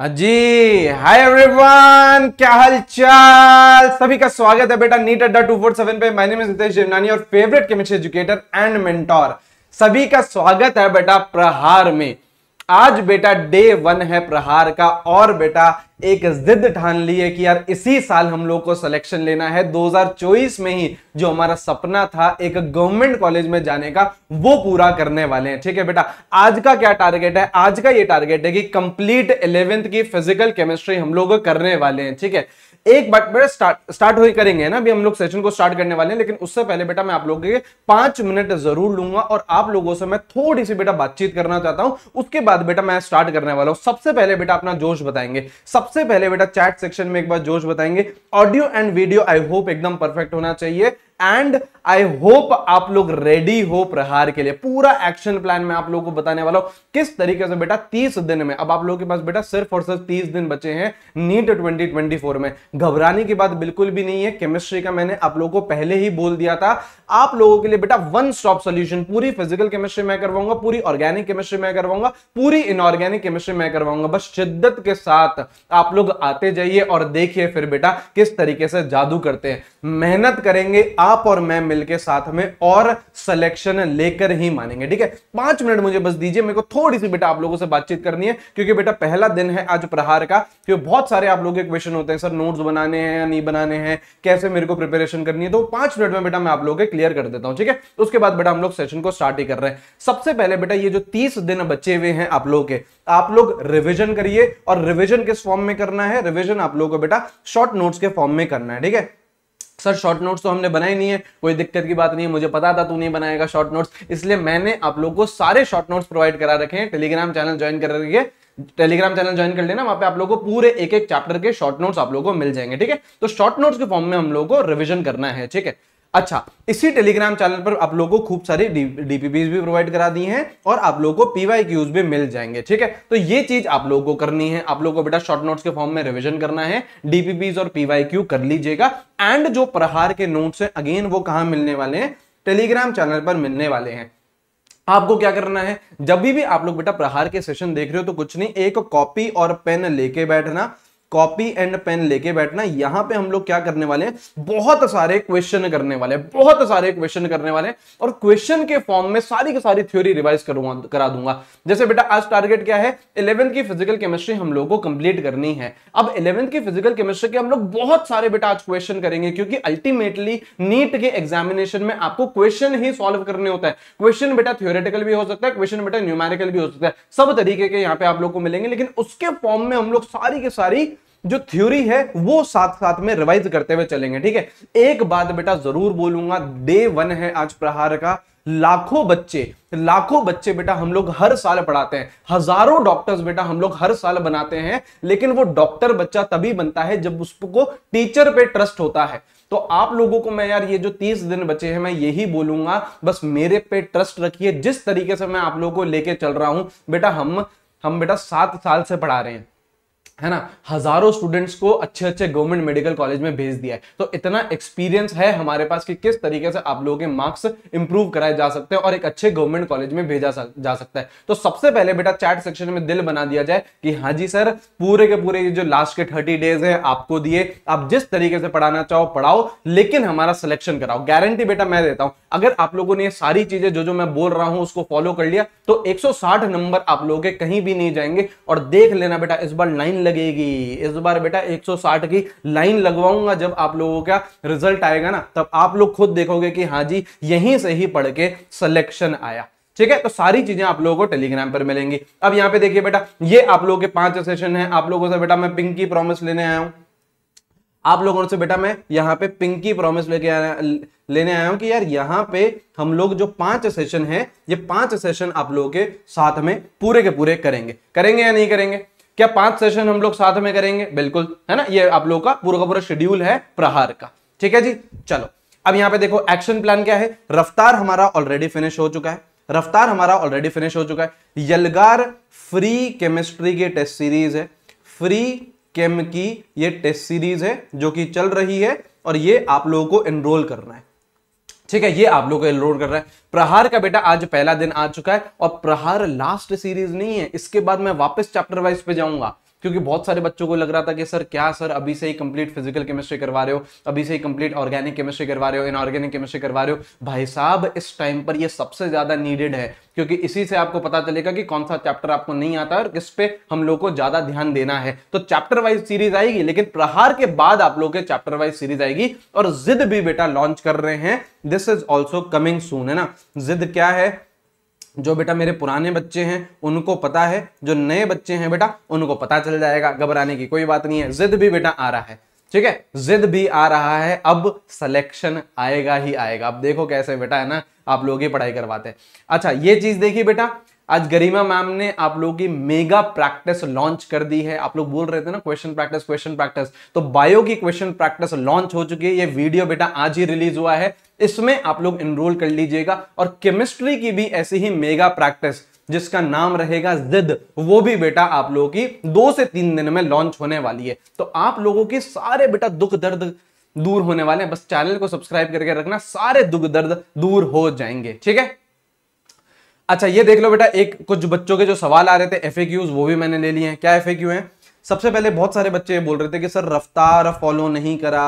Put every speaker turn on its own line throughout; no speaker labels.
हाँ जी hi everyone क्या हाल चाल सभी का स्वागत है बेटा नीट अड्डा टू फोर सेवन पे मैंने में नितेश देवनानी और favourite chemistry educator and mentor सभी का स्वागत है बेटा प्रहार में आज बेटा डे वन है प्रहार का और बेटा एक जिद ठान ली है कि यार इसी साल हम लोग को सिलेक्शन लेना है 2024 में ही जो हमारा सपना था एक गवर्नमेंट कॉलेज में जाने का वो पूरा करने वाले हैं ठीक है बेटा आज का क्या टारगेट है आज का ये टारगेट है कि कंप्लीट इलेवेंथ की फिजिकल केमिस्ट्री हम लोग करने वाले हैं ठीक है एक बार बेटा स्टार्ट स्टार्ट हुई करेंगे ना अभी हम लोग सेशन को स्टार्ट करने वाले हैं लेकिन उससे पहले बेटा मैं आप लोगों के पांच मिनट जरूर लूंगा और आप लोगों से मैं थोड़ी सी बेटा बातचीत करना चाहता हूं उसके बाद बेटा मैं स्टार्ट करने वाला हूं सबसे पहले बेटा अपना जोश बताएंगे सबसे पहले बेटा चैट सेक्शन में एक बार जोश बताएंगे audio and video I hope एकदम परफेक्ट होना चाहिए एंड आई होप आप लोग रेडी हो प्रहार के लिए पूरा एक्शन प्लान में आप लोगों को बताने वाला हूं किस तरीके से बेटा 30 दिन में अब आप लोगों के पास बेटा सिर्फ और सिर्फ 30 दिन बचे हैं नीट 2024 में घबराने की बात बिल्कुल भी नहीं है केमिस्ट्री का मैंने आप लोगों को पहले ही बोल दिया था आप लोगों के लिए बेटा वन स्टॉप सोल्यूशन पूरी फिजिकल केमिस्ट्री मैं करवाऊंगा पूरी ऑर्गेनिक केमिस्ट्री मैं करवाऊंगा पूरी इनऑर्गेनिक केमिस्ट्री मैं करवाऊंगा बस शिद्दत के साथ आप लोग आते जाइए और देखिए फिर बेटा किस तरीके से जादू करते हैं मेहनत करेंगे आप आप और मैं मिलकर साथ में और सिलेक्शन लेकर ही मानेंगे ठीक है पांच मिनट मुझे बस दीजिए मेरे को थोड़ी सी बेटा आप लोगों से बातचीत करनी है क्योंकि बेटा पहला दिन है आज प्रहार का क्योंकि बहुत सारे आप लोगों के क्वेश्चन होते हैं सर नोट्स बनाने हैं या नहीं बनाने हैं कैसे मेरे को प्रिपेरेशन करनी है तो पांच मिनट में बेटा मैं आप लोगों के क्लियर कर देता हूं ठीक है उसके बाद बेटा हम लोग सेशन को स्टार्ट ही कर रहे हैं सबसे पहले बेटा ये जो तीस दिन बचे हुए हैं आप लोगों के आप लोग रिविजन करिए और रिविजन किस फॉर्म में करना है रिविजन आप लोगों को बेटा शॉर्ट नोट्स के फॉर्म में करना है ठीक है सर शॉर्ट नोट्स तो हमने बनाए नहीं है कोई दिक्कत की बात नहीं है मुझे पता था तू नहीं बनाएगा शॉर्ट नोट्स इसलिए मैंने आप लोग को सारे शॉर्ट नोट्स प्रोवाइड करा रखे हैं टेलीग्राम चैनल ज्वाइन कर रखिए टेलीग्राम चैनल ज्वाइन कर लेना वहां पे आप लोगों को पूरे एक एक चैप्टर के शॉर्ट नोट्स आप लोगों को मिल जाएंगे ठीक है तो शॉर्ट नोट्स के फॉर्म में हम लोगों को रिविजन करना है ठीक है अच्छा इसी टेलीग्राम चैनल पर आप लोगों को खूब सारे डीपीपीज भी प्रोवाइड करा दी हैं और आप लोगों को पीवाई क्यूज भी मिल जाएंगे ठीक है तो ये चीज आप लोगों को करनी है आप लोगों को बेटा शॉर्ट नोट्स के फॉर्म में रिवीजन करना है डीपीपीज और पीवाई क्यू कर लीजिएगा एंड जो प्रहार के नोट्स है अगेन वो कहा मिलने वाले हैं टेलीग्राम चैनल पर मिलने वाले हैं आपको क्या करना है जब भी आप लोग बेटा प्रहार के सेशन देख रहे हो तो कुछ नहीं एक कॉपी और पेन लेके बैठना कॉपी एंड पेन लेके बैठना यहां पे हम लोग क्या करने वाले हैं बहुत सारे क्वेश्चन करने वाले हैं बहुत सारे क्वेश्चन करने वाले हैं और क्वेश्चन के फॉर्म में सारी की सारी थ्योरी रिवाइज करा दूंगा जैसे बेटा आज टारगेट क्या है इलेवेंथ की फिजिकल केमिस्ट्री हम लोगों को कंप्लीट करनी है अब इलेवंथ की फिजिकल केमिस्ट्री के हम लोग बहुत सारे बेटा आज क्वेश्चन करेंगे क्योंकि अल्टीमेटली नीट के एग्जामिनेशन में आपको क्वेश्चन ही सॉल्व करने होता है क्वेश्चन बेटा थ्योरेटिकल भी हो सकता है क्वेश्चन बेटा न्यूमेरिकल भी हो सकता है सब तरीके के यहाँ पे आप लोग को मिलेंगे लेकिन उसके फॉर्म में हम लोग सारी की सारी जो थ्योरी है वो साथ साथ में रिवाइज करते हुए चलेंगे ठीक है एक बात बेटा जरूर बोलूंगा डे वन है आज प्रहार का लाखों बच्चे लाखों बच्चे बेटा हम लोग हर साल पढ़ाते हैं हजारों डॉक्टर्स बेटा हम लोग हर साल बनाते हैं लेकिन वो डॉक्टर बच्चा तभी बनता है जब उसको टीचर पे ट्रस्ट होता है तो आप लोगों को मैं यार ये जो तीस दिन बचे हैं मैं यही बोलूंगा बस मेरे पे ट्रस्ट रखिए जिस तरीके से मैं आप लोगों को लेके चल रहा हूं बेटा हम हम बेटा सात साल से पढ़ा रहे हैं है ना हजारों स्टूडेंट्स को अच्छे अच्छे गवर्नमेंट मेडिकल कॉलेज में भेज दिया है तो इतना एक्सपीरियंस है हमारे पास कि किस तरीके से आप लोगों के मार्क्स इंप्रूव कराए जा सकते हैं और एक अच्छे गवर्नमेंट कॉलेज में भेजा जा सकता है तो सबसे पहले बेटा चैट सेक्शन में दिल बना दिया जाए कि हाँ जी सर पूरे के पूरे जो लास्ट के थर्टी डेज है आपको दिए आप जिस तरीके से पढ़ाना चाहो पढ़ाओ लेकिन हमारा सिलेक्शन कराओ गारंटी बेटा मैं देता हूं अगर आप लोगों ने सारी चीजें जो जो मैं बोल रहा हूं उसको फॉलो कर लिया तो एक नंबर आप लोगों के कहीं भी नहीं जाएंगे और देख लेना बेटा इस बार लाइन लगेगी इस बार बेटा 160 की लाइन लगवाऊंगा जब आप लोगों का रिजल्ट आएगा ना तब आप लोग खुद देखोगे कि हाँ जी यहीं से ही पढ़ के सिलेक्शन आया ठीक है तो सारी चीजें आप लोगों को टेलीग्राम पर मिलेंगी अब यहाँ पे देखिए बेटा ये आप लोगों के पांच सेशन है आप लोगों से बेटा मैं पिंक की प्रॉमिस लेने आया हूँ आप लोगों से बेटा मैं यहाँ पे पिंकी प्रॉमिस लेके लेने आया हूं कि यार यहाँ पे हम लोग जो पांच सेशन है ये पांच सेशन आप लोगों के साथ में पूरे के पूरे करेंगे करेंगे या नहीं करेंगे क्या पांच सेशन हम लोग साथ में करेंगे बिल्कुल है ना ये आप लोगों का पूरा का पूरा शेड्यूल है प्रहार का ठीक है जी चलो अब यहाँ पे देखो एक्शन प्लान क्या है रफ्तार हमारा ऑलरेडी फिनिश हो चुका है रफ्तार हमारा ऑलरेडी फिनिश हो चुका है यलगार फ्री केमिस्ट्री की टेस्ट सीरीज है फ्री केम की ये टेस्ट सीरीज है जो कि चल रही है और ये आप लोगों को एनरोल करना है ठीक है ये आप लोग एनरोल कर रहा है प्रहार का बेटा आज पहला दिन आ चुका है और प्रहार लास्ट सीरीज नहीं है इसके बाद मैं वापस चैप्टर वाइज पे जाऊंगा क्योंकि बहुत सारे बच्चों को लग रहा था कि सर क्या सर अभी से ही कंप्लीट फिजिकल केमिस्ट्री करवा रहे हो अभी से ही कंप्लीट ऑर्गेनिक केमिस्ट्री करवा रहे हो इनऑर्गेनिक केमिस्ट्री करवा रहे हो भाई साहब इस टाइम पर ये सबसे ज्यादा नीडेड है क्योंकि इसी से आपको पता चलेगा कि कौन सा चैप्टर आपको नहीं आता और किस पे हम लोग को ज्यादा ध्यान देना है तो चैप्टर वाइज सीरीज आएगी लेकिन प्रहार के बाद आप लोग के चैप्टर वाइज सीरीज आएगी और जिद भी बेटा लॉन्च कर रहे हैं this is also coming soon है ना जिद क्या है जो बेटा मेरे पुराने बच्चे हैं उनको पता है जो नए बच्चे हैं बेटा उनको पता चल जाएगा घबराने की कोई बात नहीं है जिद भी बेटा आ रहा है ठीक है जिद भी आ रहा है अब सिलेक्शन आएगा ही आएगा अब देखो कैसे बेटा है ना आप लोग ही पढ़ाई करवाते हैं अच्छा ये चीज देखिए बेटा आज गरिमा मैम ने आप लोगों की मेगा प्रैक्टिस लॉन्च कर दी है आप लोग बोल रहे थे ना क्वेश्चन प्रैक्टिस क्वेश्चन प्रैक्टिस तो बायो की क्वेश्चन प्रैक्टिस लॉन्च हो चुकी है ये वीडियो बेटा आज ही रिलीज हुआ है इसमें आप लोग इनरोल कर लीजिएगा और केमिस्ट्री की भी ऐसी ही मेगा प्रैक्टिस जिसका नाम रहेगा जिद वो भी बेटा आप लोगों की दो से तीन दिन में लॉन्च होने वाली है तो आप लोगों के सारे बेटा दुख दर्द दूर होने वाले हैं बस चैनल को सब्सक्राइब करके रखना सारे दुख दर्द दूर हो जाएंगे ठीक है अच्छा ये देख लो बेटा एक कुछ बच्चों के जो सवाल आ रहे थे एफ वो भी मैंने ले लिए हैं क्या एफ है सबसे पहले बहुत सारे बच्चे बोल रहे थे कि सर रफ्तार फॉलो नहीं करा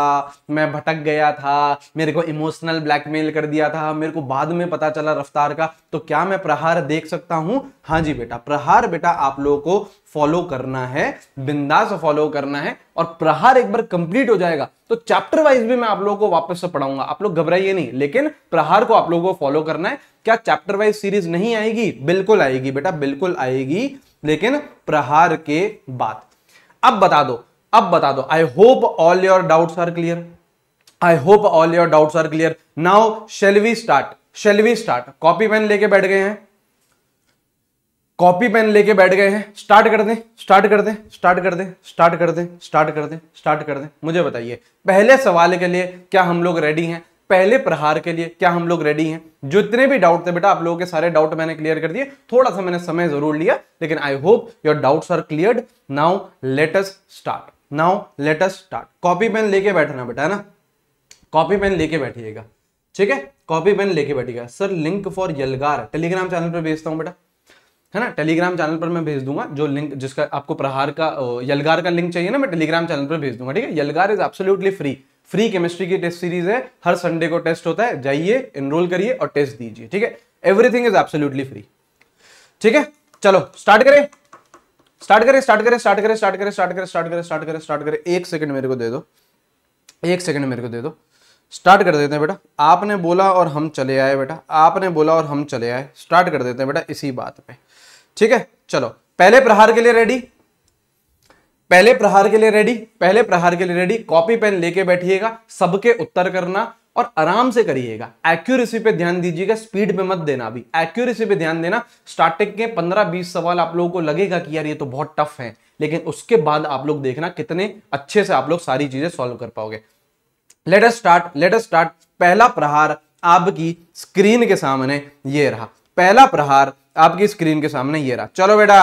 मैं भटक गया था मेरे को इमोशनल ब्लैकमेल कर दिया था मेरे को बाद में पता चला रफ्तार का तो क्या मैं प्रहार देख सकता हूं हाँ जी बेटा प्रहार बेटा आप लोगों को फॉलो करना है बिंदास फॉलो करना है और प्रहार एक बार कंप्लीट हो जाएगा तो चैप्टर वाइज भी मैं आप लोगों को वापस से पढ़ाऊंगा आप लोग घबराइए नहीं लेकिन प्रहार को आप लोगों को फॉलो करना है क्या चैप्टर वाइज सीरीज नहीं आएगी बिल्कुल आएगी बेटा बिल्कुल आएगी लेकिन प्रहार के बाद अब बता दो अब बता दो I hope all your doubt are clear I hope all your doubts are clear now shall we start shall we start copy pen लेके बैठ गए हैं कॉपी पेन लेके बैठ गए हैं स्टार्ट कर दें स्टार्ट कर दें स्टार्ट कर दें स्टार्ट कर दें स्टार्ट कर दें स्टार्ट कर दें मुझे बताइए पहले सवाल के लिए क्या हम लोग रेडी हैं पहले प्रहार के लिए क्या हम लोग रेडी हैं जितने भी डाउट थे बेटा आप लोगों के सारे डाउट मैंने क्लियर कर दिए थोड़ा सा मैंने समय जरूर लिया लेकिन I hope your doubts are clear now let's start now let's start copy pen लेके बैठना बेटा है ना कॉपी पेन लेके बैठिएगा ठीक है कॉपी पेन लेके बैठिएगा sir link for Yalgaar Telegram channel पर भेजता हूँ बेटा है ना टेलीग्राम चैनल पर मैं भेज दूंगा जो लिंक जिसका आपको प्रहार का यलगार का लिंक चाहिए ना मैं टेलीग्राम चैनल पर भेज दूंगा ठीक है Yalgaar is absolutely free free chemistry की टेस्ट सीरीज है हर संडे को टेस्ट होता है जाइए एनरोल करिए और टेस्ट दीजिए ठीक है एवरीथिंग इज एब्सोल्युटली फ्री ठीक है चलो स्टार्ट करें स्टार्ट करें स्टार्ट करें स्टार्ट करें स्टार्ट करें स्टार्ट करें स्टार्ट करें स्टार्ट करें स्टार्ट करें एक सेकंड मेरे को दे दो एक सेकंड मेरे को दे दो स्टार्ट कर देते हैं बेटा आपने बोला और हम चले आए बेटा आपने बोला और हम चले आए स्टार्ट कर देते हैं बेटा इसी बात पे ठीक है चलो पहले प्रहार के लिए रेडी पहले प्रहार के लिए रेडी पहले प्रहार के लिए रेडी कॉपी पेन लेके बैठिएगा सबके उत्तर करना और आराम से करिएगा एक्यूरेसी पे ध्यान दीजिएगा स्पीड पे मत देना अभी एक्यूरेसी पे ध्यान देना स्टार्टिंग के 15-20 सवाल आप लोगों को लगेगा कि यार ये तो बहुत टफ है लेकिन उसके बाद आप लोग देखना कितने अच्छे से आप लोग सारी चीजें सॉल्व कर पाओगे लेटर स्टार्ट लेटर स्टार्ट पहला प्रहार आपकी स्क्रीन के सामने ये रहा पहला प्रहार आपकी स्क्रीन के सामने ये रहा चलो बेटा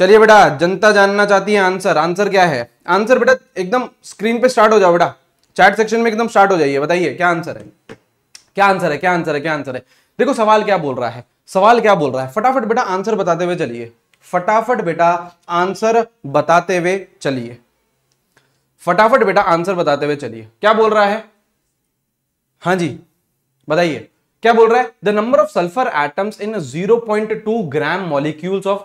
चलिए बेटा जनता जानना चाहती है आंसर आंसर क्या है आंसर बेटा एकदम स्क्रीन पे स्टार्ट हो जाओ बेटा चैट सेक्शन में एकदम स्टार्ट हो जाइए बताइए क्या आंसर है क्या आंसर है क्या आंसर है क्या आंसर है देखो सवाल क्या बोल रहा है सवाल क्या बोल रहा है फटाफट बेटा आंसर बताते हुए चलिए फटाफट बेटा आंसर बताते हुए चलिए फटाफट बेटा आंसर बताते हुए चलिए क्या बोल रहा है हाँ जी बताइए क्या बोल रहा है the number of sulphur atoms in 0.2 gram molecules of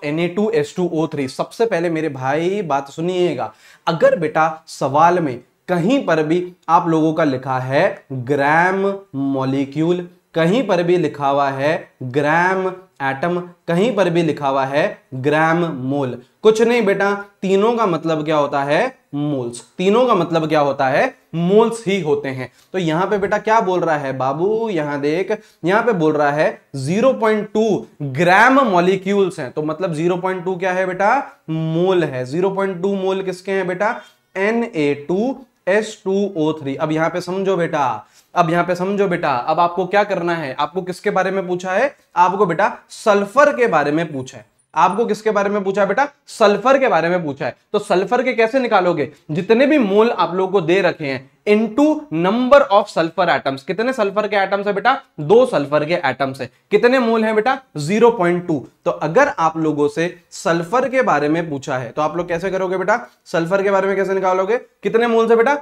three सबसे पहले मेरे भाई बात सुनिएगा अगर बेटा सवाल में कहीं पर भी आप लोगों का लिखा है ग्राम मॉलिक्यूल कहीं पर भी लिखा हुआ है ग्राम एटम कहीं पर भी लिखा हुआ है ग्राम मोल कुछ नहीं बेटा तीनों का मतलब क्या होता है मोल्स तीनों का मतलब क्या होता है मोल्स ही होते हैं तो यहां पे बेटा क्या बोल रहा है बाबू यहां देख यहां पे बोल रहा है 0.2 ग्राम मॉलिक्यूल्स हैं तो मतलब 0.2 क्या है बेटा मोल है 0.2 मोल किसके हैं बेटा N A two two S O three अब यहां पे समझो बेटा अब यहां पे समझो बेटा अब आपको क्या करना है आपको किसके बारे में पूछा है आपको बेटा सल्फर के बारे में पूछा है आपको किसके बारे में पूछा है बेटा सल्फर के बारे में पूछा है तो सल्फर के कैसे निकालोगे जितने भी मोल आप लोगों को दे रखे हैं into number of sulphur atoms कितने सल्फर के एटम्स है बेटा दो सल्फर के एटम्स है कितने मोल है बेटा 0.2 तो अगर आप लोगों से सल्फर के बारे में पूछा है तो आप लोग कैसे करोगे बेटा सल्फर के बारे में कैसे निकालोगे कितने मोल से बेटा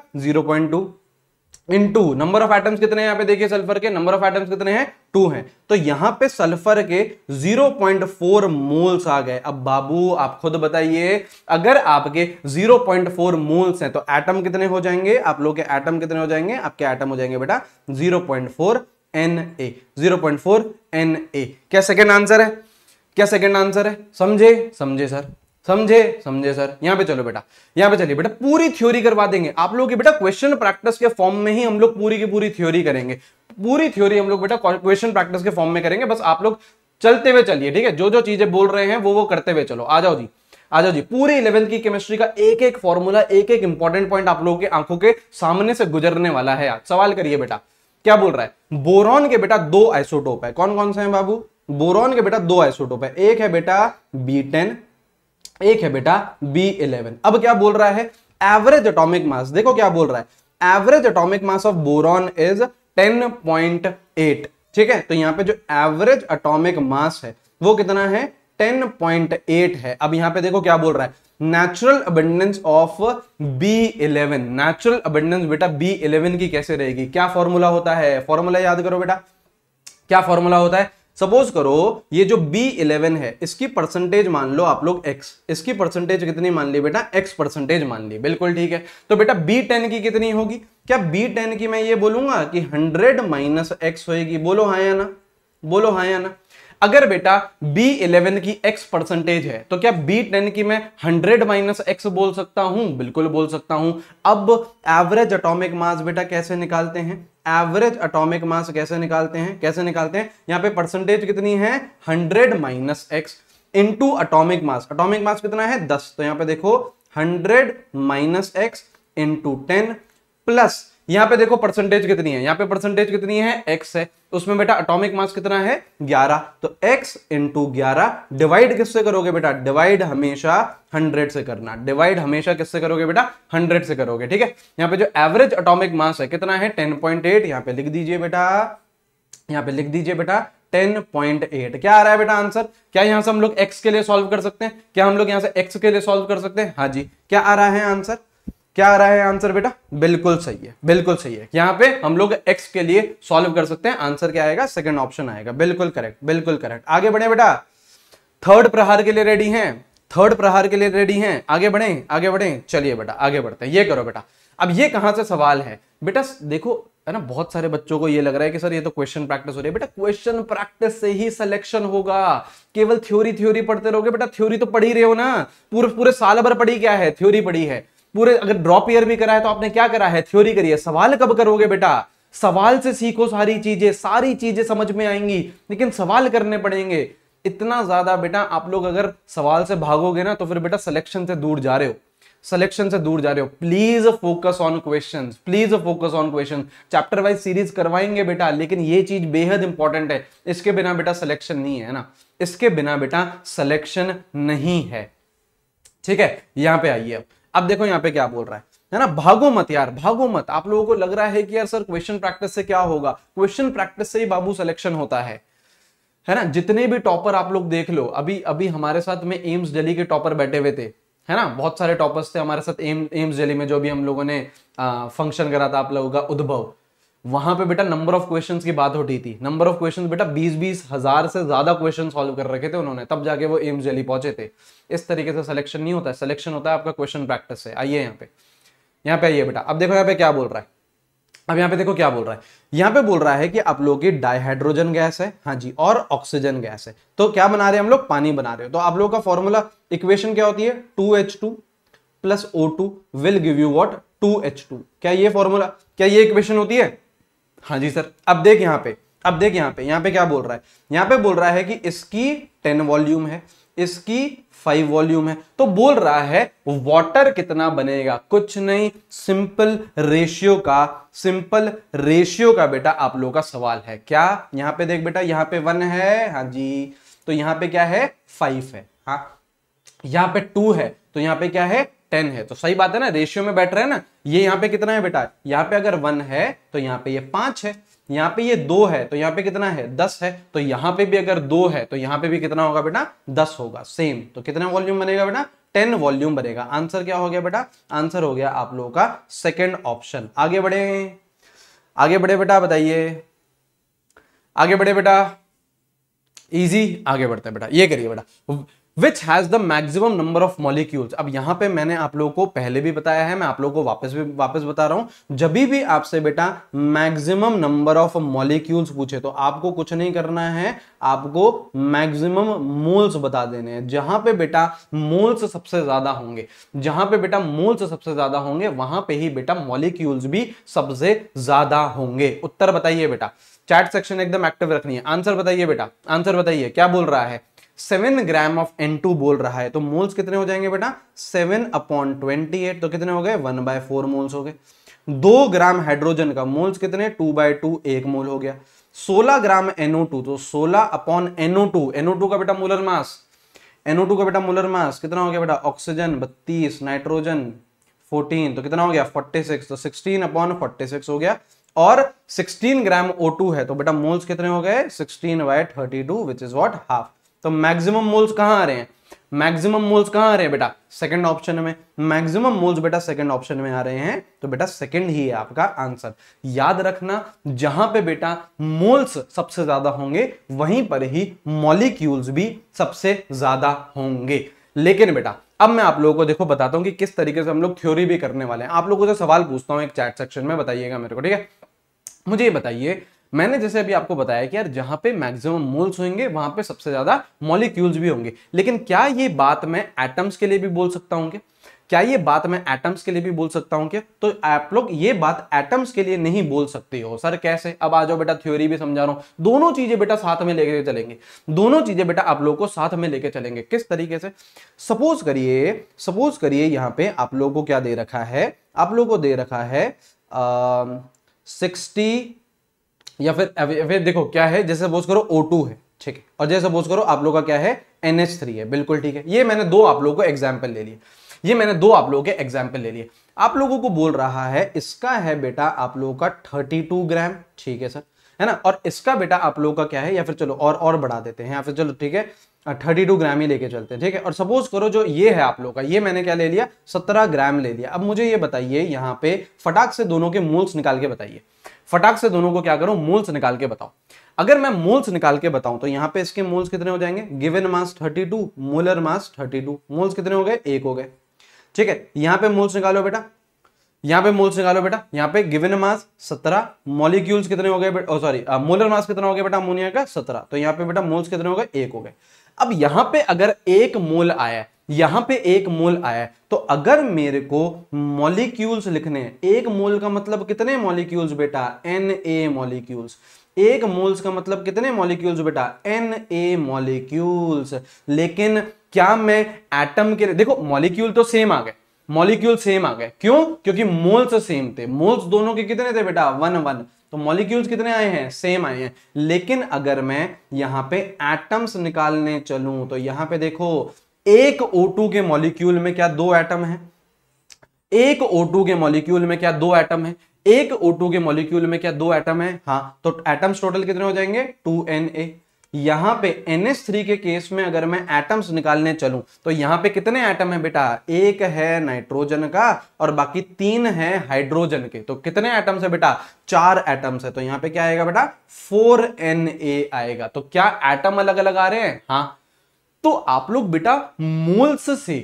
two into number of atoms कितने हैं यहाँ पे देखिए सल्फर के नंबर ऑफ एटम्स कितने हैं टू हैं तो यहाँ पे सल्फर के 0.4 मोल्स आ गए अब बाबू आप खुद बताइए अगर आपके 0.4 मोल्स हैं तो एटम कितने हो जाएंगे आप लोग के एटम कितने हो जाएंगे आपके एटम हो जाएंगे बेटा 0.4 Na 0.4 Na क्या सेकेंड आंसर है क्या सेकेंड आंसर है समझे समझे सर समझे समझे सर यहाँ पे चलो बेटा यहाँ पे चलिए बेटा पूरी थ्योरी करवा देंगे आप लोगों की बेटा क्वेश्चन प्रैक्टिस के फॉर्म में ही हम लोग पूरी की पूरी थ्योरी करेंगे पूरी थ्योरी हम लोग बेटा क्वेश्चन प्रैक्टिस के फॉर्म में करेंगे बस आप लोग चलते हुए चलिए ठीक है जो जो चीजें बोल रहे हैं वो वो करते हुए चलो आ जाओ जी आ जाओ जी पूरी इलेवेंथ की केमिस्ट्री का एक एक फॉर्मूला एक एक इंपॉर्टेंट पॉइंट आप लोगों के आंखों के सामने से गुजरने वाला है आज सवाल करिए बेटा क्या बोल रहा है बोरॉन के बेटा दो आइसोटोप है कौन कौन से हैं बाबू बोरॉन के बेटा दो आइसोटोप है एक है बेटा बी एक है बेटा बी इलेवन अब क्या बोल रहा है एवरेज एटॉमिक मास देखो क्या बोल रहा है average atomic mass of boron is 10.8 ठीक है तो यहां पे जो एवरेज एटॉमिक मास है वो कितना है 10.8 है अब यहां पे देखो क्या बोल रहा है natural abundance of B11 natural abundance बेटा B11 की कैसे रहेगी क्या फॉर्मूला होता है फॉर्मूला याद करो बेटा क्या फॉर्मूला होता है सपोज करो ये जो B11 है इसकी परसेंटेज मान लो आप लोग x इसकी परसेंटेज कितनी मान ली बेटा x परसेंटेज मान ली बिल्कुल ठीक है तो बेटा B10 की कितनी होगी क्या B10 की मैं ये बोलूंगा कि 100 माइनस एक्स होगी बोलो हाँ या ना बोलो हाँ या ना अगर बेटा B11 की x परसेंटेज है तो क्या B10 की मैं हंड्रेड माइनस एक्स बोल सकता हूं बिल्कुल बोल सकता हूं अब एवरेज अटोमिक मास बेटा कैसे निकालते हैं एवरेज अटोमिक मास कैसे निकालते हैं कैसे निकालते हैं यहाँ पे परसेंटेज कितनी है hundred minus x into atomic mass atomic mass कितना है दस तो यहाँ पे देखो hundred minus x into ten plus यहाँ पे देखो परसेंटेज कितनी है यहाँ पे परसेंटेज कितनी है x है तो उसमें बेटा अटोमिक मास कितना है 11 तो x इंटू ग्यारह डिवाइड किससे करोगे बेटा डिवाइड हमेशा 100 से करना डिवाइड हमेशा किससे करोगे बेटा 100 से करोगे ठीक है यहाँ पे जो एवरेज अटोमिक मास है कितना है 10.8 पॉइंट यहाँ पे लिख दीजिए बेटा यहाँ पे लिख दीजिए बेटा 10.8 क्या आ रहा है बेटा आंसर क्या यहां से हम लोग x के लिए सॉल्व कर सकते हैं क्या हम लोग यहां से x के लिए सॉल्व कर सकते हैं हाँ जी क्या आ रहा है आंसर क्या आ रहा है आंसर बेटा बिल्कुल सही है बिल्कुल सही है यहाँ पे हम लोग एक्स के लिए सॉल्व कर सकते हैं आंसर क्या आएगा सेकंड ऑप्शन आएगा बिल्कुल करेक्ट बिल्कुल करेक्ट आगे बढ़े बेटा थर्ड प्रहार के लिए रेडी हैं थर्ड प्रहार के लिए रेडी हैं आगे बढ़े आगे बढ़े चलिए बेटा आगे बढ़ते हैं ये करो बेटा अब ये कहां से सवाल है बेटा देखो है ना बहुत सारे बच्चों को ये लग रहा है कि सर ये तो क्वेश्चन प्रैक्टिस हो रही है बेटा क्वेश्चन प्रैक्टिस से ही सिलेक्शन होगा केवल थ्योरी थ्योरी पढ़ते रहोगे बेटा थ्योरी तो पढ़ी रहे हो ना पूरे पूरे साल भर पढ़ी क्या है थ्योरी पढ़ी है पूरे अगर ड्रॉप ईयर भी करा है तो आपने क्या करा है थ्योरी करी है सवाल कब करोगे बेटा सवाल से सीखो सारी चीजें सारी चीजें समझ में आएंगी लेकिन सवाल करने पड़ेंगे इतना ज्यादा बेटा आप लोग अगर सवाल से भागोगे ना तो फिर बेटा सिलेक्शन से दूर जा रहे हो सिलेक्शन से दूर जा रहे हो please focus on question please focus on question chapter wise series करवाएंगे बेटा लेकिन ये चीज बेहद इंपॉर्टेंट है इसके बिना बेटा सिलेक्शन नहीं है ना इसके बिना बेटा सिलेक्शन नहीं है ठीक है यहां पे आइए अब अब देखो यहाँ पे क्या बोल रहा है है ना भागो मत यार भागो मत आप लोगों को लग रहा है कि यार सर क्वेश्चन प्रैक्टिस से क्या होगा क्वेश्चन प्रैक्टिस से ही बाबू सिलेक्शन होता है है ना जितने भी टॉपर आप लोग देख लो अभी अभी हमारे साथ में एम्स दिल्ली के टॉपर बैठे हुए थे है ना बहुत सारे टॉपर्स थे हमारे साथ एम एम्स दिल्ली में जो भी हम लोगों ने फंक्शन करा था आप लोगों का उद्भव वहां पे बेटा नंबर ऑफ क्वेश्चन की बात होती थी नंबर ऑफ क्वेश्चन बेटा बीस बीस हजार से ज्यादा क्वेश्चन सॉल्व कर रखे थे उन्होंने तब जाके वो एम्स डेली पहुंचे थे इस तरीके से सिलेक्शन नहीं होता है सिलेक्शन होता है आपका क्वेश्चन प्रैक्टिस से आइए यहाँ पे यहाँ पे आइए बेटा अब देखो यहाँ पे क्या बोल रहा है अब यहाँ पे देखो क्या बोल रहा है यहाँ पे बोल रहा है कि आप लोग की डायहाइड्रोजन गैस है हाँ जी और ऑक्सीजन गैस है तो क्या बना रहे हैं हम लोग पानी बना रहे हो तो आप लोगों का फॉर्मूला इक्वेशन क्या होती है two H two plus O two will give you what two H two क्या ये फॉर्मूला क्या ये इक्वेशन होती है हाँ जी सर अब देख यहाँ पे अब देख यहाँ पे यहाँ पे क्या बोल रहा है यहाँ पे बोल रहा है कि इसकी टेन वॉल्यूम है इसकी फाइव वॉल्यूम है तो बोल रहा है वाटर कितना बनेगा कुछ नहीं सिंपल रेशियो का सिंपल रेशियो का बेटा आप लोगों का सवाल है क्या यहाँ पे देख बेटा यहाँ पे वन है हाँ जी तो यहाँ पे क्या है फाइव है हाँ यहाँ पे टू है तो यहाँ पे क्या है टेन है तो सही बात है ना रेशियो में बैठ रहे हैं ना ये यहाँ पे कितना है बेटा यहाँ पे अगर वन है तो यहाँ पे ये पांच है यहाँ पे ये दो है तो यहाँ पे कितना है दस है तो यहाँ पे भी अगर दो है तो यहाँ पे भी कितना होगा बेटा दस होगा सेम तो कितना वॉल्यूम बनेगा बेटा टेन वॉल्यूम बनेगा आंसर क्या हो गया बेटा आंसर हो गया आप लोगों का सेकेंड ऑप्शन आगे बढ़े आगे बढ़े बेटा बताइए आगे बढ़े बेटा इजी आगे बढ़ते हैं बेटा ये करिए बेटा which has the maximum number of molecules अब यहां पे मैंने आप लोगों को पहले भी बताया है मैं आप लोगों को वापस भी वापस बता रहा हूं जब भी आपसे बेटा मैक्सिमम नंबर ऑफ मॉलिक्यूल्स पूछे तो आपको कुछ नहीं करना है आपको मैक्सिमम मोल्स बता देने हैं जहां पे बेटा मोल्स सबसे ज्यादा होंगे जहां पे बेटा मोल्स सबसे ज्यादा होंगे वहां पे ही बेटा मॉलिक्यूल्स भी सबसे ज्यादा होंगे उत्तर बताइए बेटा चैट सेक्शन एकदम एक्टिव रखनी है आंसर बताइए बेटा आंसर बताइए क्या बोल रहा है seven gram of N two बोल रहा है तो मोल्स कितने हो जाएंगे बेटा सेवन अपॉन ट्वेंटी एट तो कितने हो गए वन बाय फोर मोल्स हो गए दो ग्राम हाइड्रोजन का मोल्स कितने टू बाय टू एक मोल हो गया सोलह ग्राम एनओ टू तो सोलह upon N O two N O two का बेटा मोलर मास एनओ टू का बेटा मोलर मास कितना हो गया बेटा ऑक्सीजन बत्तीस नाइट्रोजन फोर्टीन तो कितना हो गया फोर्टी सिक्स तो सिक्सटीन अपॉन फोर्टी सिक्स हो गया और 16 ग्राम O2 है तो बेटा मोल्स कितने हो गए 16 by 32 which is what half तो मैक्सिमम मोल्स कहाँ आ रहे हैं मैक्सिमम मोल्स कहाँ आ रहे हैं बेटा सेकंड ऑप्शन में मैक्सिमम मोल्स बेटा सेकंड ऑप्शन में आ रहे हैं तो बेटा सेकंड ही है आपका आंसर याद रखना जहां पे बेटा मोल्स सबसे ज्यादा होंगे वहीं पर ही मॉलिक्यूल्स भी सबसे ज्यादा होंगे लेकिन बेटा अब मैं आप लोगों को देखो बताता हूं कि किस तरीके से हम लोग थ्योरी भी करने वाले हैं आप लोगों से सवाल पूछता हूं एक चैट सेक्शन में बताइएगा मेरे को ठीक है मुझे ये बताइए मैंने जैसे अभी आपको बताया कि यार जहां पे मैक्सिमम मोल्स होंगे वहां पे सबसे ज्यादा मॉलिक्यूल्स भी होंगे लेकिन क्या ये बात मैं एटम्स के लिए भी बोल सकता हूँ क्या ये बात मैं एटम्स के लिए भी बोल सकता हूँ क्या तो आप लोग ये बात एटम्स के लिए नहीं बोल सकते हो सर कैसे अब आ जाओ बेटा थ्योरी भी समझा रहा हूँ दोनों चीजें बेटा साथ में लेके चलेंगे दोनों चीजें बेटा आप लोगों को साथ में लेके चलेंगे किस तरीके से सपोज करिए सपोज करिए यहाँ पे आप लोगों को क्या दे रखा है आप लोगों को दे रखा है सिक्सटी या फिर फिर देखो क्या है जैसे सपोज करो O2 है ठीक है और जैसे सपोज करो आप लोग का क्या है NH3 है बिल्कुल ठीक है ये मैंने दो आप लोगों को एग्जाम्पल ले लिए ये मैंने दो आप लोगों के एग्जाम्पल ले लिए आप लोगों को बोल रहा है इसका है बेटा आप लोगों का 32 ग्राम ठीक है सर है ना और इसका बेटा आप लोगों का क्या है या फिर चलो और और बढ़ा देते हैं या फिर चलो ठीक है थर्टी टू ग्राम ही लेके चलते हैं ठीक है और सपोज करो जो ये है आप लोग का ये मैंने क्या ले लिया सत्रह ग्राम ले लिया अब मुझे ये बताइए यहाँ पे फटाक से दोनों के मोल्स निकाल के बताइए फटाक से दोनों को क्या करो मोल्स निकाल के बताओ अगर मैं मोल्स निकाल के बताऊं तो यहाँ पे इसके मोल्स कितने हो जाएंगे given mass 32 molar mass 32 moles कितने हो गए एक हो गए ठीक है यहां पे मोल्स निकालो बेटा यहां पे मोल्स निकालो बेटा यहाँ पे गिवन मास 17 मॉलिक्यूल्स कितने हो गए सॉरी मोलर मास कितना हो गया बेटा अमोनिया का 17 तो यहां पे बेटा मोल्स कितने हो गए एक हो गए अब यहाँ पे अगर एक मोल आया यहां पे एक मोल आया है तो अगर मेरे को मॉलिक्यूल्स लिखने हैं एक मोल का मतलब कितने मॉलिक्यूल्स बेटा एन ए मॉलिक्यूल्स एक मोल्स का मतलब कितने मॉलिक्यूल्स बेटा एन ए मॉलिक्यूल्स लेकिन क्या मैं एटम के देखो मॉलिक्यूल तो सेम आ गए मॉलिक्यूल सेम आ गए क्यों क्योंकि मोल्स सेम थे मोल्स दोनों के कितने थे बेटा वन वन तो मॉलिक्यूल्स कितने आए हैं सेम आए हैं लेकिन अगर मैं यहां पे एटम्स निकालने चलूं तो यहां पे देखो एक O2 के मॉलिक्यूल में क्या दो एटम है एक O2 के मॉलिक्यूल में क्या दो एटम है एक O2 के मॉलिक्यूल में क्या दो एटम है हाँ तो एटम्स टोटल कितने हो जाएंगे ए यहां पे NH3 के केस में अगर मैं एटम्स निकालने चलूं तो यहां पे कितने एटम है बेटा एक है नाइट्रोजन का और बाकी तीन है हाइड्रोजन के तो कितने एटम्स है बेटा चार एटम्स है तो यहां पे क्या आएगा बेटा ए आएगा तो क्या एटम अलग अलग आ रहे हैं हाँ तो आप लोग बेटा मोल्स से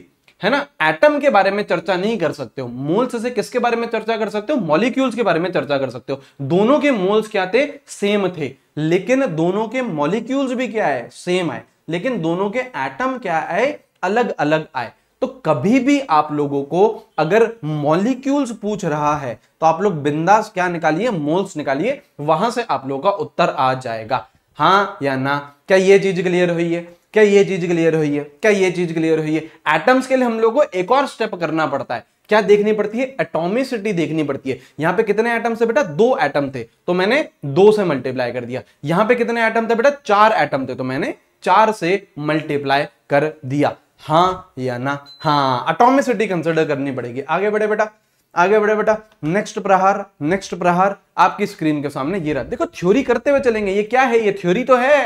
है ना एटम के बारे में चर्चा नहीं कर सकते हो मोल्स से किसके बारे में चर्चा कर सकते हो मॉलिक्यूल्स के बारे में चर्चा कर सकते हो दोनों के मोल्स क्या थे सेम थे लेकिन दोनों के मॉलिक्यूल्स भी क्या है सेम आए लेकिन दोनों के एटम क्या आए अलग अलग आए तो कभी भी आप लोगों को अगर मॉलिक्यूल्स पूछ रहा है तो आप लोग बिंदास क्या निकालिए मोल्स निकालिए वहां से आप लोगों का उत्तर आ जाएगा हाँ या ना क्या ये चीज क्लियर हुई है क्या ये चीज क्लियर हुई है क्या ये चीज क्लियर हुई है एटम्स के लिए हम लोग को एक और स्टेप करना पड़ता है क्या देखनी पड़ती है एटोमिसिटी देखनी पड़ती है यहां पे कितने एटम थे बेटा दो एटम थे तो मैंने दो से मल्टीप्लाई कर दिया यहां पे कितने एटम थे बेटा चार एटम थे तो मैंने चार से मल्टीप्लाई कर दिया हाँ या ना हाँ अटोमिसिटी कंसिडर करनी पड़ेगी आगे बढ़े बेटा आगे बढ़े बेटा नेक्स्ट प्रहार नेक्स्ट प्रहार आपकी स्क्रीन के सामने ये रहा देखो थ्योरी करते हुए चलेंगे ये क्या है ये थ्योरी तो है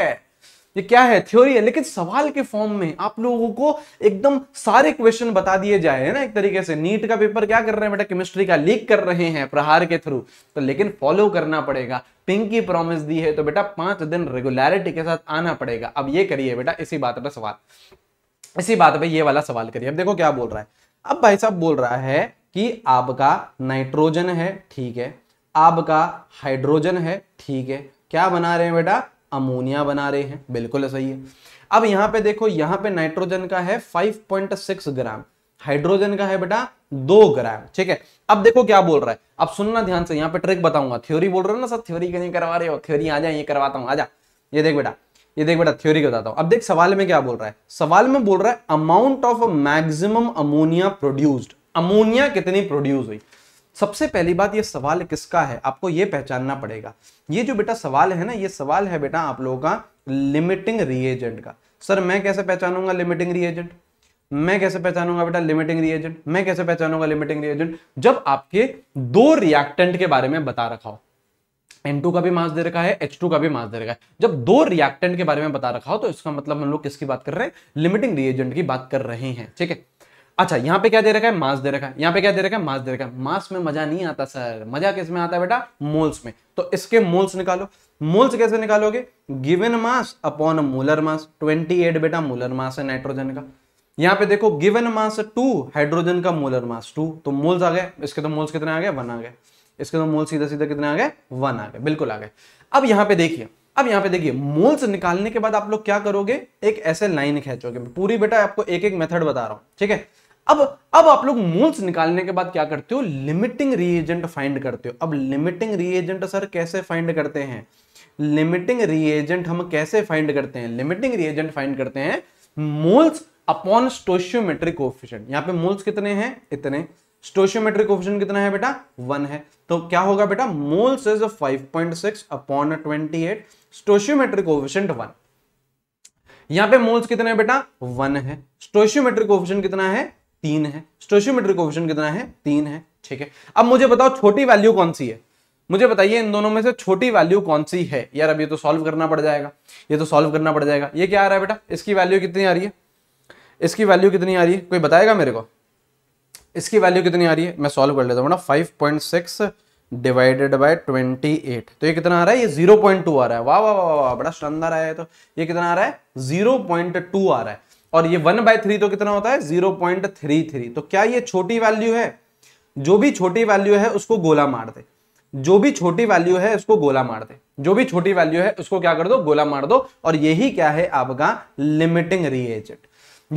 ये क्या है थ्योरी है लेकिन सवाल के फॉर्म में आप लोगों को एकदम सारे क्वेश्चन बता दिए जाए ना एक तरीके से नीट का पेपर क्या कर रहे हैं बेटा केमिस्ट्री का लीक कर रहे हैं प्रहार के थ्रू तो लेकिन फॉलो करना पड़ेगा पिंकी प्रॉमिस दी है तो बेटा पांच दिन रेगुलरिटी के साथ आना पड़ेगा अब ये करिए बेटा इसी बात पर सवाल इसी बात पर ये वाला सवाल करिए अब देखो क्या बोल रहा है अब भाई साहब बोल रहा है कि आपका नाइट्रोजन है ठीक है आपका हाइड्रोजन है ठीक है क्या बना रहे हैं बेटा अमोनिया बना रहे हैं बिल्कुल सही है अब यहां पे देखो यहां पे नाइट्रोजन का है 5.6 ग्राम हाइड्रोजन का है बेटा दो ग्राम ठीक है अब देखो क्या बोल रहा है अब सुनना ध्यान से यहां पे ट्रिक बताऊंगा थ्योरी बोल रहे हो ना सर थ्योरी के नहीं करवा रहे हो थ्योरी आ जाए ये करवाता हूं आ जा ये देख बेटा ये देख बेटा थ्योरी बताता हूं अब देख सवाल में क्या बोल रहा है सवाल में बोल रहा है amount of maximum ammonia produced ammonia कितनी प्रोड्यूस हुई सबसे पहली बात ये सवाल किसका है आपको ये पहचानना पड़ेगा ये जो बेटा सवाल है ना ये सवाल है बेटा आप लोगों का लिमिटिंग रिएजेंट का सर मैं कैसे पहचानूंगा लिमिटिंग रिएजेंट मैं कैसे पहचानूंगा बेटा लिमिटिंग रिएजेंट मैं कैसे पहचानूंगा लिमिटिंग रिएजेंट जब आपके दो रिएक्टेंट के बारे में बता रखा हो N2 का भी मास दे रखा है H2 का भी मास दे रखा है जब दो रिएक्टेंट के बारे में बता रखा हो तो इसका मतलब हम लोग किसकी बात कर रहे हैं लिमिटिंग रिएजेंट की बात कर रहे हैं ठीक है अच्छा यहाँ पे क्या दे रखा है मास दे रखा है यहाँ पे क्या दे रखा है मास दे रखा है मास में मजा नहीं आता सर मजा किस में आता है बेटा मोल्स में तो इसके मोल्स निकालो मोल्स कैसे निकालोगे given mass upon molar mass 28 बेटा मोलर मास है नाइट्रोजन का यहाँ पे देखो गिवन मास टू हाइड्रोजन का मोलर मास टू तो मोल्स आ गए इसके तो मोल्स कितने आ गए वन आ गए इसके तो मोल सीधा सीधा कितने आ गए वन आ गए बिल्कुल आ गए अब यहाँ पे देखिए अब यहाँ पे देखिए मोल्स निकालने के बाद आप लोग क्या करोगे एक ऐसे लाइन खेचोगे पूरी बेटा आपको एक एक मेथड बता रहा हूँ ठीक है अब अब आप लोग मोल्स निकालने के बाद क्या करते हो लिमिटिंग रिएजेंट फाइंड करते हो अब लिमिटिंग रिएजेंट सर कैसे फाइंड करते हैं लिमिटिंग रिएजेंट हम कैसे फाइंड करते हैं लिमिटिंग रिएजेंट फाइंड करते हैं मोल्स अपॉन स्टोशियोमेट्रिक ऑफिशन यहां पे मोल्स कितने हैं इतने स्टोशियोमेट्रिक ऑफिशन कितना है बेटा वन है तो क्या होगा बेटा moles is five point six upon twenty eight stoichiometric coefficient one यहां पे मोल्स कितने बेटा वन है स्टोशियोमेट्रिक ऑफिशन कितना है तीन है स्टोशियोमेट्रिक कोफिशियंट कितना है तीन है ठीक है अब मुझे बताओ छोटी वैल्यू कौन सी है मुझे बताइए इन दोनों में से छोटी वैल्यू कौन सी है यार अब ये तो सॉल्व करना पड़ जाएगा ये तो सॉल्व करना पड़ जाएगा ये क्या आ रहा है बेटा इसकी वैल्यू कितनी आ रही है इसकी वैल्यू कितनी आ रही है कोई बताएगा मेरे को इसकी वैल्यू कितनी आ रही है मैं सॉल्व कर लेता हूँ five point six divided by twenty eight तो ये कितना आ रहा है ये जीरो पॉइंट टू आ रहा है वाह वाह वाह वाह बड़ा शानदार आया है तो ये कितना आ रहा है जीरो पॉइंट टू आ रहा है और ये वन बाय थ्री तो कितना होता है जीरो पॉइंट थ्री थ्री तो क्या ये छोटी वैल्यू है जो भी छोटी वैल्यू है उसको गोला मार दे जो भी छोटी वैल्यू है उसको गोला मार दे जो भी छोटी वैल्यू है उसको क्या कर दो गोला मार दो और यही क्या है आपका लिमिटिंग रिएजेंट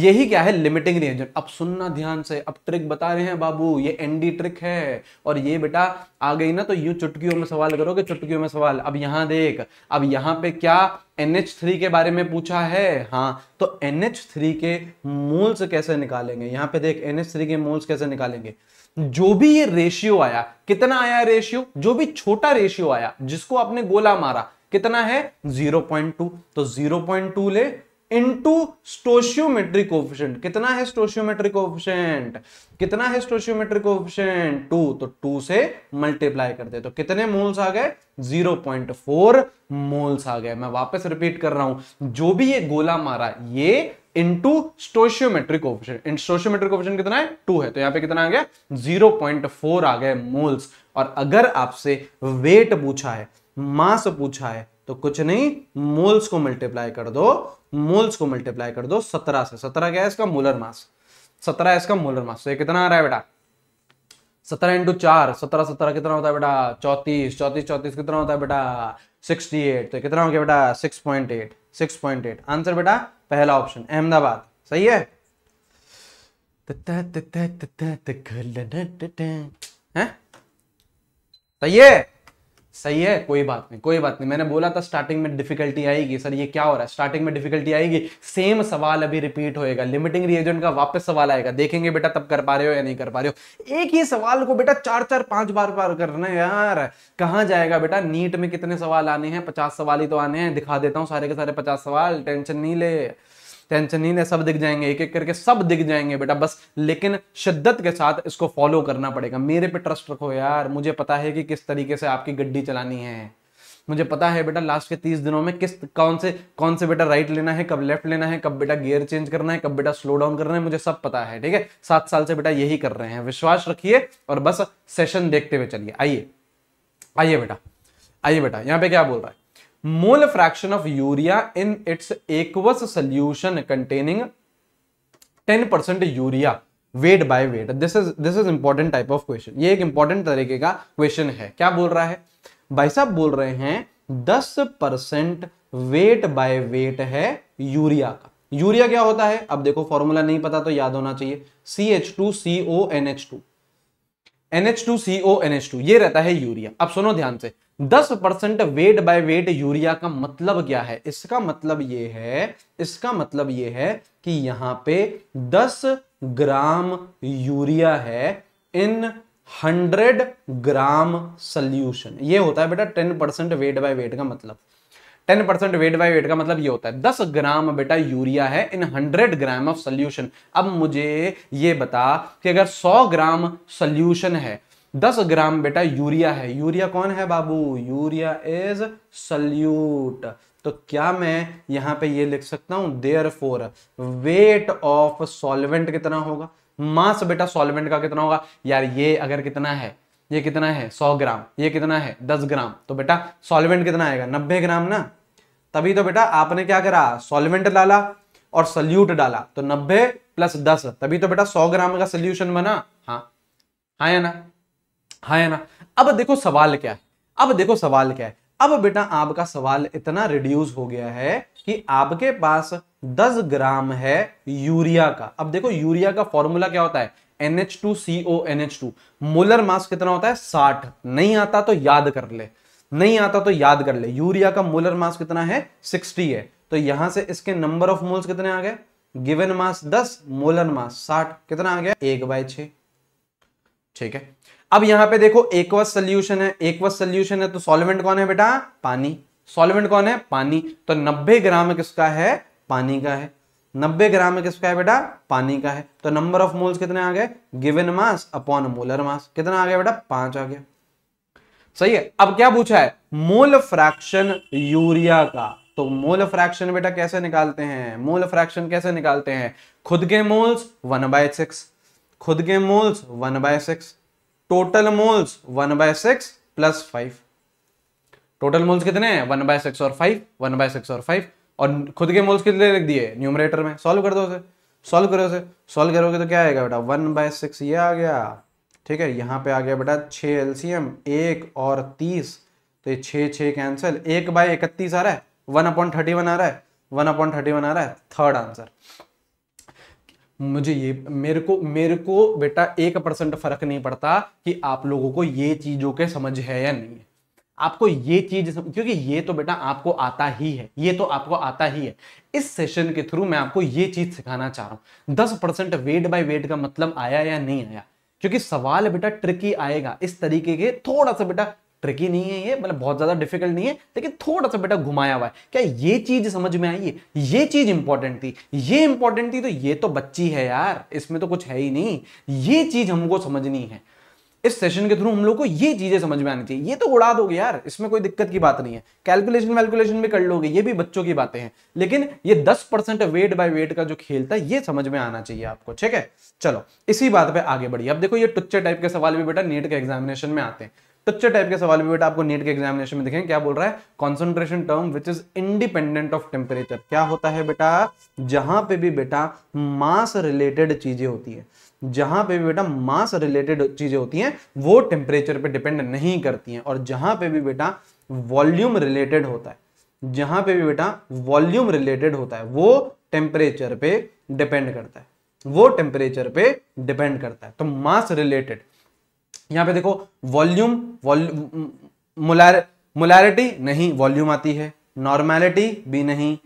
यही क्या है लिमिटिंग रिएजेंट अब सुनना ध्यान से अब ट्रिक बता रहे हैं बाबू ये एनडी ट्रिक है और ये बेटा आ गई ना तो यू चुटकियों में सवाल करोगे चुटकियों में सवाल अब यहां देख अब यहां पे क्या NH3 के बारे में पूछा है हाँ तो NH3 के मोल्स कैसे निकालेंगे यहां पे देख NH3 के मोल्स कैसे निकालेंगे जो भी ये रेशियो आया कितना आया रेशियो जो भी छोटा रेशियो आया जिसको आपने गोला मारा कितना है 0.2 तो 0.2 ले इनटू स्टोशियोमेट्रिक कोफिशेंट कितना है स्टोशियोमेट्रिक कोफिशेंट कितना है स्टोशियोमेट्रिक कोफिशेंट टू तो टू से मल्टीप्लाई कर दे तो कितने मोल्स आ गए 0.4 मोल्स आ गए मैं वापस रिपीट कर रहा हूं जो भी ये गोला मारा ये into stoichiometric coefficient in stoichiometric coefficient कितना है टू है तो यहां पे कितना आ गया 0.4 आ गए मोल्स और अगर आपसे वेट पूछा है मास पूछा है तो कुछ नहीं मोल्स को मल्टीप्लाई कर दो मोल्स को मल्टीप्लाई कर दो सत्रह से सत्रह क्या है इसका मोलर मास सत्रह इसका मोलर मास तो ये कितना आ रहा है बेटा सत्रह इंटू चार सत्रह सत्रह कितना होता है बेटा चौतीस चौतीस चौतीस कितना होता है बेटा सिक्सटी एट तो कितना हो गया बेटा six point eight six point eight answer बेटा पहला ऑप्शन अहमदाबाद सही है सही है सही है कोई बात नहीं कोई बात नहीं मैंने बोला था स्टार्टिंग में डिफिकल्टी आएगी सर ये क्या हो रहा है स्टार्टिंग में डिफिकल्टी आएगी सेम सवाल अभी रिपीट होएगा लिमिटिंग रिएजेंट का वापस सवाल आएगा देखेंगे बेटा तब कर पा रहे हो या नहीं कर पा रहे हो एक ही सवाल को बेटा चार चार पांच बार बार करना है यार कहाँ जाएगा बेटा नीट में कितने सवाल आने हैं पचास सवाल ही तो आने हैं दिखा देता हूँ सारे के सारे पचास सवाल टेंशन नहीं ले टेंशन नहीं है सब दिख जाएंगे एक एक करके सब दिख जाएंगे बेटा बस लेकिन शिद्दत के साथ इसको फॉलो करना पड़ेगा मेरे पे ट्रस्ट रखो यार मुझे पता है कि किस तरीके से आपकी गड्डी चलानी है मुझे पता है बेटा लास्ट के तीस दिनों में किस कौन से कौन से बेटा राइट लेना है कब लेफ्ट लेना है कब बेटा गियर चेंज करना है कब बेटा स्लो डाउन करना है मुझे सब पता है ठीक है सात साल से बेटा यही कर रहे हैं विश्वास रखिए और बस सेशन देखते हुए चलिए आइए आइए बेटा आइए बेटा यहाँ पे क्या बोल रहा है fraction of urea in its its solution containing ten 10% urea weight by weight this is this is important type of question ये एक इंपॉर्टेंट तरीके का क्वेश्चन है क्या बोल रहा है भाई साहब बोल रहे हैं दस परसेंट वेट बाय वेट है यूरिया का यूरिया क्या होता है अब देखो फॉर्मूला नहीं पता तो याद होना चाहिए C H two C O N H two N H two C O N H two ये रहता है यूरिया अब सुनो ध्यान से दस percent weight by weight urea का मतलब क्या है इसका मतलब ये है इसका मतलब ये है कि यहां पे दस ग्राम यूरिया है इन हंड्रेड ग्राम सल्यूशन ये होता है बेटा ten percent weight by weight का मतलब ten percent weight by weight का मतलब ये होता है दस ग्राम बेटा यूरिया है in hundred gram of solution अब मुझे ये बता कि अगर सौ ग्राम सोल्यूशन है दस ग्राम बेटा यूरिया है यूरिया कौन है बाबू यूरिया इज सल्यूट तो क्या मैं यहां पे ये लिख सकता हूं therefore weight of solvent कितना होगा मास बेटा सॉल्वेंट का कितना होगा यार ये अगर कितना है ये कितना है सौ ग्राम ये कितना है दस ग्राम तो बेटा सॉल्वेंट कितना आएगा नब्बे ग्राम ना तभी तो बेटा आपने क्या करा सॉल्वेंट डाला और सल्यूट डाला तो नब्बे प्लस दस तभी तो बेटा सौ ग्राम का सोल्यूशन बना हाँ हाँ या ना हाँ है ना अब देखो सवाल क्या है अब देखो सवाल क्या है अब बेटा आपका सवाल इतना रिड्यूस हो गया है कि आपके पास 10 ग्राम है यूरिया का अब देखो यूरिया का फॉर्मूला क्या होता है NH2CO मोलर मास कितना होता है 60 नहीं आता तो याद कर ले नहीं आता तो याद कर ले यूरिया का मोलर मास कितना है 60 है तो यहां से इसके नंबर ऑफ मोल्स कितने आ गए गिवन मास 10 मोलर मास 60 कितना आ गया एक बाय छ ठीक है अब यहां पे देखो एकवस सोल्यूशन है एकवस सोल्यूशन है तो सॉल्वेंट कौन है बेटा पानी सॉल्वेंट कौन है पानी तो 90 ग्राम किसका है पानी का है 90 ग्राम किसका है बेटा पानी का है तो नंबर ऑफ मोल्स कितने आ गए given mass upon molar mass कितना आ गया बेटा पांच आ गया सही है अब क्या पूछा है मोल फ्रैक्शन यूरिया का तो मोल फ्रैक्शन बेटा कैसे निकालते हैं मोल फ्रैक्शन कैसे निकालते हैं खुद के मोल्स वन बाय सिक्स खुद के moles one by six total moles one by six plus five total moles कितने हैं वन बाय सिक्स और फाइव वन बाय सिक्स और फाइव और खुद के मोल्स कितने लिख दिए न्यूमरेटर में सॉल्व कर दो उसे सॉल्व करो उसे सॉल्व करोगे तो क्या आएगा बेटा वन बाय सिक्स ये आ गया ठीक है यहाँ पे आ गया बेटा छः एल सी एम एक और तीस तो ये छः छः कैंसिल एक बाय इकतीस आ रहा है वन अपॉइंट थर्टी वन आ रहा है वन अपॉइंट थर्टी वन आ रहा है थर्ड आंसर मुझे ये मेरे को मेरे को बेटा एक परसेंट फर्क नहीं पड़ता कि आप लोगों को ये चीजों के समझ है या नहीं है आपको ये चीज सम... क्योंकि ये तो बेटा आपको आता ही है ये तो आपको आता ही है इस सेशन के थ्रू मैं आपको ये चीज सिखाना चाह रहा हूं दस परसेंट वेट बाय वेट का मतलब आया या नहीं आया क्योंकि सवाल बेटा ट्रिकी आएगा इस तरीके के थोड़ा सा बेटा ट्रिकी नहीं है ये मतलब बहुत ज़्यादा डिफिकल्ट नहीं है लेकिन थोड़ा सा बेटा घुमाया हुआ है क्या ये चीज़ समझ में आई है ये चीज़ इंपॉर्टेंट थी ये इंपॉर्टेंट थी तो ये तो बच्ची है यार इसमें तो कुछ है ही नहीं ये चीज़ हमको समझनी है इस सेशन के थ्रू हम लोग को ये चीज़ें समझ में आनी चाहिए ये तो उड़ा दोगे यार इसमें कोई दिक्कत की बात नहीं है कैलकुलेशन वैलकुलेशन भी कर लोगे ये भी बच्चों की बातें हैं लेकिन ये 10 परसेंट वेट बाय वेट का जो खेल था ये समझ में आना चाहिए आपको ठीक है चलो इसी बात पे आगे बढ़िए अब देखो ये टुच्चे टाइप के सवाल भी बेटा नेट के एग्जामिनेशन में आते हैं तच्चे टाइप के सवाल भी बेटा आपको नीट के एग्जामिनेशन में दिखेंगे क्या बोल रहा है concentration term which is independent of temperature क्या होता है बेटा जहां पे भी बेटा मास रिलेटेड चीजें होती है जहां पे भी बेटा मास रिलेटेड चीजें होती हैं वो टेम्परेचर पे डिपेंड नहीं करती हैं और जहां पे भी बेटा वॉल्यूम रिलेटेड होता है जहां पे भी बेटा वॉल्यूम रिलेटेड होता है वो टेम्परेचर पे डिपेंड करता है वो टेम्परेचर पे डिपेंड करता है तो मास रिलेटेड यहां पे देखो वॉल्यूम वॉल्यूम मोलैरिटी नहीं वॉल्यूम आती है नॉर्मैलिटी भी नहीं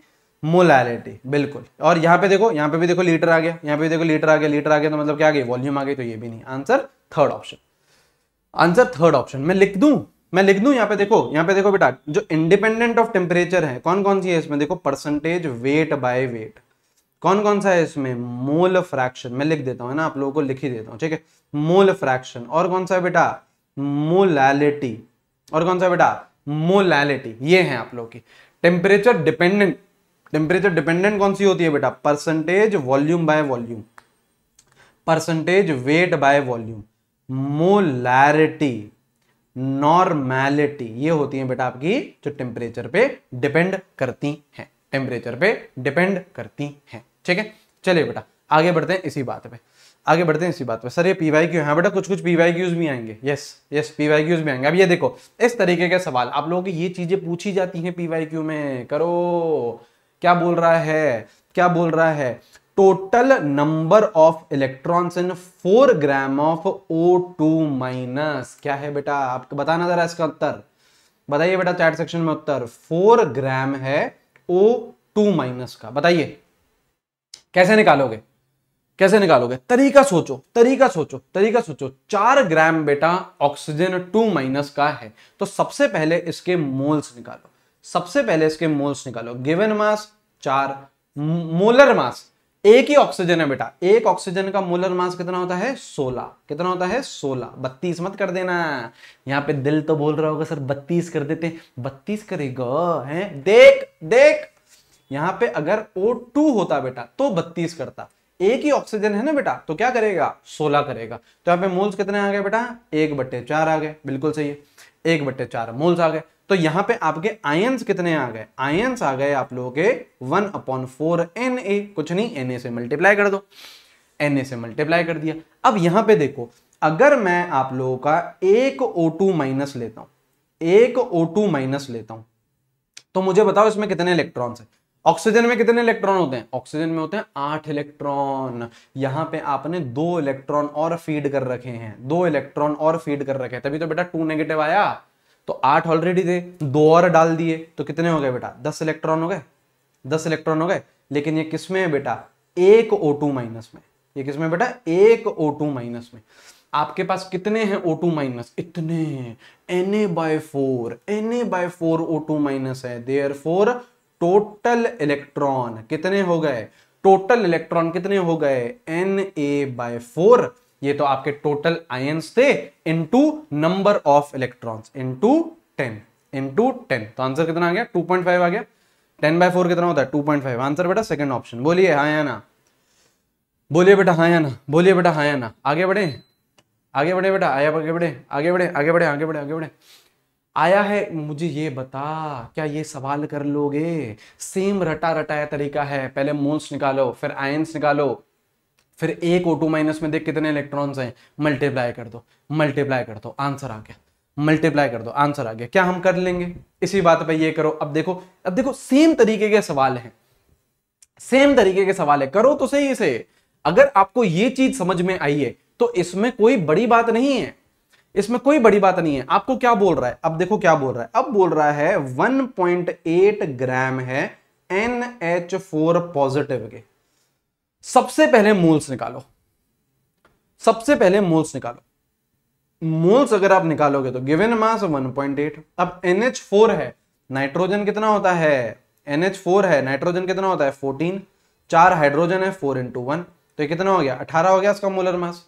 मोलैरिटी बिल्कुल और यहां पे देखो यहां पे भी देखो लीटर आ गया यहां पे भी देखो लीटर आ गया लीटर आ गया तो मतलब क्या आ गया वॉल्यूम आ गई तो ये भी नहीं answer third option answer third option मैं लिख दू मैं लिख दूं यहाँ पे देखो यहाँ पे देखो बेटा जो इंडिपेंडेंट ऑफ टेम्परेचर है कौन कौन सी है इसमें देखो परसेंटेज वेट बाय वेट कौन कौन सा है इसमें मोल फ्रैक्शन मैं लिख देता हूँ ना आप लोगों को लिख ही देता हूँ ठीक है मोल फ्रैक्शन और कौन सा बेटा मोलैलिटी और कौन सा बेटा मोलैलिटी ये है आप लोग की टेम्परेचर डिपेंडेंट टेम्परेचर डिपेंडेंट कौन सी होती है बेटा percentage volume by volume percentage weight by volume molarity normality ये होती है बेटा आपकी जो टेम्परेचर पे डिपेंड करती हैं टेम्परेचर पे डिपेंड करती हैं ठीक है चलिए बेटा आगे बढ़ते हैं इसी बात पे आगे बढ़ते हैं इसी बात में सर ये पीवाई क्यू है हाँ बेटा कुछ कुछ पीवाई क्यूज भी आएंगे yes yes P Y Qs भी आएंगे अब ये देखो इस तरीके के सवाल आप लोगों की ये चीजें पूछी जाती हैं पीवाई क्यू में करो क्या बोल रहा है क्या बोल रहा है total number of electrons in four gram of O two minus क्या है बेटा आपको बताना जरा इसका उत्तर बताइए बेटा चैट सेक्शन में उत्तर फोर ग्राम है ओ टू माइनस का बताइए कैसे निकालोगे कैसे निकालोगे तरीका सोचो तरीका सोचो तरीका सोचो चार ग्राम बेटा ऑक्सीजन टू माइनस का है तो सबसे पहले इसके मोल्स निकालो सबसे पहले इसके मोल्स निकालो गिवन मास चार मोलर मास एक ही ऑक्सीजन है बेटा एक ऑक्सीजन का मोलर मास कितना होता है 16 कितना होता है 16 बत्तीस मत कर देना यहाँ पे दिल तो बोल रहा होगा सर बत्तीस कर देते बत्तीस करेगा है देख देख यहाँ पे अगर O2 होता बेटा तो बत्तीस करता एक ही ऑक्सीजन है ना बेटा तो क्या करेगा सोलह करेगा तो यहाँ पे मोल्स कितने आ गए बेटा एक बट्टे चार आ गए बिल्कुल सही है एक बट्टे चार मोल्स आ गए तो यहाँ पे आपके आयंस कितने आ गए आयंस आ गए आप लोगों के one upon four N A कुछ नहीं एन ए से मल्टीप्लाई कर दो एन ए से मल्टीप्लाई कर दिया अब यहाँ पे देखो अगर मैं आप लोगों का एक ओ टू माइनस लेता हूं एक ओ टू माइनस लेता हूं तो मुझे बताओ इसमें कितने इलेक्ट्रॉन्स है ऑक्सीजन में कितने इलेक्ट्रॉन होते हैं ऑक्सीजन में होते हैं आठ इलेक्ट्रॉन यहाँ पे आपने दो इलेक्ट्रॉन और फीड कर रखे हैं दो इलेक्ट्रॉन और फीड कर रखे हैं तभी तो बेटा टू नेगेटिव आया तो आठ ऑलरेडी थे दो और डाल दिए तो कितने हो गए बेटा दस इलेक्ट्रॉन हो गए दस इलेक्ट्रॉन हो गए लेकिन ये किसमें है बेटा एक ओ टू माइनस में ये किसमें बेटा एक ओ टू माइनस में आपके पास कितने हैं ओ टू माइनस इतने N A by four N A by four O two minus है देयर फोर टोटल इलेक्ट्रॉन कितने हो गए टोटल इलेक्ट्रॉन कितने हो गए एन ए बाय फोर ये तो आपके टोटल आयंस थे into number of electrons into ten into ten तो आंसर कितना आ गया टू पॉइंट फाइव आ गया टेन बाय फोर कितना होता है टू पॉइंट फाइव आंसर बेटा सेकंड ऑप्शन बोलिए हाँ या ना बोलिए बेटा हाँ या ना बोलिए बेटा हाँ या ना आगे बढ़े आगे बढ़े बेटा आगे बढ़े आगे बढ़े आगे बढ़े आगे बढ़े आगे बढ़े आया है मुझे ये बता क्या ये सवाल कर लोगे सेम रटा रटाया तरीका है पहले मोल्स निकालो फिर आयंस निकालो फिर एक ओ टू माइनस में देख कितने इलेक्ट्रॉन्स हैं मल्टीप्लाई कर दो मल्टीप्लाई कर दो आंसर आ गया मल्टीप्लाई कर दो आंसर आ गया क्या हम कर लेंगे इसी बात पे ये करो अब देखो अब देखो सेम तरीके के सवाल हैं सेम तरीके के सवाल है करो तो सही इसे अगर आपको ये चीज समझ में आई है तो इसमें कोई बड़ी बात नहीं है इसमें कोई बड़ी बात नहीं है आपको क्या बोल रहा है अब देखो क्या बोल रहा है अब बोल रहा है 1.8 ग्राम है NH4 पॉजिटिव के सबसे पहले मोल्स निकालो सबसे पहले मोल्स निकालो मोल्स अगर आप निकालोगे तो गिवन मास 1.8 अब NH4 है नाइट्रोजन कितना होता है NH4 है नाइट्रोजन कितना होता है 14 चार हाइड्रोजन है फोर इंटू वन तो ये कितना हो गया अठारह हो गया इसका मोलर मास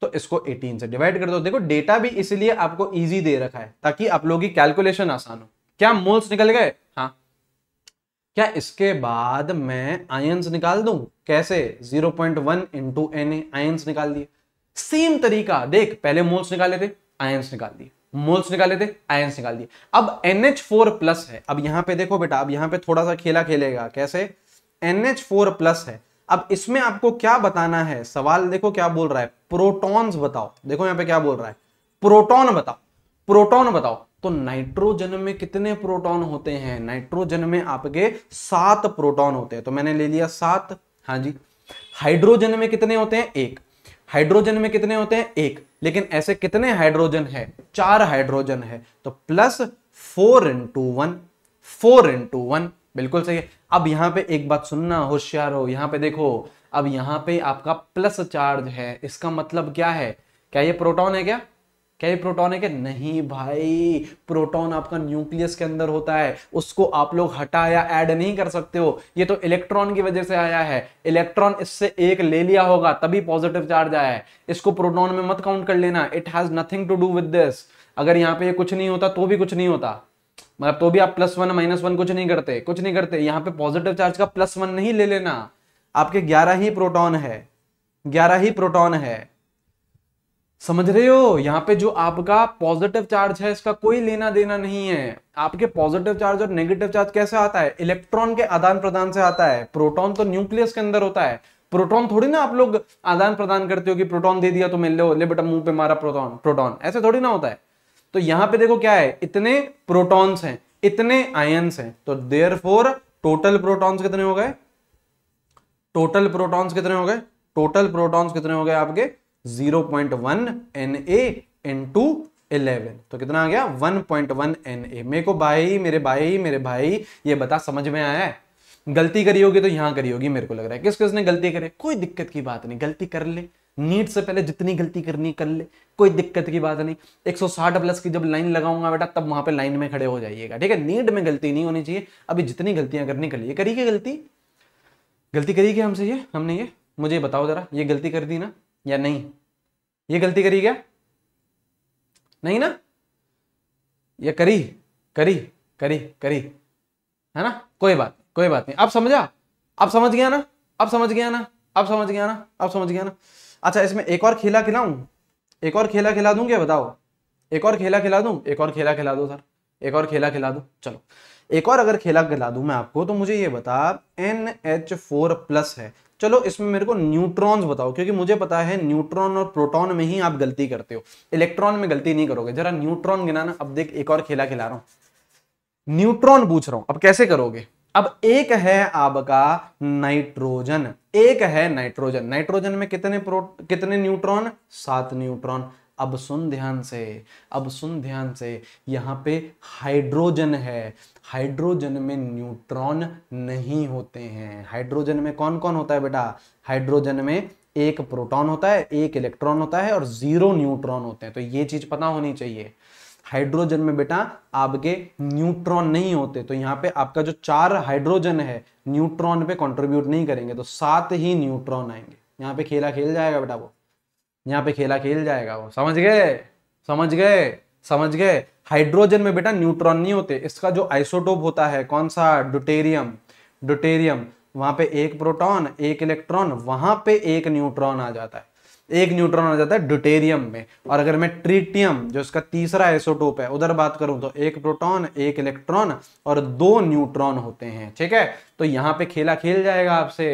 तो इसको 18 से डिवाइड कर दो देखो डेटा भी इसलिए आपको इजी दे रखा है ताकि आप लोगों की कैलकुलेशन आसान हो क्या मोल्स निकल गए हाँ क्या इसके बाद मैं आयंस निकाल दू कैसे 0.1 पॉइंट वन इंटू आयंस निकाल दिए सेम तरीका देख पहले मोल्स निकाले थे आयंस निकाल दिए मोल्स निकाले थे आयंस निकाल दिए अब एन प्लस है अब यहां पर देखो बेटा अब यहां पर थोड़ा सा खेला खेलेगा कैसे एन प्लस है अब इसमें आपको क्या बताना है सवाल देखो क्या बोल रहा है प्रोटॉन्स बताओ देखो यहां पे क्या बोल रहा है प्रोटॉन बताओ प्रोटॉन बताओ तो नाइट्रोजन में कितने प्रोटॉन होते हैं नाइट्रोजन में आपके सात प्रोटॉन होते हैं तो मैंने ले लिया सात हाँ जी हाइड्रोजन में कितने होते हैं एक हाइड्रोजन में कितने होते हैं एक लेकिन ऐसे कितने हाइड्रोजन है चार हाइड्रोजन है तो plus four into one four into one बिल्कुल सही है अब यहाँ पे एक बात सुनना होशियार हो यहाँ पे देखो अब यहाँ पे आपका प्लस चार्ज है इसका मतलब क्या है क्या ये प्रोटॉन है क्या क्या ये प्रोटॉन है क्या नहीं भाई प्रोटॉन आपका न्यूक्लियस के अंदर होता है उसको आप लोग हटा या ऐड नहीं कर सकते हो ये तो इलेक्ट्रॉन की वजह से आया है इलेक्ट्रॉन इससे एक ले लिया होगा तभी पॉजिटिव चार्ज आया है इसको प्रोटॉन में मत काउंट कर लेना it has nothing to do with this अगर यहाँ पे ये कुछ नहीं होता तो भी कुछ नहीं होता मतलब तो भी आप प्लस वन माइनस वन कुछ नहीं करते कुछ नहीं करते यहाँ पे पॉजिटिव चार्ज का प्लस वन नहीं ले लेना आपके ग्यारह ही प्रोटॉन है ग्यारह ही प्रोटॉन है समझ रहे हो यहाँ पे जो आपका पॉजिटिव चार्ज है इसका कोई लेना देना नहीं है आपके पॉजिटिव चार्ज और नेगेटिव चार्ज कैसे आता है इलेक्ट्रॉन के आदान प्रदान से आता है प्रोटॉन तो न्यूक्लियस के अंदर होता है प्रोटॉन थोड़ी ना आप लोग आदान प्रदान करते हो कि प्रोटॉन दे दिया तो मिल लो ले बेटा मुंह पे मारा प्रोटॉन प्रोटॉन ऐसे थोड़ी ना होता है तो यहां पे देखो क्या है इतने प्रोटॉन्स हैं इतने आयंस हैं तो देयर फोर टोटल प्रोटॉन्स कितने हो गए टोटल प्रोटॉन्स कितने हो गए टोटल प्रोटॉन्स कितने हो गए आपके 0.1 point one N A N two eleven तो कितना आ गया 1.1 पॉइंट वन एन ए मेरे को भाई मेरे भाई मेरे भाई ये बता समझ में आया है गलती करी होगी तो यहां करी होगी मेरे को लग रहा है किस किसने गलती करे कोई दिक्कत की बात नहीं गलती कर ले नीट से पहले जितनी गलती करनी कर ले कोई दिक्कत की बात नहीं 160 प्लस की जब लाइन लगाऊंगा बेटा तब वहां पे लाइन में खड़े हो जाइएगा ठीक है नीट में गलती नहीं होनी चाहिए अभी जितनी गलतियां करनी कर लिए करी क्या गलती गलती करी क्या हमसे ये हमने ये मुझे बताओ जरा ये गलती कर दी ना या नहीं ये गलती करी क्या नहीं ना ये करी करी करी करी है ना कोई बात कोई बात नहीं आप समझा आप समझ गया ना आप समझ गया ना आप समझ गया ना आप समझ गया ना अच्छा इसमें एक और खेला खिलाऊं एक और खेला खिला दूं क्या बताओ एक और खेला खिला दूं एक और खेला खिला दो सर एक और खेला खिला दो चलो एक और अगर खेला खिला दूं मैं आपको तो मुझे ये बता एन एच फोर प्लस है चलो इसमें मेरे को न्यूट्रॉन्स बताओ क्योंकि मुझे पता है न्यूट्रॉन और प्रोटॉन में ही आप गलती करते हो इलेक्ट्रॉन में गलती नहीं करोगे जरा न्यूट्रॉन गिनाना अब देख एक और खेला खिला रहा हूं न्यूट्रॉन पूछ रहा हूं अब कैसे करोगे अब एक है आपका नाइट्रोजन एक है नाइट्रोजन नाइट्रोजन में कितने प्रो कितने न्यूट्रॉन सात न्यूट्रॉन अब सुन ध्यान से अब सुन ध्यान से यहाँ पे हाइड्रोजन है हाइड्रोजन में न्यूट्रॉन नहीं होते हैं हाइड्रोजन में कौन कौन होता है बेटा हाइड्रोजन में एक प्रोटॉन होता है एक इलेक्ट्रॉन होता है और जीरो न्यूट्रॉन होते हैं तो ये चीज पता होनी चाहिए हाइड्रोजन में बेटा आपके न्यूट्रॉन नहीं होते तो यहाँ पे आपका जो चार हाइड्रोजन है न्यूट्रॉन पे कंट्रीब्यूट नहीं करेंगे तो सात ही न्यूट्रॉन आएंगे यहाँ पे खेला खेल जाएगा बेटा वो यहाँ पे खेला खेल जाएगा वो समझ गए समझ गए समझ गए हाइड्रोजन में बेटा न्यूट्रॉन नहीं होते इसका जो आइसोटोप होता है कौन सा डुटेरियम डुटेरियम वहां पे एक प्रोटॉन एक इलेक्ट्रॉन वहां पे एक न्यूट्रॉन आ जाता है एक न्यूट्रॉन आ जाता है ड्यूटेरियम में और अगर मैं ट्रिटियम जो इसका तीसरा एसोटोप है उधर बात करूं तो एक प्रोटॉन एक इलेक्ट्रॉन और दो न्यूट्रॉन होते हैं ठीक है तो यहां पे खेला खेल जाएगा आपसे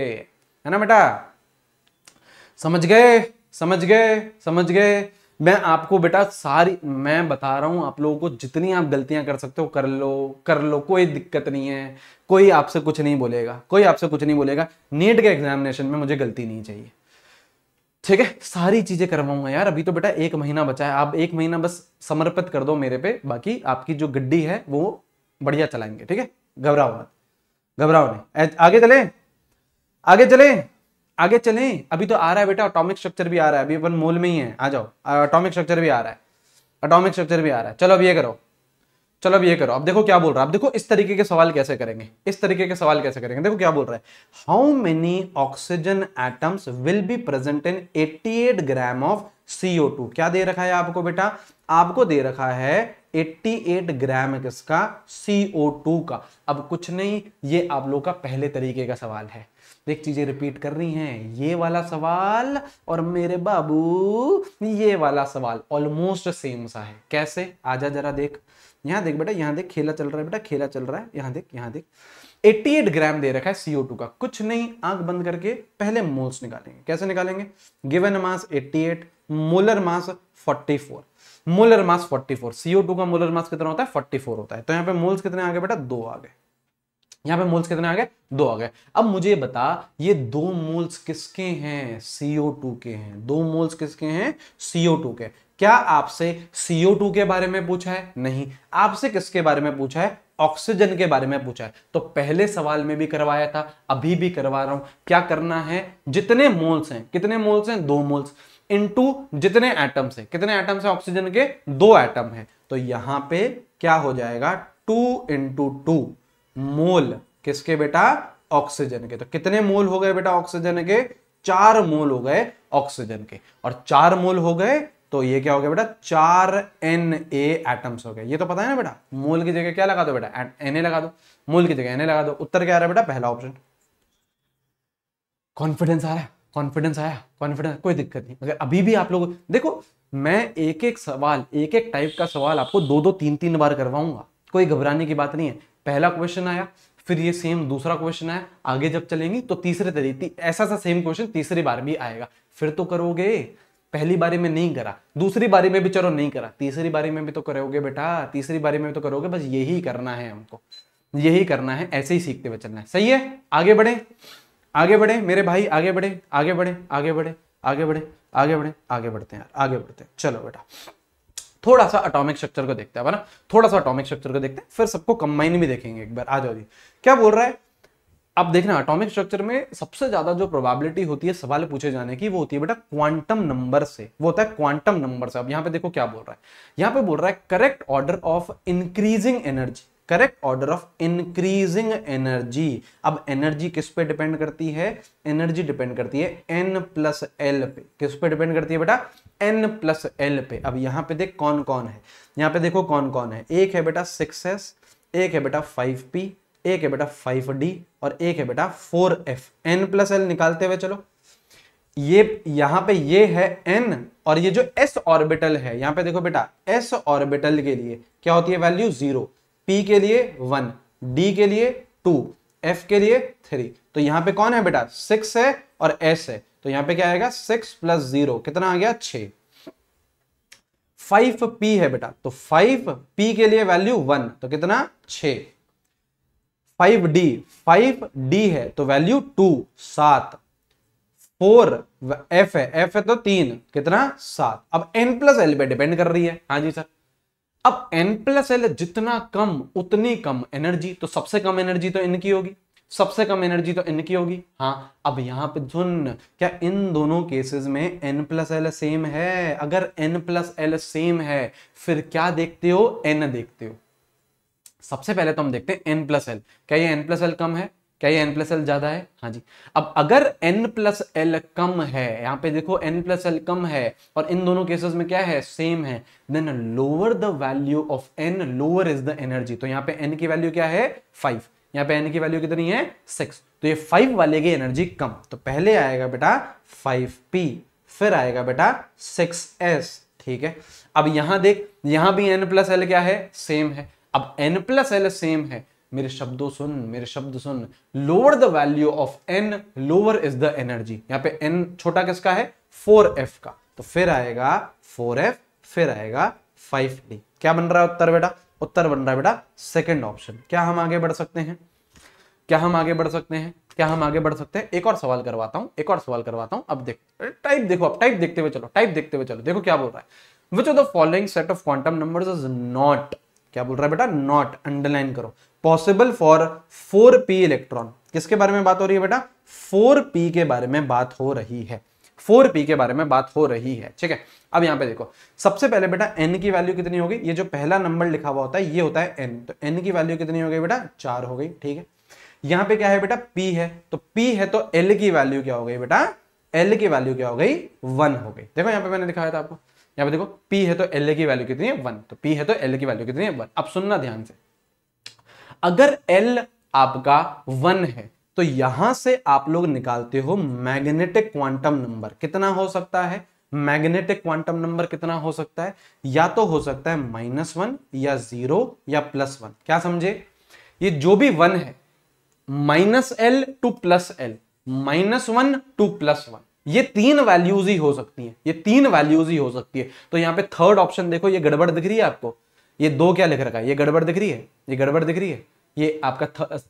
है ना बेटा समझ गए समझ गए समझ गए मैं आपको बेटा सारी मैं बता रहा हूं आप लोगों को जितनी आप गलतियां कर सकते हो कर लो कर लो कोई दिक्कत नहीं है कोई आपसे कुछ नहीं बोलेगा कोई आपसे कुछ नहीं बोलेगा नीट के एग्जामिनेशन में मुझे गलती नहीं चाहिए ठीक है सारी चीजें करवाऊंगा यार अभी तो बेटा एक महीना बचा है आप एक महीना बस समर्पित कर दो मेरे पे बाकी आपकी जो गड्डी है वो बढ़िया चलाएंगे ठीक है घबराओ मत घबराओ नहीं आगे चले आगे चले आगे चले अभी तो आ रहा है बेटा ऑटोमिक स्ट्रक्चर भी आ रहा है अभी अपन मोल में ही है आ जाओ ऑटोमिक स्ट्रक्चर भी आ रहा है ऑटोमिक स्ट्रक्चर भी आ रहा है चलो अब ये करो चलो अब ये करो अब देखो क्या बोल रहा है अब देखो इस तरीके के सवाल कैसे करेंगे इस तरीके के सवाल कैसे करेंगे देखो क्या बोल रहा है how many oxygen atoms will be present in 88 gram of CO2 क्या दे रखा है आपको बेटा आपको दे रखा है 88 ग्राम किसका CO2 का अब कुछ नहीं ये आप लोग का पहले तरीके का सवाल है देख चीजें रिपीट कर रही हैं ये वाला सवाल और मेरे बाबू ये वाला सवाल ऑलमोस्ट सेम सा है कैसे आजा जरा देख यहाँ देख बेटा यहाँ देख खेला चल रहा है बेटा खेला चल रहा है यहाँ देख यहाँ देख 88 ग्राम दे रखा है CO2 का कुछ नहीं आंख बंद करके पहले मोल्स निकालेंगे कैसे निकालेंगे given mass 88 molar mass 44 molar mass 44 CO2 का मोलर मास कितना होता है 44 होता है तो यहाँ पे मोल्स कितने आ गए बेटा दो आ गए यहाँ पे मोल्स कितने आ गए दो आ गए अब मुझे बता ये दो मोल्स किसके हैं CO2 के हैं दो मोल्स किसके हैं CO2 के क्या आपसे CO2 के बारे में पूछा है नहीं आपसे किसके बारे में पूछा है ऑक्सीजन के बारे में पूछा है तो पहले सवाल में भी करवाया था अभी भी करवा रहा हूं क्या करना है जितने मोल्स हैं कितने मोल्स हैं दो मोल्स इनटू जितने एटम्स हैं कितने एटम्स हैं ऑक्सीजन के दो एटम हैं तो यहां पे क्या हो जाएगा टू इंटू टू मोल किसके बेटा ऑक्सीजन के तो कितने मोल हो गए बेटा ऑक्सीजन के चार मोल हो गए ऑक्सीजन के और चार मोल हो गए तो ये क्या हो गया बेटा चार एन ए एटम्स हो गए ये तो पता है ना बेटा मूल की जगह क्या लगा दो बेटा एन ए लगा दो मूल की जगह एन ए लगा दो उत्तर क्या आ रहा है बेटा पहला ऑप्शन कॉन्फिडेंस आ रहा है कॉन्फिडेंस आया कॉन्फिडेंस कोई दिक्कत नहीं अगर अभी भी आप लोग देखो मैं एक एक सवाल एक एक टाइप का सवाल आपको दो दो तीन तीन बार करवाऊंगा कोई घबराने की बात नहीं है पहला क्वेश्चन आया फिर ये सेम दूसरा क्वेश्चन आया आगे जब चलेंगी तो तीसरे तरीके ऐसा सा सेम क्वेश्चन तीसरी बार भी आएगा फिर तो करोगे पहली बारी में नहीं करा दूसरी बारी में भी चलो नहीं करा तीसरी बारी में भी तो करोगे बेटा तीसरी बारी में भी तो करोगे बस यही करना है हमको यही करना है ऐसे ही सीखते हुए चलना है सही है आगे बढ़े आगे बढ़े मेरे भाई आगे बढ़े आगे बढ़े आगे बढ़े आगे बढ़े आगे बढ़े आगे बढ़ते हैं आगे बढ़ते हैं चलो बेटा थोड़ा सा अटोमिक स्ट्रक्चर को देखते हैं ना थोड़ा सा अटोमिक स्ट्रक्चर को देखते हैं फिर सबको कंबाइन भी देखेंगे एक बार आ जाओ जी क्या बोल रहा है अब देखना एटॉमिक स्ट्रक्चर में सबसे ज्यादा जो प्रोबेबिलिटी होती है सवाल पूछे जाने की वो होती है बेटा क्वांटम नंबर से वो होता है क्वांटम नंबर से अब यहां पे देखो क्या बोल रहा है यहां पे बोल रहा है correct order of increasing energy correct order of increasing energy अब एनर्जी किस पे डिपेंड करती है एनर्जी डिपेंड करती है एन प्लस एल पे किस पे डिपेंड करती है बेटा एन प्लस एल पे अब यहां पे देख कौन कौन है यहाँ पे देखो कौन कौन है एक है बेटा सिक्स एस एक है बेटा फाइव पी एक है बेटा फाइव डी और एक है बेटा four F N plus L निकालते हुए चलो ये यहां पे ये है एन और ये जो एस ऑर्बिटल है यहां पे देखो बेटा एस ऑर्बिटल के लिए क्या होती है वैल्यू जीरो पी के लिए वन डी के लिए टू एफ के लिए थ्री तो यहां पे कौन है बेटा सिक्स है और एस है तो यहां पे क्या आएगा सिक्स प्लस जीरो कितना आ गया छ फाइव पी है बेटा तो फाइव पी के लिए वैल्यू वन तो कितना छ फाइव डी फाइव डी है तो वैल्यू टू सात फोर एफ है एफ है तो तीन कितना सात अब एन प्लस एल पे डिपेंड कर रही है हाँ जी सर अब एन प्लस एल जितना कम उतनी कम एनर्जी तो सबसे कम एनर्जी तो इनकी होगी सबसे कम एनर्जी तो इनकी होगी हाँ अब यहां पे धुन क्या इन दोनों केसेस में एन प्लस एल सेम है अगर एन प्लस एल सेम है फिर क्या देखते हो एन देखते हो सबसे पहले तो हम देखते हैं एन प्लस एल क्या ये एन प्लस एल कम है क्या ये एन प्लस एल ज्यादा है हाँ जी अब अगर एन प्लस एल कम है यहाँ पे देखो एन प्लस एल कम है और इन दोनों केसेस में क्या है सेम है then lower the value of N lower is the energy तो यहाँ पे एन की वैल्यू क्या है फाइव यहाँ पे एन की वैल्यू कितनी है सिक्स तो ये फाइव वाले की एनर्जी कम तो पहले आएगा बेटा फाइव पी फिर आएगा बेटा सिक्स एस ठीक है अब यहां देख यहां भी एन प्लस एल क्या है सेम है अब एन प्लस एल सेम है मेरे शब्दों सुन मेरे शब्द सुन lower the value of N lower is the energy यहां पे एन छोटा किसका है फोर एफ का तो फिर आएगा फोर एफ फिर आएगा फाइव डी क्या बन रहा है उत्तर बेटा उत्तर बन रहा है बेटा सेकेंड ऑप्शन क्या हम आगे बढ़ सकते हैं क्या हम आगे बढ़ सकते हैं क्या हम आगे बढ़ सकते हैं एक और सवाल करवाता हूं एक और सवाल करवाता हूं अब देख टाइप देखो अब टाइप देखते हुए चलो टाइप देखते हुए चलो देखो क्या बोल रहा है which of the following set of quantum numbers is not क्या बोल रहा है बेटा नॉट अंडरलाइन करो possible for four P electron किसके बारे में बात हो रही है बेटा फोर पी के बारे में बात हो रही है फोर पी के बारे में बात हो रही है ठीक है अब यहां पे देखो सबसे पहले बेटा एन की वैल्यू कितनी होगी ये जो पहला नंबर लिखा हुआ होता है ये होता है एन तो एन की वैल्यू कितनी हो गई बेटा चार हो गई ठीक है यहां पे क्या है बेटा पी है तो पी है तो एल की वैल्यू क्या हो गई बेटा एल की वैल्यू क्या हो गई वन हो गई देखो यहां पे मैंने दिखाया था आपको यहाँ पे देखो पी है तो एल की वैल्यू कितनी है वन तो पी है तो एल की वैल्यू कितनी है वन अब सुनना ध्यान से अगर L आपका वन है तो यहां से आप लोग निकालते हो मैग्नेटिक क्वांटम नंबर कितना हो सकता है मैग्नेटिक क्वांटम नंबर कितना हो सकता है या तो हो सकता है माइनस वन या जीरो या प्लस वन क्या समझे ये जो भी वन है minus L two plus L minus one two plus one ये तीन वैल्यूज ही हो सकती है ये तीन वैल्यूज ही हो सकती है तो यहाँ पे थर्ड ऑप्शन देखो ये गड़बड़ दिख रही है आपको ये दो क्या लिख रखा है ये गड़बड़ दिख रही है ये गड़बड़ दिख रही है ये आपका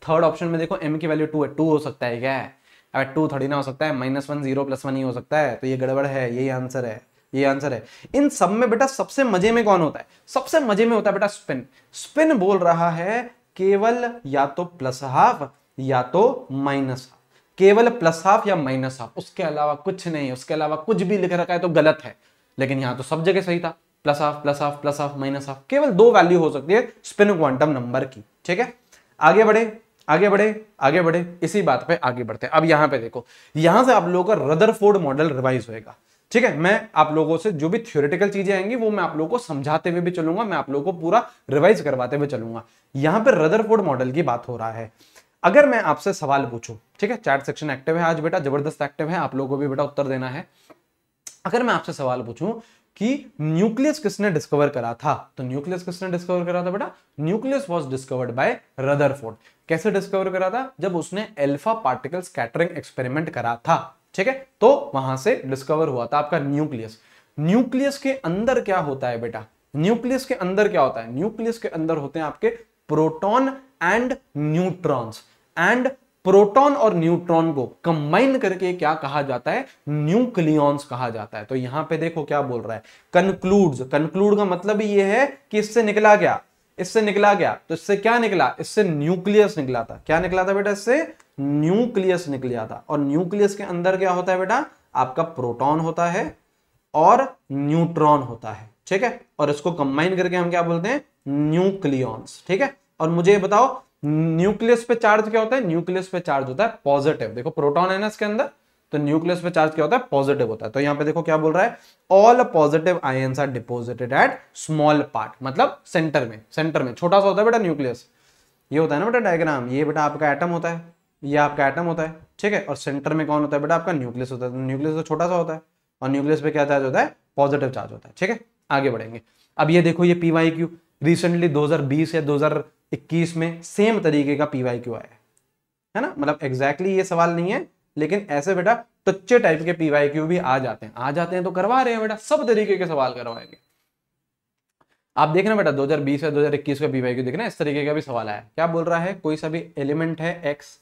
थर्ड ऑप्शन में देखो एम की वैल्यू टू है टू हो सकता है क्या है अब टू थोड़ी ना हो सकता है minus one zero plus one ही हो सकता है तो ये गड़बड़ है यही आंसर है ये आंसर है इन सब में बेटा सबसे मजे में कौन होता है सबसे मजे में होता है बेटा स्पिन स्पिन बोल रहा है केवल या तो प्लस हाफ या तो माइनस हाफ केवल प्लस हाफ या माइनस हाफ उसके अलावा कुछ नहीं उसके अलावा कुछ भी लिख रखा है तो गलत है लेकिन यहां तो सब जगह सही था plus half plus half plus half minus half केवल दो वैल्यू हो सकती है स्पिन क्वांटम नंबर की ठीक है आगे बढ़े आगे बढ़े आगे बढ़े इसी बात पे आगे बढ़ते हैं अब यहां पे देखो यहां से आप लोगों का रदरफोर्ड मॉडल रिवाइज होएगा ठीक है मैं आप लोगों से जो भी थियोरिटिकल चीजें आएंगी वो मैं आप लोगों को समझाते हुए भी चलूंगा मैं आप लोगों को पूरा रिवाइज करवाते हुए चलूंगा यहाँ पे रदरफोर्ड मॉडल की बात हो रहा है अगर मैं आपसे सवाल पूछूं ठीक है चैट सेक्शन एक्टिव है आज बेटा जबरदस्त एक्टिव है आप लोगों को भी बेटा उत्तर देना है अगर मैं आपसे सवाल पूछूं कि न्यूक्लियस किसने डिस्कवर करा था तो न्यूक्लियस किसने डिस्कवर करा था बेटा nucleus was discovered by Rutherford कैसे डिस्कवर करा था जब उसने एल्फा पार्टिकल स्कैटरिंग एक्सपेरिमेंट करा था ठीक है तो वहां से डिस्कवर हुआ था आपका न्यूक्लियस न्यूक्लियस के अंदर क्या होता है बेटा न्यूक्लियस के अंदर क्या होता है न्यूक्लियस के अंदर होते हैं आपके proton and neutrons and proton और न्यूट्रॉन को कंबाइन करके क्या कहा जाता है न्यूक्लियॉन्स कहा जाता है तो यहां पे देखो क्या बोल रहा है कंक्लूड्स कंक्लूड का मतलब ये है कि इससे निकला गया इससे निकला गया तो इससे क्या निकला इससे न्यूक्लियस निकला था क्या निकला था बेटा इससे न्यूक्लियस निकला था और न्यूक्लियस के अंदर क्या होता है बेटा आपका प्रोटॉन होता है और न्यूट्रॉन होता है ठीक है और इसको कंबाइन करके हम क्या बोलते हैं न्यूक्लियॉन्स ठीक है और मुझे बताओ न्यूक्लियस पे चार्ज क्या होता है न्यूक्लियस पे चार्ज होता है पॉजिटिव देखो प्रोटॉन है ना इसके अंदर तो न्यूक्लियस पे चार्ज क्या होता है पॉजिटिव होता है तो यहां पे देखो क्या बोल रहा है all positive ions are deposited at small part मतलब सेंटर में सेंटर में छोटा सा होता है बेटा न्यूक्लियस ये होता है ना बेटा डायग्राम ये बेटा आपका एटम होता है ये आपका एटम होता है ठीक है और सेंटर में कौन होता है बेटा आपका न्यूक्लियस होता है न्यूक्लियस तो, तो छोटा सा होता है और न्यूक्लियस पे क्या चार्ज होता है पॉजिटिव चार्ज होता है ठीक है आगे बढ़ेंगे अब ये देखो ये पी क्यू रिसेंटली 2020 या 2000 इक्कीस में सेम तरीके का पी वाई क्यू आया है ना मतलब एग्जैक्टली exactly ये सवाल नहीं है लेकिन ऐसे बेटा टच्चे टाइप के पी वाई क्यू भी आ जाते हैं आ जाते हैं तो करवा रहे हैं बेटा सब तरीके के सवाल करवाएंगे आप देख रहे बेटा 2020 या 2021 का पीवाई क्यू देख रहे हैं इस तरीके का भी सवाल आया क्या बोल रहा है कोई सा भी एलिमेंट है एक्स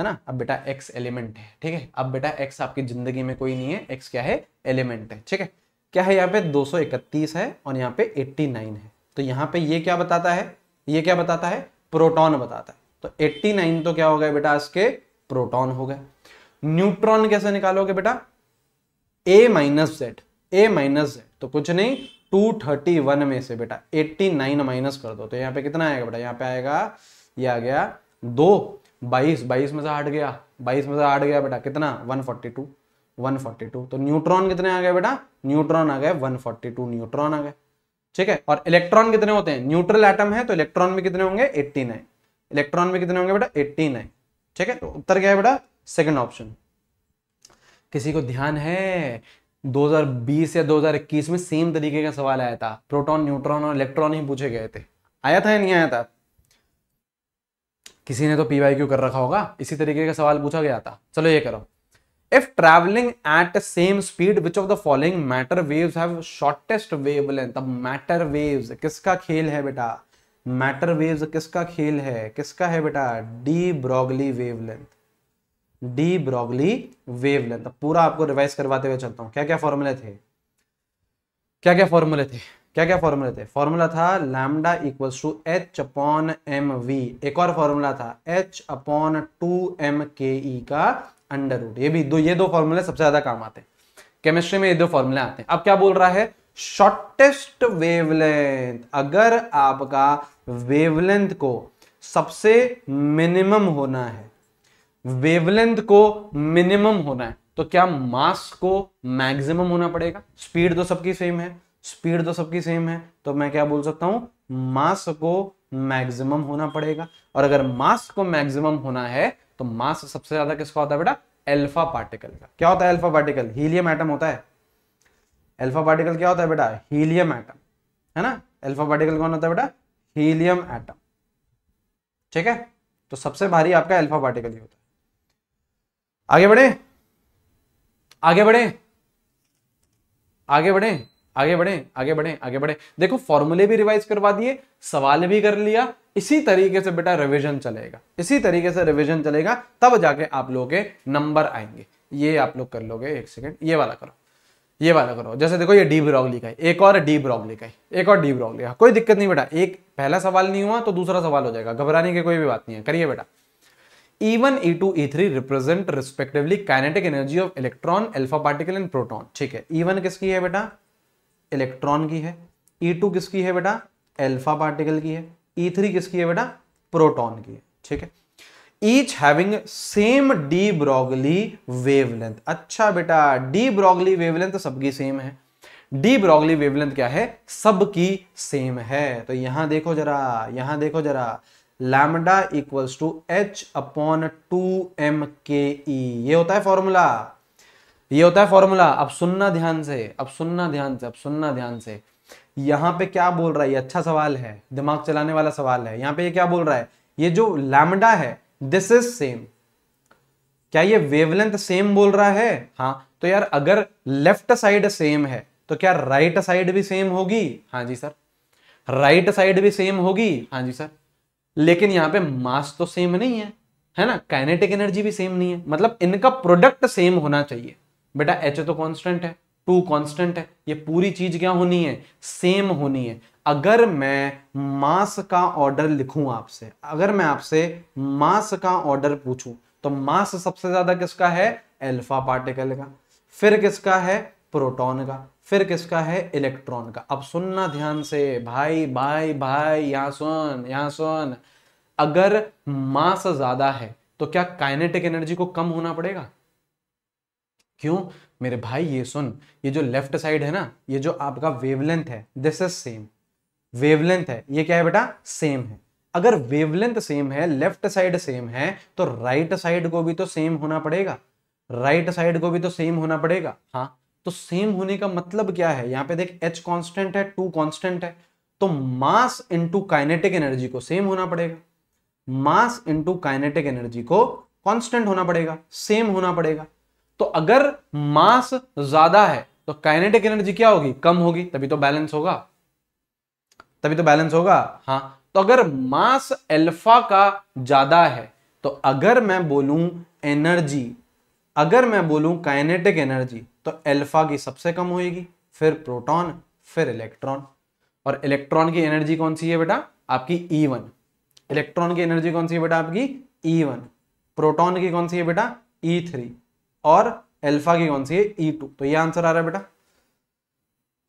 है ना अब बेटा एक्स एलिमेंट है ठीक है अब बेटा एक्स आपकी जिंदगी में कोई नहीं है एक्स क्या है एलिमेंट है ठीक है क्या है यहाँ पे इकतीस है और यहाँ पे नाइन है तो यहाँ पे ये क्या बताता है ये क्या बताता है प्रोटॉन बताता है तो 89 तो क्या हो गया बेटा इसके प्रोटॉन हो गए न्यूट्रॉन कैसे निकालोगे बेटा A minus Z A minus Z तो कुछ नहीं 231 में से बेटा 89 माइनस कर दो तो यहाँ पे कितना आएगा बेटा यहाँ पे आएगा ये आ गया दो बाईस बाईस में से हट गया बाईस में से हट गया बेटा कितना 142 142 तो न्यूट्रॉन कितने आ गए बेटा न्यूट्रॉन आ गए 142 न्यूट्रॉन आ गए ठीक है और इलेक्ट्रॉन कितने होते हैं न्यूट्रल एटम है तो इलेक्ट्रॉन में कितने होंगे 89 इलेक्ट्रॉन में कितने होंगे बेटा 89 ठीक है तो उत्तर क्या है बेटा सेकंड ऑप्शन किसी को ध्यान है 2020 या 2021 में सेम तरीके का सवाल आया था प्रोटॉन न्यूट्रॉन और इलेक्ट्रॉन ही पूछे गए थे आया था या नहीं आया था किसी ने तो पी कर रखा होगा इसी तरीके का सवाल पूछा गया था चलो ये करो If traveling at the same speed, which of the following matter waves have shortest wavelength? The matter waves किसका खेल है बेटा मैटर वेव्स किसका खेल है किसका है बेटा de Broglie wavelength de Broglie wavelength पूरा आपको रिवाइज करवाते हुए चलता हूँ क्या क्या फॉर्मूले थे क्या क्या फॉर्मूले थे क्या क्या फॉर्मूले थे फॉर्मूला था lambda equals to H upon M V एक और फॉर्मूला था H upon two M K ई का अंडर रूट ये भी दो ये दो फॉर्मूले सबसे ज्यादा काम आते हैं केमिस्ट्री में ये दो फॉर्मूले आते हैं अब क्या बोल रहा है शॉर्टेस्ट वेवलेंथ अगर आपका वेवलेंथ को सबसे मिनिमम होना है वेवलेंथ को मिनिमम होना है तो क्या मास को मैक्सिमम होना पड़ेगा स्पीड तो सबकी सेम है स्पीड तो सबकी सेम है तो मैं क्या बोल सकता हूं मास को मैक्सिमम होना पड़ेगा और अगर मास को मैक्सिमम होना है तो मास सबसे ज्यादा किसका होता है बेटा एल्फा पार्टिकल का क्या होता है एल्फा पार्टिकल हीलियम एटम होता है एल्फा पार्टिकल क्या होता है बेटा हीलियम एटम है ना एल्फा पार्टिकल कौन होता है बेटा हीलियम एटम ठीक है तो सबसे भारी आपका एल्फा पार्टिकल ही होता है आगे बढ़े आगे बढ़े आगे बढ़े आगे बढ़े आगे बढ़े आगे बढ़े देखो फॉर्मूले भी रिवाइज करवा दिए सवाल भी कर लिया इसी तरीके से बेटा रिविजन चलेगा इसी तरीके से रिविजन चलेगा तब जाके आप लोग के नंबर आएंगे ये आप लोग कर लोगे एक सेकेंड ये वाला करो ये वाला करो जैसे देखो ये डी ब्रॉगली का है एक और डी ब्रॉगली का है एक और डी ब्रॉगली का कोई दिक्कत नहीं बेटा एक पहला सवाल नहीं हुआ तो दूसरा सवाल हो जाएगा घबराने की कोई भी बात नहीं है करिए बेटा E1, E2, E3 three represent respectively kinetic energy of electron alpha particle and proton ठीक है E1 किसकी है बेटा इलेक्ट्रॉन की है E2 किसकी है बेटा अल्फा पार्टिकल की है E3 किसकी है बेटा प्रोटॉन की है ठीक है each having same de Broglie wavelength अच्छा बेटा डी ब्रॉगली वेवलेंथ सबकी सेम है डी ब्रॉगली वेवलेंथ क्या है सबकी सेम है तो यहां देखो जरा यहां देखो जरा lambda equals to H upon two M K E ये होता है फॉर्मूला ये होता है फॉर्मूला अब सुनना ध्यान से अब सुनना ध्यान से अब सुनना ध्यान से यहाँ पे क्या बोल रहा है ये अच्छा सवाल है दिमाग चलाने वाला सवाल है यहाँ पे ये क्या बोल रहा है ये जो लैमडा है दिस इज सेम क्या ये वेवलेंथ सेम बोल रहा है हाँ तो यार अगर लेफ्ट साइड सेम है तो क्या राइट साइड भी सेम होगी हाँ जी सर राइट साइड भी सेम होगी हाँ जी सर लेकिन यहाँ पे मास तो सेम नहीं है है ना काइनेटिक एनर्जी भी सेम नहीं है मतलब इनका प्रोडक्ट सेम होना चाहिए बेटा एच तो कांस्टेंट है टू कांस्टेंट है ये पूरी चीज क्या होनी है सेम होनी है अगर मैं मास का ऑर्डर लिखूं आपसे अगर मैं आपसे मास का ऑर्डर पूछूं तो मास सबसे ज्यादा किसका है एल्फा पार्टिकल का फिर किसका है प्रोटॉन का फिर किसका है इलेक्ट्रॉन का अब सुनना ध्यान से भाई भाई भाई यहां सुन यहां सुन अगर मास ज्यादा है तो क्या काइनेटिक एनर्जी को कम होना पड़ेगा क्यों मेरे भाई ये सुन ये जो लेफ्ट साइड है ना ये जो आपका वेवलेंथ है दिस इज सेम वेवलेंथ है ये क्या है बेटा सेम है अगर वेवलेंथ सेम है लेफ्ट साइड सेम है तो राइट right साइड को भी तो सेम होना पड़ेगा राइट right साइड को भी तो सेम होना पड़ेगा हाँ तो सेम होने का मतलब क्या है यहां पे देख एच कॉन्स्टेंट है टू कॉन्स्टेंट है तो मास इंटू काइनेटिक एनर्जी को सेम होना पड़ेगा मास इंटू काइनेटिक एनर्जी को कांस्टेंट होना पड़ेगा सेम होना पड़ेगा तो अगर मास ज्यादा है तो काइनेटिक एनर्जी क्या होगी कम होगी तभी तो बैलेंस होगा तभी तो बैलेंस होगा हाँ तो अगर मास अल्फा का ज्यादा है तो अगर मैं बोलूं एनर्जी अगर मैं बोलूं काइनेटिक एनर्जी तो अल्फा की सबसे कम होगी फिर प्रोटॉन फिर इलेक्ट्रॉन और इलेक्ट्रॉन की एनर्जी कौन सी है बेटा आपकी ई वन इलेक्ट्रॉन की एनर्जी कौन सी है बेटा आपकी ई वन प्रोटॉन की कौन सी है बेटा ई e थ्री और एल्फा की कौन सी है ई e टू तो ये आंसर आ रहा है बेटा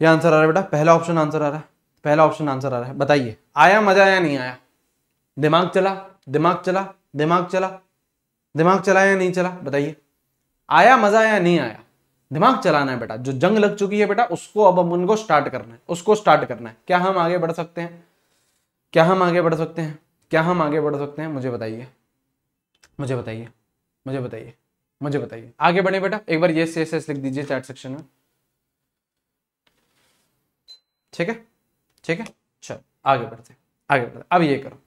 ये आंसर आ रहा है बेटा पहला ऑप्शन आंसर आ रहा है पहला ऑप्शन आंसर आ रहा है बताइए आया मजा आया नहीं आया दिमाग चला दिमाग चला दिमाग चला दिमाग चला या नहीं चला बताइए आया मजा आया नहीं आया दिमाग चलाना है बेटा जो जंग लग चुकी है बेटा उसको अब हम उनको स्टार्ट करना है उसको स्टार्ट करना है क्या हम आगे बढ़ सकते हैं क्या हम आगे बढ़ सकते हैं क्या हम आगे बढ़ सकते हैं मुझे बताइए मुझे बताइए मुझे बताइए मुझे बताइए आगे बढ़े बेटा एक बार ये एस एस लिख दीजिए चैट सेक्शन में ठीक है ठीक है चलो आगे बढ़ते आगे बढ़ते अब ये करो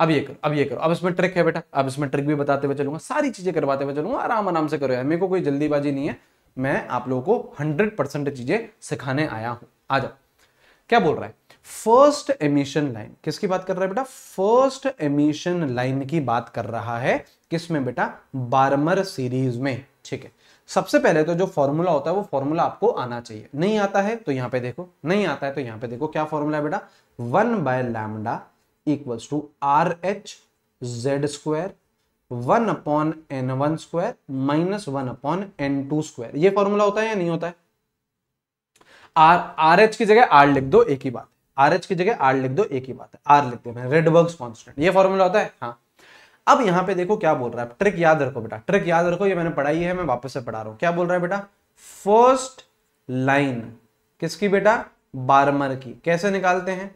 अब ये करो अब ये करो अब इसमें ट्रिक है बेटा अब इसमें ट्रिक भी बताते हुए चलूंगा सारी चीजें करवाते हुए चलूंगा आराम आराम से करो यार मेरे को कोई जल्दीबाजी नहीं है मैं आप लोगों को हंड्रेड परसेंट चीजें सिखाने आया हूं आ जाओ क्या बोल रहा है फर्स्ट एमिशन लाइन किसकी बात कर रहा है बेटा फर्स्ट एमिशन लाइन की बात कर रहा है किसमें बेटा बारमर सीरीज में ठीक है सबसे पहले तो जो फॉर्मूला होता है वो फॉर्मूला आपको आना चाहिए नहीं आता है तो यहां पे देखो नहीं आता है तो यहां पे देखो क्या फॉर्मूला है बेटा one by lambda equals to R H Z square one upon N one square minus one upon N two square ये फॉर्मूला होता है या नहीं होता है आर आर एच की जगह आर लिख दो एक ही बात आर एच की जगह आर लिख दो एक ही बात है आर लिख दिया रेड वर्ग कॉन्स्टेंट ये फॉर्मूला होता है हाँ अब यहाँ पे देखो क्या बोल रहा है ट्रिक याद रखो बेटा ट्रिक याद रखो ये मैंने पढ़ाई है मैं वापस से पढ़ा रहा हूं क्या बोल रहा है बेटा फर्स्ट लाइन किसकी बेटा बारमर की कैसे निकालते हैं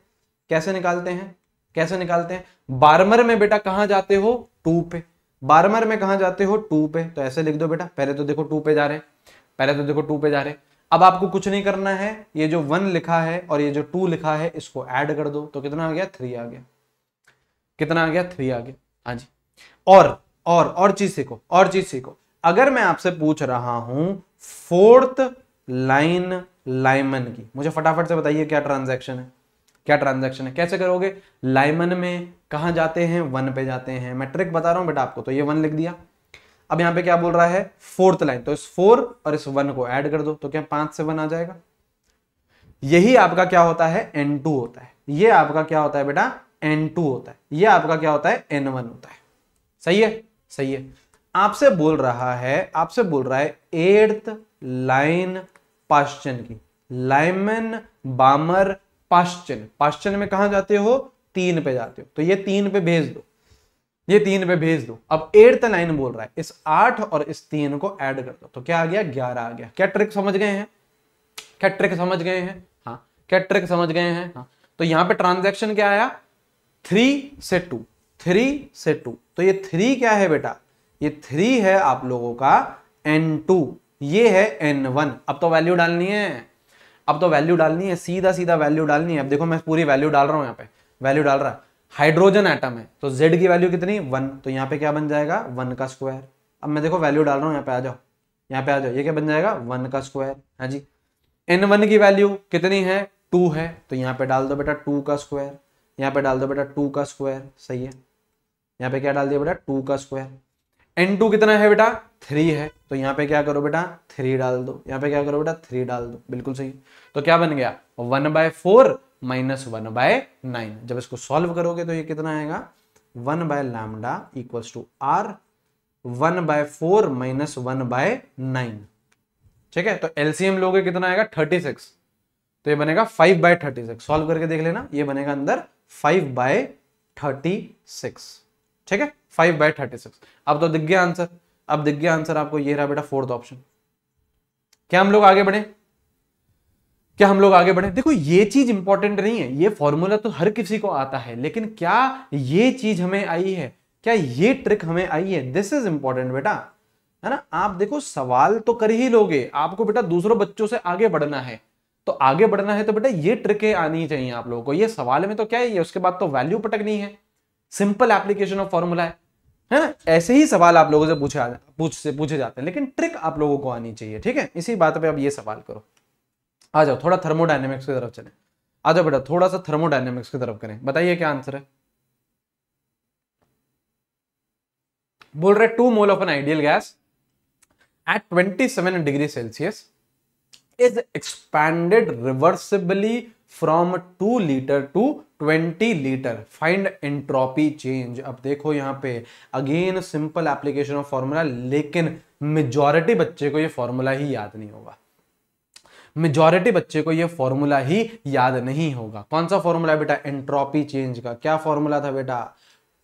कैसे निकालते हैं कैसे निकालते हैं बारमर में बेटा कहाँ जाते हो टू पे बारमर में कहा जाते हो टू पे तो ऐसे लिख दो बेटा पहले तो देखो टू पे जा रहे हैं पहले तो देखो टू पे जा रहे हैं अब आपको कुछ नहीं करना है ये जो वन लिखा है और ये जो टू लिखा है इसको ऐड कर दो तो कितना आ गया थ्री आ गया कितना आ गया थ्री आ गया हाँ जी और और और चीज सीखो और चीज सीखो अगर मैं आपसे पूछ रहा हूं फोर्थ लाइन लाइमन की मुझे फटाफट से बताइए क्या ट्रांजैक्शन है क्या ट्रांजैक्शन है कैसे करोगे लाइमन में कहा जाते हैं वन पे जाते हैं मैं ट्रिक बता रहा हूं बेटा आपको तो ये वन लिख दिया अब यहां पे क्या बोल रहा है फोर्थ लाइन तो इस फोर और इस वन को ऐड कर दो तो क्या पांच से वन आ जाएगा यही आपका क्या होता है एन टू होता है ये आपका क्या होता है बेटा एन टू होता है ये आपका क्या होता है एन वन होता है सही है सही है आपसे बोल रहा है आपसे बोल रहा है एट्थ लाइन पाश्चन की लाइमन बामर पाश्चन पाश्चन में कहा जाते हो तीन पे जाते हो तो ये तीन पे भेज दो ये तीन पे भेज दो अब एट नाइन बोल रहा है इस आठ और इस तीन को ऐड कर दो तो क्या आ गया ग्यारह आ गया क्या ट्रिक समझ गए हैं क्या ट्रिक समझ गए हैं हाँ क्या ट्रिक समझ गए हैं हाँ तो यहाँ पे ट्रांजेक्शन क्या आया थ्री से टू थ्री से टू तो ये थ्री क्या है बेटा ये थ्री है आप लोगों का एन टू ये है एन वन अब तो वैल्यू डालनी है अब तो वैल्यू डालनी है सीधा सीधा वैल्यू डालनी है अब देखो मैं पूरी वैल्यू डाल रहा हूँ यहाँ पे वैल्यू डाल रहा है हाइड्रोजन एटम है तो जेड की वैल्यू कितनी वन तो यहाँ पे क्या बन जाएगा वन का स्क्वायर अब मैं देखो वैल्यू डाल रहा हूँ यहाँ पे आ जाओ यहाँ पे आ जाओ ये क्या बन जाएगा वन का स्क्वायर हाँ जी एन वन की वैल्यू कितनी है टू है तो यहाँ पे डाल दो बेटा टू का स्क्वायर यहाँ पे डाल दो बेटा टू का स्क्वायर सही है यहाँ पे क्या डाल दिया बेटा टू का स्क्वायर एन टू कितना है बेटा थ्री है तो यहाँ पे क्या करो बेटा थ्री डाल दो यहाँ पे क्या करो बेटा थ्री डाल दो बिल्कुल सही तो क्या बन गया one by four minus one by nine जब इसको सॉल्व करोगे तो ये कितना आएगा one by lambda equals to R one by four minus one by nine ठीक है तो एलसीएम लोगे कितना आएगा थर्टी सिक्स तो ये बनेगा five by thirty six solve करके देख लेना ये बनेगा अंदर फाइव बाय थर्टी सिक्स ठीक है फाइव बाय थर्टी सिक्स अब तो दिख गया आंसर अब दिख गया आंसर आपको ये रहा बेटा फोर्थ ऑप्शन क्या हम लोग आगे बढ़े क्या हम लोग आगे बढ़े देखो ये चीज इंपॉर्टेंट नहीं है ये फॉर्मूला तो हर किसी को आता है लेकिन क्या ये चीज हमें आई है क्या ये ट्रिक हमें आई है दिस इज इंपॉर्टेंट बेटा है ना आप देखो सवाल तो कर ही लोगे आपको बेटा दूसरों बच्चों से आगे बढ़ना है तो आगे बढ़ना है तो बेटा ये ट्रिकें आनी चाहिए आप लोगों को ये सवाल में तो क्या है ये उसके बाद तो वैल्यू पटकनी है सिंपल एप्लीकेशन ऑफ फॉर्मूला है है ना ऐसे ही सवाल आप लोगों से पूछे पूछ से पूछे जाते हैं लेकिन ट्रिक आप लोगों को आनी चाहिए ठीक है इसी बात पे अब ये सवाल करो आ जाओ थोड़ा थर्मोडाइनमिक्स की तरफ चले आ जाओ बेटा थोड़ा सा थर्मोडाइनमिक्स की तरफ करें बताइए क्या आंसर है बोल रहे two mole of an ideal gas at twenty seven degree Celsius is expanded reversibly from two litre to twenty litre find entropy change अब देखो यहां पे again simple application of formula लेकिन मेजोरिटी बच्चे को ये फॉर्मूला ही याद नहीं होगा मेजोरिटी बच्चे को ये फॉर्मूला ही याद नहीं होगा कौन सा फॉर्मूला है बेटा एंट्रोपी चेंज का क्या फॉर्मूला था बेटा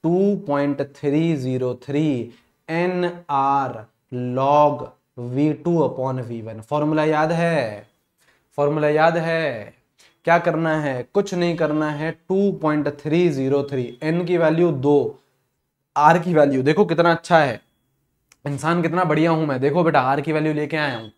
2.303 N R log V two upon V one formula याद है फॉर्मूला याद है क्या करना है कुछ नहीं करना है 2.303 एन की वैल्यू दो आर की वैल्यू देखो कितना अच्छा है इंसान कितना बढ़िया हूं मैं देखो बेटा आर की वैल्यू लेके आया हूं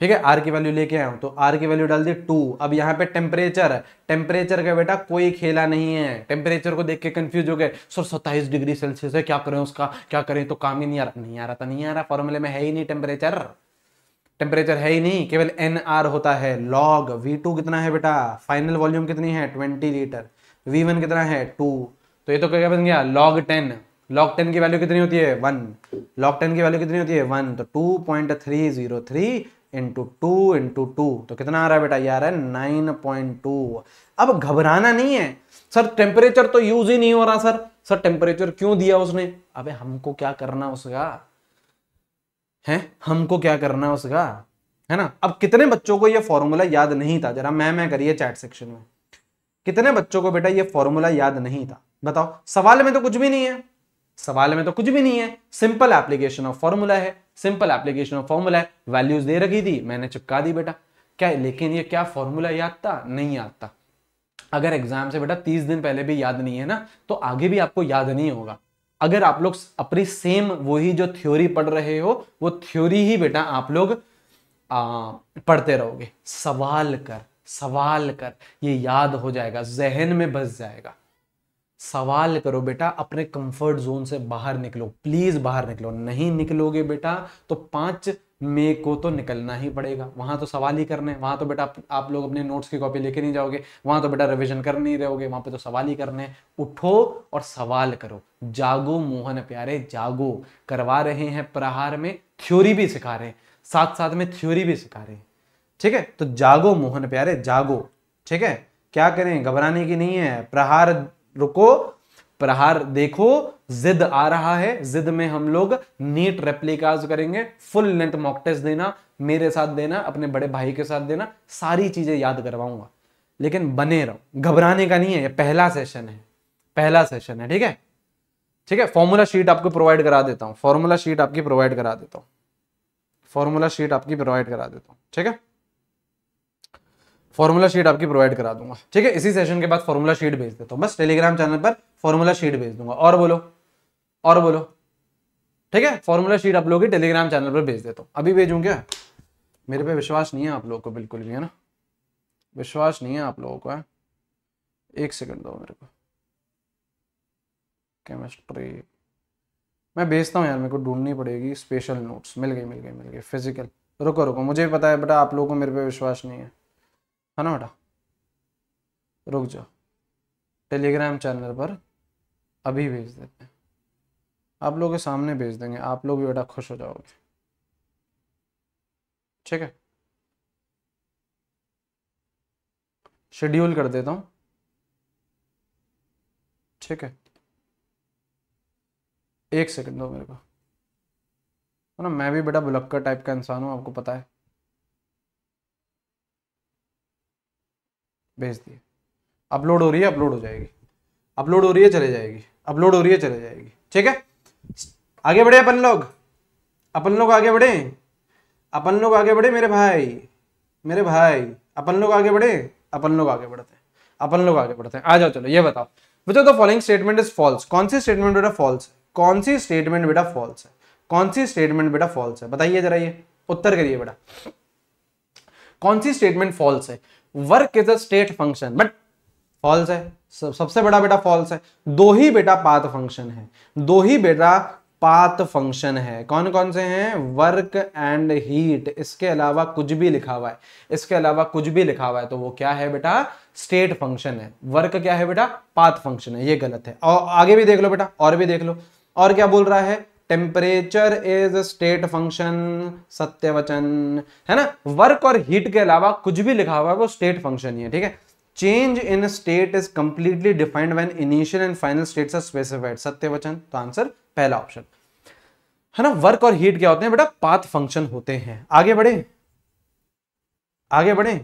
ठीक है आर की वैल्यू लेके आया हूं तो आर की वैल्यू डाल दी टू अब यहाँ पे टेम्परेचर टेम्परेचर का बेटा कोई खेला नहीं है टेम्परेचर को देख के कंफ्यूज हो गए सर सत्ताईस डिग्री सेल्सियस है क्या करें उसका क्या करें तो काम ही नहीं आ रहा नहीं आ रहा था नहीं आ रहा फॉर्मूले में है ही नहीं टेम्परेचर टेम्परेचर है ही नहीं केवल एन आर होता है लॉग वी टू कितना है बेटा फाइनल वॉल्यूम कितनी है ट्वेंटी लीटर वी वन कितना है टू तो ये तो क्या बन गया लॉग टेन लॉग टेन की वैल्यू कितनी होती है वन लॉग टेन की वैल्यू कितनी होती है वन तो two point three zero three into two into two तो कितना आ रहा है बेटा ये आ रहा है नाइन पॉइंट टू अब घबराना नहीं है सर टेम्परेचर तो यूज ही नहीं हो रहा सर सर टेम्परेचर क्यों दिया उसने अबे हमको क्या करना उसका है हमको क्या करना उसका है ना अब कितने बच्चों को ये फॉर्मूला याद नहीं था जरा मैं मैं करिए चैट सेक्शन में कितने बच्चों को बेटा ये फॉर्मूला याद नहीं था बताओ सवाल में तो कुछ भी नहीं है सवाल में तो कुछ भी नहीं है सिंपल एप्लीकेशन ऑफ फॉर्मूला है सिंपल एप्लीकेशन ऑफ फॉर्मूला है वैल्यूज दे रखी थी मैंने चिपका दी बेटा क्या लेकिन ये क्या फॉर्मूला याद था नहीं याद था अगर एग्जाम से बेटा तीस दिन पहले भी याद नहीं है ना तो आगे भी आपको याद नहीं होगा अगर आप लोग अपनी सेम वही जो थ्योरी पढ़ रहे हो वो थ्योरी ही बेटा आप लोग आ, पढ़ते रहोगे सवाल कर सवाल कर ये याद हो जाएगा जहन में बस जाएगा सवाल करो बेटा अपने कंफर्ट जोन से बाहर निकलो प्लीज बाहर निकलो नहीं निकलोगे बेटा तो पांच मे को तो निकलना ही पड़ेगा वहां तो सवाल ही करने वहां तो बेटा आप, आप लोग अपने नोट्स की कॉपी लेके नहीं जाओगे वहां तो बेटा रिविजन कर नहीं रहोगे वहां पे तो सवाल ही करने उठो और सवाल करो जागो मोहन प्यारे जागो करवा रहे हैं प्रहार में थ्योरी भी सिखा रहे हैं साथ साथ में थ्योरी भी सिखा रहे हैं ठीक है तो जागो मोहन प्यारे जागो ठीक है क्या करें घबराने की नहीं है प्रहार रुको प्रहार देखो जिद आ रहा है जिद में हम लोग नीट रेप्लिकाज करेंगे फुल लेंथ मॉक टेस्ट देना मेरे साथ देना अपने बड़े भाई के साथ देना सारी चीजें याद करवाऊंगा लेकिन बने रहो घबराने का नहीं है ये पहला सेशन है पहला सेशन है ठीक है ठीक है फॉर्मूला शीट आपको प्रोवाइड करा देता हूं फॉर्मूला शीट आपकी प्रोवाइड करा देता हूं फॉर्मूला शीट आपकी प्रोवाइड करा देता हूं ठीक है फॉर्मूला शीट आपकी प्रोवाइड करा दूंगा ठीक है इसी सेशन के बाद फॉर्मूला शीट भेज देता हूँ बस टेलीग्राम चैनल पर फॉर्मूला शीट भेज दूंगा और बोलो और बोलो ठीक है फॉर्मूला शीट आप लोग टेलीग्राम चैनल पर भेज देता हूँ अभी भेजूँ क्या मेरे पे विश्वास नहीं है आप लोगों को बिल्कुल भी है ना विश्वास नहीं है आप लोगों को है एक सेकंड दो मेरे को केमिस्ट्री मैं भेजता हूँ यार मेरे को ढूंढनी पड़ेगी स्पेशल नोट्स मिल गई मिल गई मिल गई फिजिकल रुको रुको मुझे भी पता है बेटा आप लोगों को मेरे पे विश्वास नहीं है है ना बेटा रुक जाओ टेलीग्राम चैनल पर अभी भेज देते हैं आप लोगों के सामने भेज देंगे आप लोग भी बेटा खुश हो जाओगे ठीक है शेड्यूल कर देता हूँ ठीक है एक सेकंड दो मेरे को ना मैं भी बेटा बुलक्कर टाइप का इंसान हूँ आपको पता है भेज दिए अपलोड हो रही है अपलोड हो जाएगी अपलोड हो रही है चले जाएगी अपलोड हो रही है चले जाएगी ठीक है आगे बढ़े अपन लोग अपन लोग आगे बढ़े अपन लोग आगे बढ़े मेरे भाई मेरे भाई अपन लोग आगे बढ़े अपन लोग आगे बढ़ते हैं अपन लोग आगे बढ़ते हैं आ जाओ चलो ये बताओ बच्चों तो फॉलोइंग स्टेटमेंट इज फॉल्स कौन सी स्टेटमेंट बेटा फॉल्स है कौन सी स्टेटमेंट बेटा फॉल्स है कौन सी स्टेटमेंट बेटा फॉल्स है बताइए जरा ये उत्तर करिए बेटा कौन सी स्टेटमेंट फॉल्स है work is a state function but false है सबसे बड़ा बेटा फॉल्स है दो ही बेटा पाथ फंक्शन है दो ही बेटा पाथ फंक्शन है कौन कौन से हैं वर्क एंड हीट इसके अलावा कुछ भी लिखा हुआ है इसके अलावा कुछ भी लिखा हुआ है तो वो क्या है बेटा स्टेट फंक्शन है वर्क क्या है बेटा पाथ फंक्शन है ये गलत है और आगे भी देख लो बेटा और भी देख लो और क्या बोल रहा है टेम्परेचर इज स्टेट फंक्शन सत्यवचन है ना वर्क और हीट के अलावा कुछ भी लिखा हुआ है वो स्टेट फंक्शन ही है ठीक है change in state is completely defined when initial and final state are specified सत्यवचन तो आंसर पहला ऑप्शन है ना वर्क और हीट क्या होते हैं बेटा पाथ फंक्शन होते हैं आगे बढ़े आगे बढ़े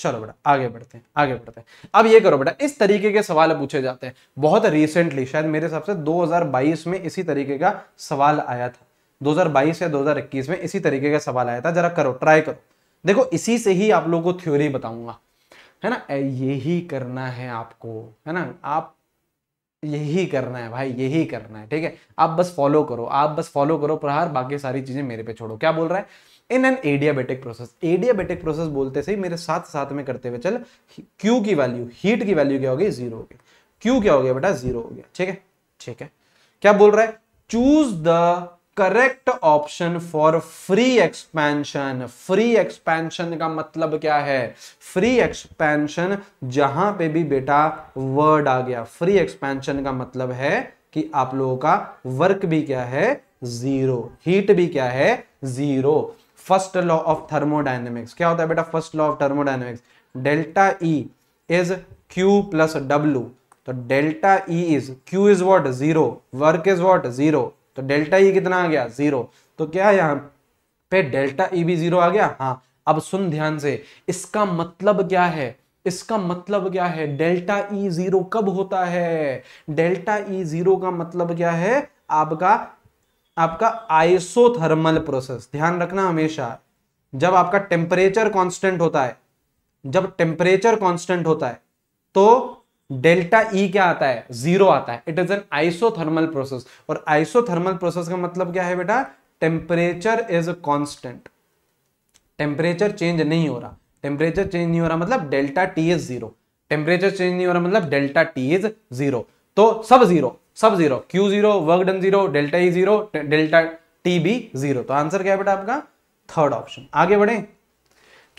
चलो बेटा आगे बढ़ते हैं आगे बढ़ते हैं अब ये करो बेटा इस तरीके के सवाल पूछे जाते हैं बहुत रिसेंटली शायद मेरे हिसाब से 2022 में इसी तरीके का सवाल आया था 2022 या 2021 में इसी तरीके का सवाल आया था जरा करो ट्राई करो देखो इसी से ही आप लोगों को थ्योरी बताऊंगा है ना यही करना है आपको है ना आप यही करना है भाई यही करना है ठीक है आप बस फॉलो करो आप बस फॉलो करो प्रहार बाकी सारी चीजें मेरे पे छोड़ो क्या बोल रहा है in an adiabatic process adiabatic process बोलते से ही मेरे साथ साथ में करते हुए चल क्यू की वैल्यू हीट की वैल्यू क्या होगी जीरो होगी क्यू क्या हो गया बेटा जीरो हो गया ठीक है ठीक है क्या बोल रहा है choose the correct option for free expansion free expansion का मतलब क्या है फ्री एक्सपेंशन जहां पे भी बेटा वर्ड आ गया फ्री एक्सपेंशन का मतलब है कि आप लोगों का वर्क भी क्या है जीरो हीट भी क्या है zero first law of thermodynamics क्या होता है बेटा first law of thermodynamics delta E is Q plus W तो delta E is Q is what zero work is what zero तो डेल्टा ई e कितना आ गया जीरो तो क्या यहाँ पे डेल्टा ई e भी जीरो आ गया हाँ अब सुन ध्यान से इसका मतलब क्या है इसका मतलब क्या है डेल्टा ई e जीरो कब होता है डेल्टा ई जीरो का मतलब क्या है आपका आपका आइसोथर्मल प्रोसेस ध्यान रखना हमेशा जब आपका टेम्परेचर कांस्टेंट होता है जब टेम्परेचर कांस्टेंट होता है तो डेल्टा ई e क्या आता है जीरो आता है it is an isothermal process और आइसोथर्मल प्रोसेस का मतलब क्या है बेटा temperature is constant temperature change नहीं हो रहा टेम्परेचर चेंज नहीं हो रहा मतलब delta T is zero temperature change नहीं हो रहा मतलब डेल्टा टी इज जीरो तो सब जीरो सब zero Q zero work done zero delta E zero delta T be zero तो आंसर क्या है बेटा आपका थर्ड ऑप्शन आगे बढ़े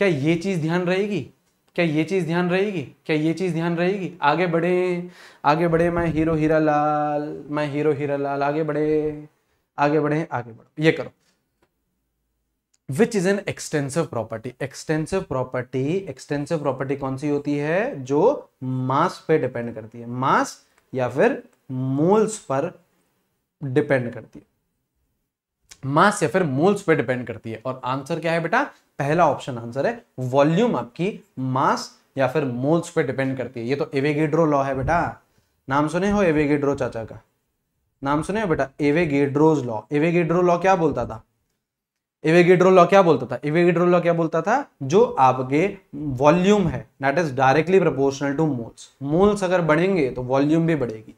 क्या ये चीज ध्यान रहेगी क्या ये चीज ध्यान रहेगी क्या ये चीज ध्यान रहेगी आगे बढ़े आगे बढ़े मैं हीरो हीरा लाल मैं हीरो हीरा लाल आगे बढ़े आगे बढ़े आगे बढ़ो ये करो which is an extensive property extensive property extensive property कौन सी होती है जो मास पे डिपेंड करती है मास या फिर मोल्स पर डिपेंड करती है मास या फिर मोल्स पर डिपेंड करती है और आंसर क्या है बेटा पहला ऑप्शन आंसर है वॉल्यूम आपकी मास या फिर मोल्स पर डिपेंड करती है ये तो एवेगेड्रो लॉ है बेटा नाम सुने हो एवेगेड्रो चाचा का नाम सुने हो बेटा एवेगेड्रोज लॉ एवेगेड्रो लॉ क्या बोलता था इवेगेड्रो लॉ क्या बोलता था इवेगेड्रो लॉ क्या बोलता था जो आपके वॉल्यूम है that is directly proportional to moles moles अगर बढ़ेंगे तो वॉल्यूम भी बढ़ेगी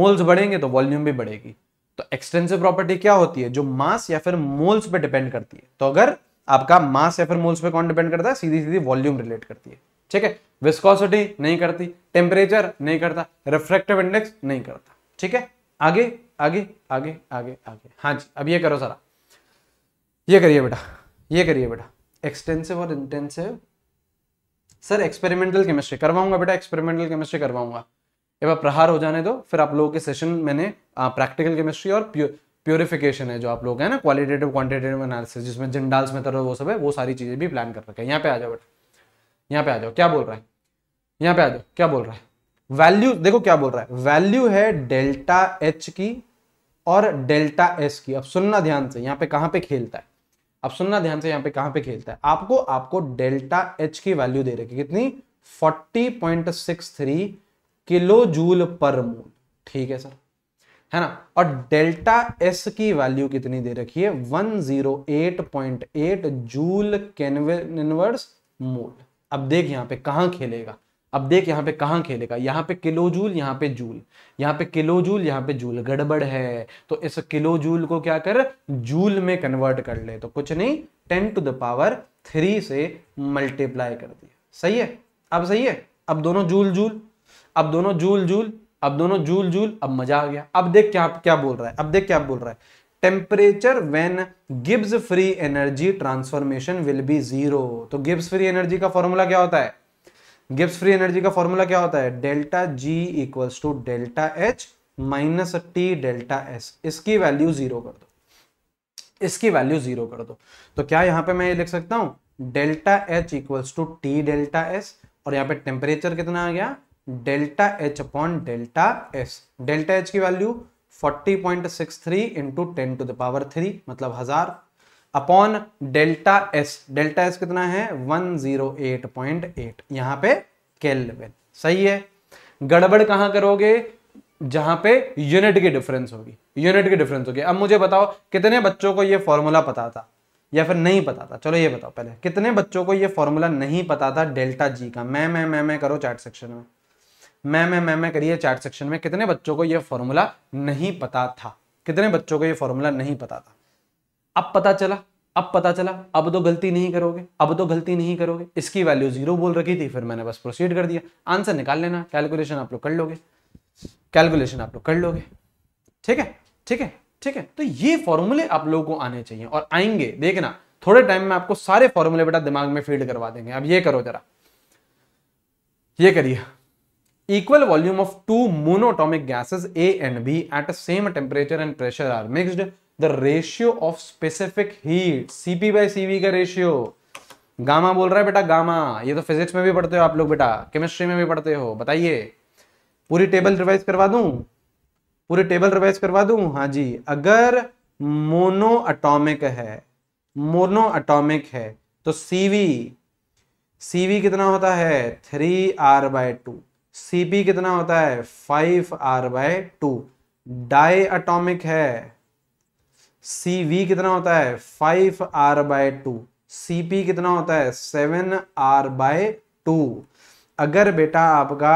मोल्स बढ़ेंगे तो वॉल्यूम भी बढ़ेगी तो एक्सटेंसिव प्रॉपर्टी क्या होती है जो मास या फिर मोल्स पे डिपेंड करती है तो अगर आपका मास या फिर मोल्स पे कौन डिपेंड करता है सीधी सीधी वॉल्यूम रिलेट करती है ठीक है विस्कोसिटी नहीं करती टेम्परेचर नहीं करता रिफ्रेक्टिव इंडेक्स नहीं करता ठीक है आगे आगे आगे आगे आगे हाँ जी अब ये करो सारा ये करिए बेटा ये करिए बेटा एक्सटेंसिव और इंटेंसिव सर एक्सपेरिमेंटल केमिस्ट्री करवाऊंगा बेटा एक्सपेरिमेंटल केमिस्ट्री करवाऊंगा एक बार प्रहार हो जाने दो फिर आप लोगों के सेशन मैंने प्रैक्टिकल केमिस्ट्री और प्योरिफिकेशन है जो आप लोग हैं ना क्वालिटेटिव क्वान्टिटेटिव एनालिसिस जिसमें जिंडाल्स में तरह वो सब है वो सारी चीज़ें भी प्लान कर रखें यहाँ पे आ जाओ बेटा यहाँ पे आ जाओ क्या बोल रहा है यहाँ पे आ जाओ क्या बोल रहा है वैल्यू देखो क्या बोल रहा है वैल्यू है डेल्टा एच की और डेल्टा एस की अब सुनना ध्यान से यहाँ पे कहाँ पे खेलता है अब सुनना ध्यान से यहाँ पे कहाँ पे खेलता है आपको आपको डेल्टा एच की वैल्यू दे रखी कितनी 40.63 किलो जूल पर मोल ठीक है सर है ना और डेल्टा एस की वैल्यू कितनी दे रखी है 108.8 जूल कैनवे इनवर्स मोल अब देख यहाँ पे कहाँ खेलेगा अब देख यहाँ पे कहाँ खेलेगा यहाँ पे किलो जूल यहाँ पे जूल यहाँ पे किलो जूल यहाँ पे जूल गड़बड़ है तो इस किलो जूल को क्या कर जूल में कन्वर्ट कर ले तो कुछ नहीं ten to the power three से मल्टीप्लाई कर दिया सही है अब सही है अब दोनों जूल जूल अब दोनों जूल जूल अब दोनों जूल जूल अब मजा आ गया अब देख क्या क्या बोल रहा है अब देख क्या बोल रहा है temperature when Gibbs free energy transformation will be zero तो गिब्स फ्री एनर्जी का फॉर्मूला क्या होता है गिब्स फ्री एनर्जी का फॉर्मूला क्या होता है delta G equals to delta H minus T delta S इसकी वैल्यू जीरो कर दो इसकी वैल्यू जीरो कर दो तो क्या यहां पे मैं ये लिख सकता हूं delta H equals to T delta S और यहां पे टेम्परेचर कितना आ गया delta H upon delta S delta H की value 40.63 point six three into ten to the power three मतलब हजार upon delta S delta S कितना है 108.8 यहां पे केल्विन सही है गड़बड़ कहां करोगे जहां पे यूनिट की डिफरेंस होगी यूनिट की डिफरेंस होगी अब मुझे बताओ कितने बच्चों को ये फॉर्मूला पता था या फिर नहीं पता था चलो ये बताओ पहले कितने बच्चों को ये फॉर्मूला नहीं पता था डेल्टा जी का मैं मैं मैं मैं करो चार्ट सेक्शन में मैं मैं मैं मैं करिए चार्ट सेक्शन में कितने बच्चों को ये फॉर्मूला नहीं पता था कितने बच्चों को ये फॉर्मूला नहीं पता था अब पता चला अब पता चला अब तो गलती नहीं करोगे अब तो गलती नहीं करोगे इसकी वैल्यू जीरो बोल रखी थी फिर मैंने बस प्रोसीड कर दिया आंसर निकाल लेना कैलकुलेशन आप लोग कर लोगे कैलकुलेशन आप लोग कर लोगे ठीक है ठीक है ठीक है तो ये फॉर्मूले आप लोगों को आने चाहिए और आएंगे देखना थोड़े टाइम में आपको सारे फॉर्मूले बेटा दिमाग में फील्ड करवा देंगे अब ये करो जरा ये करिए equal volume of two monatomic gases A and B at same temperature and pressure are mixed the ratio of specific heat CP by CV का रेशियो गामा बोल रहा है बेटा गामा ये तो फिजिक्स में भी पढ़ते हो आप लोग बेटा केमिस्ट्री में भी पढ़ते हो बताइए पूरी टेबल रिवाइज करवा दू पूरी टेबल रिवाइज करवा दू हाँ जी अगर मोनो अटोमिक है मोनो अटोमिक है तो सीवी सीवी कितना होता है three R by two CP कितना होता है five R by two diatomic है सी वी कितना होता है five R by two C P कितना होता है सेवन आर बाय टू अगर बेटा आपका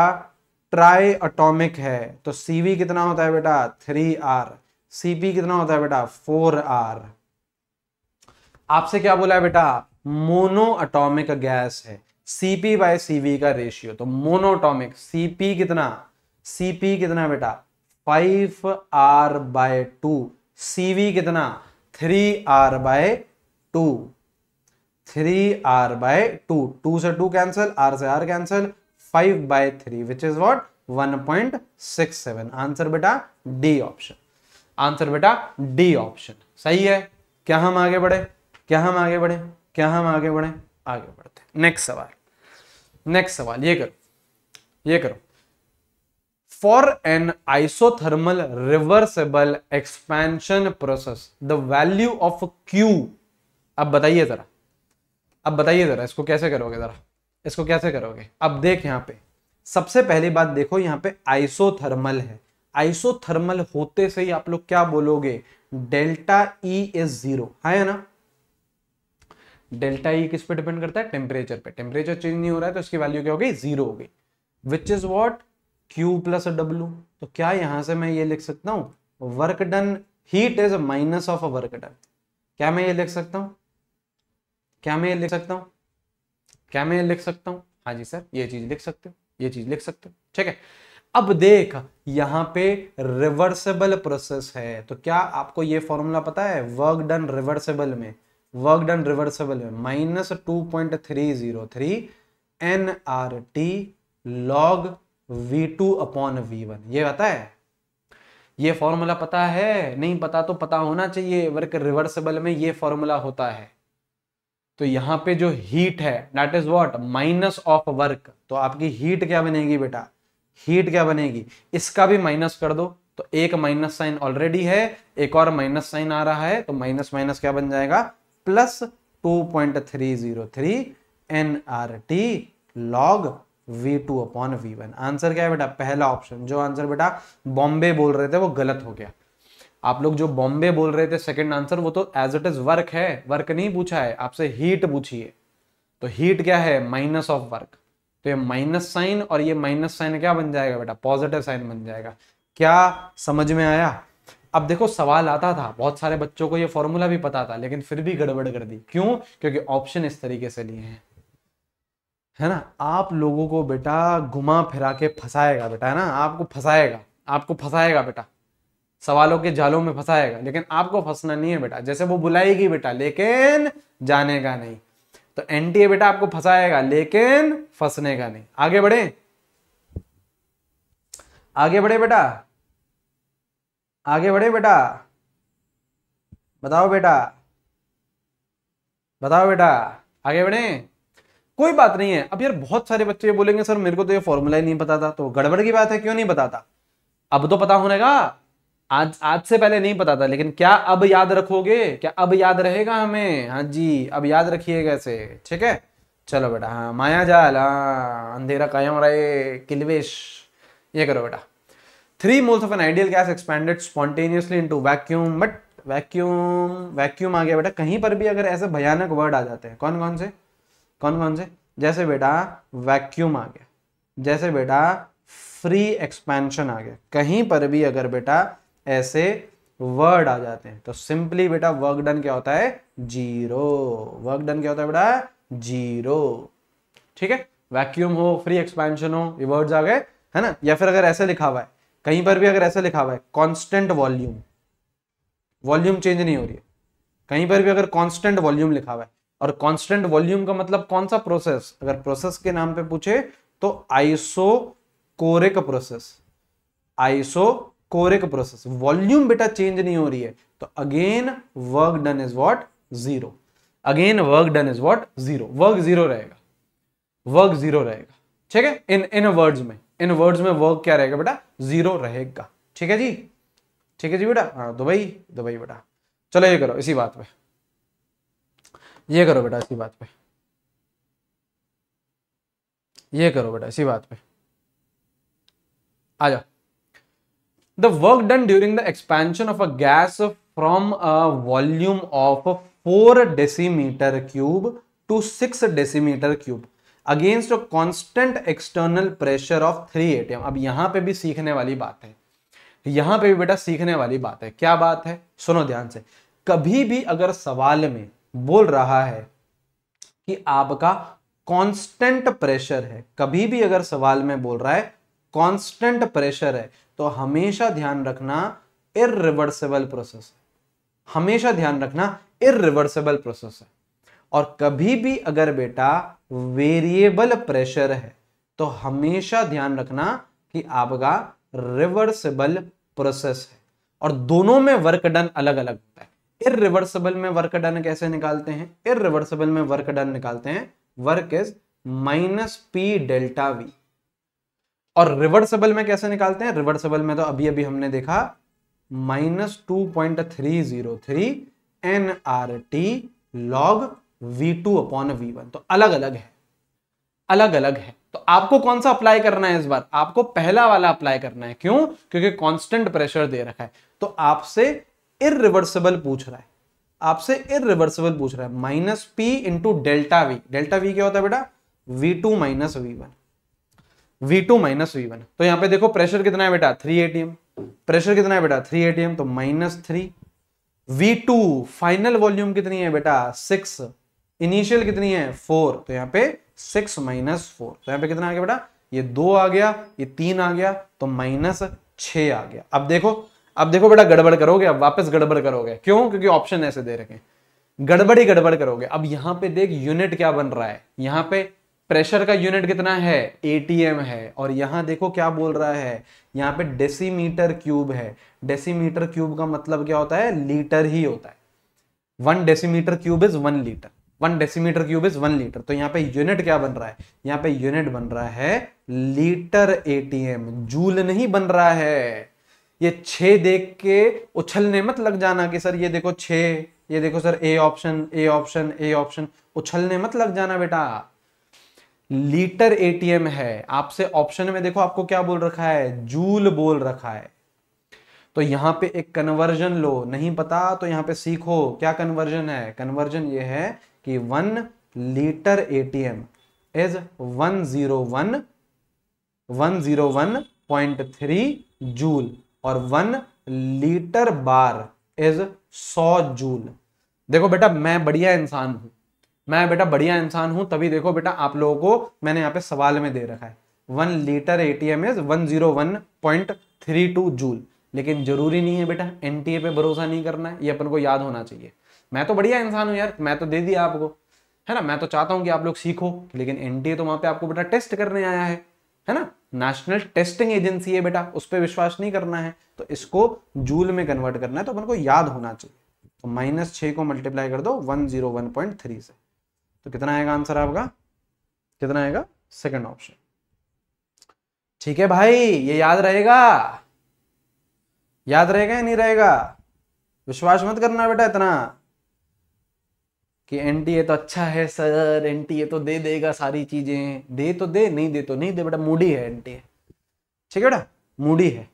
ट्राई अटोमिक है तो सी वी कितना होता है बेटा थ्री आर सी पी कितना होता है बेटा फोर आर आपसे क्या बोला है बेटा मोनो अटोमिक गैस है सीपी बाय सी वी का रेशियो तो मोनोटोमिक सीपी कितना सीपी कितना बेटा five R by two C V कितना three R by two three R by two two से टू कैंसिल आर से R cancel five by three which is what one point six seven answer बेटा D option answer बेटा D option सही है क्या हम आगे बढ़े क्या हम आगे बढ़े क्या हम आगे बढ़े आगे बढ़ते नेक्स्ट सवाल नेक्स्ट सवाल ये करो ये करो For an isothermal reversible expansion process, the value of Q अब बताइए जरा अब बताइए जरा इसको कैसे करोगे जरा इसको कैसे करोगे अब देख यहां पे सबसे पहली बात देखो यहां पे आइसोथर्मल है आइसोथर्मल होते से ही आप लोग क्या बोलोगे डेल्टा ई इज जीरो है ना डेल्टा ई e किस पे डिपेंड करता है टेम्परेचर पे टेम्परेचर चेंज नहीं हो रहा है तो इसकी वैल्यू क्या हो गई जीरो हो गई which is what Q plus W तो क्या यहां से मैं ये लिख सकता हूं work done heat is minus of a work done क्या मैं ये लिख सकता हूं क्या मैं ये लिख सकता हूं क्या मैं ये लिख सकता हूं हाँ जी सर ये चीज लिख सकते हो ये चीज लिख सकते हो ठीक है अब देख यहां पे रिवर्सेबल प्रोसेस है तो क्या आपको ये फॉर्मूला पता है वर्क डन रिवर्सेबल में वर्क डन रिवर्सेबल में minus two point three zero three N R T log V two upon V one ये पता है ये फॉर्मूला पता है नहीं पता तो पता होना चाहिए वर्क रिवर्सिबल में ये फॉर्मूला होता है तो यहां पे जो हीट है that is what minus of work तो आपकी हीट क्या बनेगी बेटा हीट क्या बनेगी इसका भी माइनस कर दो तो एक माइनस साइन ऑलरेडी है एक और माइनस साइन आ रहा है तो माइनस माइनस क्या बन जाएगा plus two point three zero three N R T log V two upon V one answer क्या है बेटा पहला ऑप्शन जो आंसर बेटा बॉम्बे बोल रहे थे वो गलत हो गया आप लोग जो बॉम्बे बोल रहे थे सेकंड आंसर वो तो एज इट इज वर्क है वर्क नहीं पूछा है आपसे हीट पूछिए तो हीट क्या है माइनस ऑफ वर्क तो ये माइनस साइन और ये माइनस साइन क्या बन जाएगा बेटा पॉजिटिव साइन बन जाएगा क्या समझ में आया अब देखो सवाल आता था बहुत सारे बच्चों को ये फॉर्मूला भी पता था लेकिन फिर भी गड़बड़ कर दी क्यों क्योंकि ऑप्शन इस तरीके से लिए हैं है ना आप लोगों को बेटा घुमा फिरा के फंसाएगा बेटा है ना आपको फंसाएगा आपको फंसाएगा बेटा सवालों के जालों में फंसाएगा लेकिन आपको फंसना नहीं है बेटा जैसे वो बुलाएगी बेटा लेकिन जानेगा नहीं तो एनटीए बेटा आपको फंसाएगा लेकिन फंसने का नहीं आगे बढ़े आगे बढ़े बेटा आगे बढ़े बेटा बताओ बेटा बताओ बेटा आगे बढ़े कोई बात नहीं है अब यार बहुत सारे बच्चे बोलेंगे सर मेरे को तो ये फॉर्मूला ही नहीं पता था तो गड़बड़ की बात है क्यों नहीं बताता अब तो पता होने का आज आज से पहले नहीं पता था लेकिन क्या अब याद रखोगे क्या अब याद रहेगा हमें हाँ जी अब याद रखिएगा ऐसे ठीक है चलो बेटा हाँ माया जाल हाँ अंधेरा कायम रहे किलवेश ये करो बेटा three moles of an ideal gas expanded spontaneously into vacuum but vacuum vacuum आ गया बेटा कहीं पर भी अगर ऐसे भयानक वर्ड आ जाते हैं कौन कौन से कौन कौन से जैसे बेटा वैक्यूम आ गया जैसे बेटा फ्री एक्सपेंशन आ गया कहीं पर भी अगर बेटा ऐसे वर्ड आ जाते हैं तो सिंपली बेटा वर्क डन क्या होता है जीरो वर्क डन क्या होता है बेटा जीरो ठीक है वैक्यूम हो फ्री एक्सपेंशन हो ये वर्ड्स आ गए है ना या फिर अगर ऐसे लिखा हुआ है कहीं पर भी अगर ऐसे लिखा हुआ है कॉन्स्टेंट वॉल्यूम वॉल्यूम चेंज नहीं हो रही है कहीं पर भी अगर कॉन्स्टेंट वॉल्यूम लिखा हुआ है और कांस्टेंट वॉल्यूम का मतलब कौन सा प्रोसेस अगर प्रोसेस के नाम पे पूछे तो isochoric process isochoric process volume बेटा चेंज नहीं हो रही है तो again work done is what zero again work done is what zero work zero रहेगा वर्क जीरो रहेगा ठीक है इन इन वर्ड्स में इन वर्ड्स में वर्क क्या रहेगा बेटा जीरो रहेगा ठीक है जी ठीक है जी बेटा हाँ दुबई दुबई बेटा चलो ये करो इसी बात पे ये करो बेटा इसी बात पे ये करो बेटा इसी बात पे आ जाओ the work done during the expansion of a gas from a volume of four decimetre cube to six decimetre cube against a constant external pressure of three ATM अब यहां पे भी सीखने वाली बात है यहां पे भी बेटा सीखने वाली बात है क्या बात है सुनो ध्यान से कभी भी अगर सवाल में बोल रहा है कि आपका कांस्टेंट प्रेशर है कभी भी अगर सवाल में बोल रहा है कांस्टेंट प्रेशर है तो हमेशा ध्यान रखना इरिवर्सेबल प्रोसेस है हमेशा ध्यान रखना इरिवर्सेबल प्रोसेस है और कभी भी अगर बेटा वेरिएबल प्रेशर है तो हमेशा ध्यान रखना कि आपका रिवर्सेबल प्रोसेस है और दोनों में वर्क डन अलग अलग होता है इरिवर्सिबल में वर्क डन कैसे निकालते हैं इरिवर्सिबल में वर्क डन निकालते हैं work is minus P delta V और रिवर्सिबल में कैसे निकालते हैं रिवर्सिबल में तो अभी अभी हमने देखा minus two point three zero three N R T log V two upon V one तो अलग अलग है अलग अलग है तो आपको कौन सा अप्लाई करना है इस बार आपको पहला वाला अप्लाई करना है क्यों क्योंकि कांस्टेंट प्रेशर दे रखा है तो आपसे इिवर्सिबल पूछ रहा है आपसे इिवर्सिबल पूछ रहा है minus P into delta V delta V क्या होता है बेटा V two minus V one V two minus V one तो यहां पे देखो प्रेशर कितना है बेटा थ्री एटीएम प्रेशर कितना है बेटा थ्री एटीएम तो minus three V two final volume कितनी है बेटा सिक्स इनिशियल कितनी है फोर तो यहाँ पे सिक्स माइनस फोर तो यहाँ पे कितना आ गया बेटा ये दो आ गया ये तीन आ गया तो माइनस छ आ गया अब देखो अब देखो बेटा गड़बड़ करोगे अब वापस गड़बड़ करोगे क्यों क्योंकि ऑप्शन ऐसे दे रखे गड़बड़ी गड़बड़ करोगे अब यहाँ पे देख यूनिट क्या बन रहा है यहाँ पे प्रेशर का यूनिट कितना है एटीएम है और यहाँ देखो क्या बोल रहा है यहाँ पे डेसीमीटर क्यूब है डेसीमीटर क्यूब का मतलब क्या होता है लीटर ही होता है one decimetre cube is one litre one decimetre cube is one litre तो यहाँ पे यूनिट क्या बन रहा है यहाँ पे यूनिट बन रहा है लीटर एटीएम जूल नहीं बन रहा है ये छ देख के उछलने मत लग जाना कि सर ये देखो छ ये देखो sir A option A option A option उछलने मत लग जाना बेटा लीटर एटीएम है आपसे ऑप्शन में देखो आपको क्या बोल रखा है जूल बोल रखा है तो यहां पे एक कन्वर्जन लो नहीं पता तो यहां पे सीखो क्या कन्वर्जन है कन्वर्जन ये है कि one litre atm is one zero one one zero one point three joule और वन लीटर बार इज सौ जूल देखो बेटा मैं बढ़िया इंसान हूं मैं बेटा बढ़िया इंसान हूं तभी देखो बेटा आप लोगों को मैंने यहाँ पे सवाल में दे रखा है one litre atm is one zero one point three two joule लेकिन जरूरी नहीं है बेटा एनटीए पे भरोसा नहीं करना है ये अपन को याद होना चाहिए मैं तो बढ़िया इंसान हूं यार मैं तो दे दिया आपको है ना मैं तो चाहता हूं कि आप लोग सीखो लेकिन एनटीए तो वहां पे आपको बेटा टेस्ट करने आया है है ना नेशनल टेस्टिंग एजेंसी है बेटा उस पर विश्वास नहीं करना है तो इसको जूल में कन्वर्ट करना है तो अपन को याद होना चाहिए तो माइनस छ को मल्टीप्लाई कर दो one zero one point three से तो कितना आएगा आंसर आपका कितना आएगा सेकंड ऑप्शन ठीक है भाई ये याद रहेगा याद रहेगा या नहीं रहेगा विश्वास मत करना बेटा इतना कि एनटीए तो अच्छा है सर एनटीए तो दे देगा सारी चीजें दे तो दे नहीं दे तो नहीं दे बेटा मूडी है एनटीए ठीक है बेटा मूडी है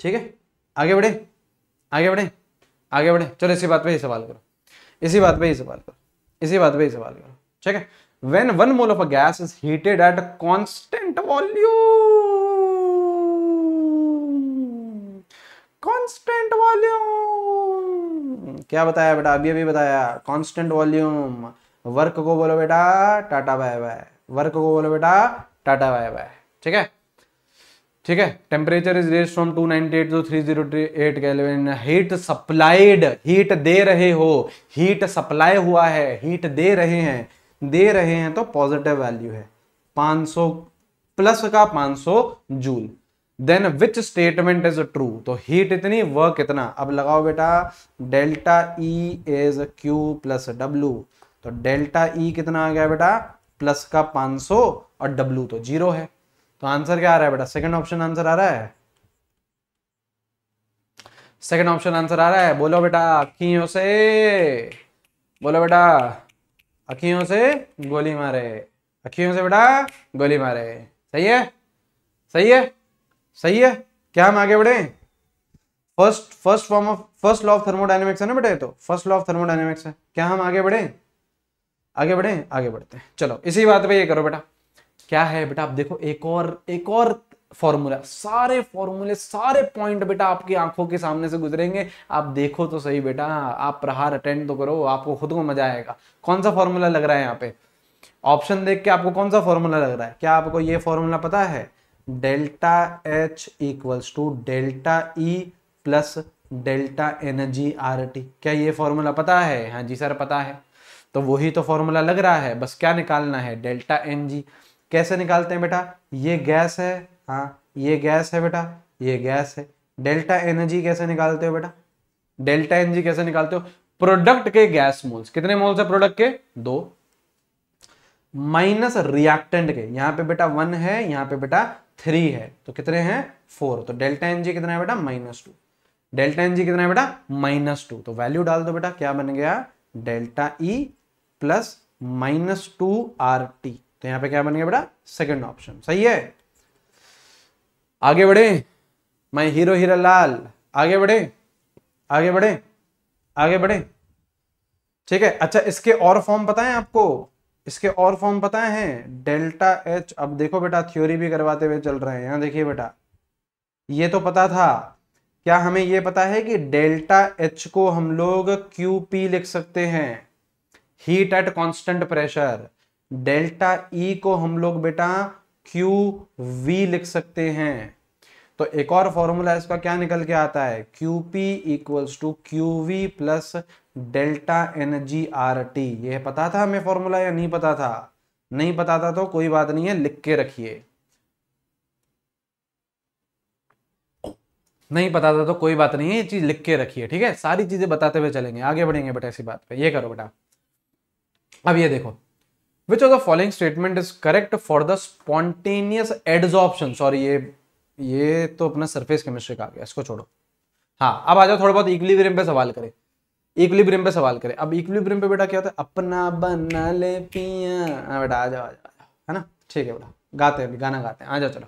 ठीक है आगे बढ़े आगे बढ़े आगे बढ़े चलो इसी बात पे ही सवाल करो इसी बात पे ही सवाल करो इसी बात पे ही सवाल करो ठीक है when one mole of a gas is heated at a constant volume constant volume क्या बताया बेटा अभी अभी बताया कांस्टेंट वॉल्यूम वर्क को बोलो बेटा टाटा बाय बाय वर्क को बोलो बेटा टाटा बाय बाय ठीक है ठीक है temperature is raise from 298 to 308 kelvin heat supplied heat दे रहे हो हीट सप्लाई हुआ है हीट दे रहे हैं दे रहे हैं तो पॉजिटिव वैल्यू है 500 प्लस का 500 joule then which statement is true तो हीट इतनी वर्क इतना अब लगाओ बेटा delta E is Q plus W तो डेल्टा ई e कितना आ गया बेटा प्लस का 500 और डब्ल्यू तो जीरो है तो आंसर क्या आ रहा है बेटा सेकंड ऑप्शन आंसर आ रहा है सेकंड ऑप्शन आंसर आ रहा है बोलो बेटा अखियों से बोलो बेटा अखियों से गोली मारे अखियों से बेटा गोली मारे सही है सही है सही है क्या हम आगे बढ़े first first form of first law of thermodynamics है ना बेटा तो फर्स्ट लॉ ऑफ थर्मोडाइनमिक्स है क्या हम आगे बढ़े आगे बढ़े आगे बढ़ते हैं चलो इसी बात पे ये करो बेटा क्या है बेटा आप देखो एक और एक और फॉर्मूला सारे फॉर्मूले सारे पॉइंट बेटा आपकी आंखों के सामने से गुजरेंगे आप देखो तो सही बेटा आप प्रहार अटेंड तो करो आपको खुद को मजा आएगा कौन सा फॉर्मूला लग रहा है यहाँ पे ऑप्शन देख के आपको कौन सा फॉर्मूला लग रहा है क्या आपको ये फॉर्मूला पता है delta H equals to delta E plus delta energy R T क्या ये फॉर्मूला पता है हाँ जी सर पता है तो वही तो फॉर्मूला लग रहा है बस क्या निकालना है डेल्टा एन जी कैसे निकालते हैं बेटा ये गैस है हाँ ये गैस है बेटा ये गैस है डेल्टा एनर्जी कैसे निकालते हो बेटा डेल्टा एनर्जी कैसे निकालते हो प्रोडक्ट के गैस मोल्स कितने मोल्स है प्रोडक्ट के दो माइनस रिएक्टेंट के यहाँ पे बेटा वन है यहाँ पे बेटा थ्री है तो कितने हैं फोर तो डेल्टा एनजी कितना है बेटा माइनस टू डेल्टा एनजी कितना है बेटा माइनस टू तो वैल्यू डाल दो बेटा क्या बन गया delta E plus minus two R T तो यहाँ पे क्या बन गया बेटा सेकेंड ऑप्शन सही है आगे बढ़े मैं हीरो हीरा लाल आगे बढ़े आगे बढ़े आगे बढ़े ठीक है अच्छा इसके और फॉर्म पता है आपको इसके और फॉर्म पता है डेल्टा एच अब देखो बेटा थ्योरी भी करवाते हुए चल रहे हैं यहां देखिए बेटा ये तो पता था क्या हमें ये पता है कि डेल्टा एच को हम लोग क्यू पी लिख सकते हैं heat at constant pressure delta E e को हम लोग बेटा क्यू वी लिख सकते हैं तो एक और फॉर्मूला इसका क्या निकल के आता है Q P equals to Q V plus delta N G R T ये पता था हमें फॉर्मूला या नहीं पता था नहीं पता था तो कोई बात नहीं है लिख के रखिए नहीं पता था तो कोई बात नहीं है ये चीज लिख के रखिए ठीक है सारी चीजें बताते हुए चलेंगे आगे बढ़ेंगे बेटा ऐसी बात पे ये करो बेटा अब ये देखो which of the following statement is correct for the spontaneous adsorption sorry ये ये तो अपना सरफेस केमिस्ट्री का आ गया इसको छोड़ो हाँ अब आ जाओ थोड़ा बहुत इक्विलिब्रियम पे सवाल करें इक्विलिब्रियम पे सवाल करें अब इक्विलिब्रियम पे बेटा क्या होता है अपना बना ले पिया हाँ बेटा आ जाओ आ जाओ है ना ठीक है बेटा गाते हैं गाना गाते हैं आ जाओ चलो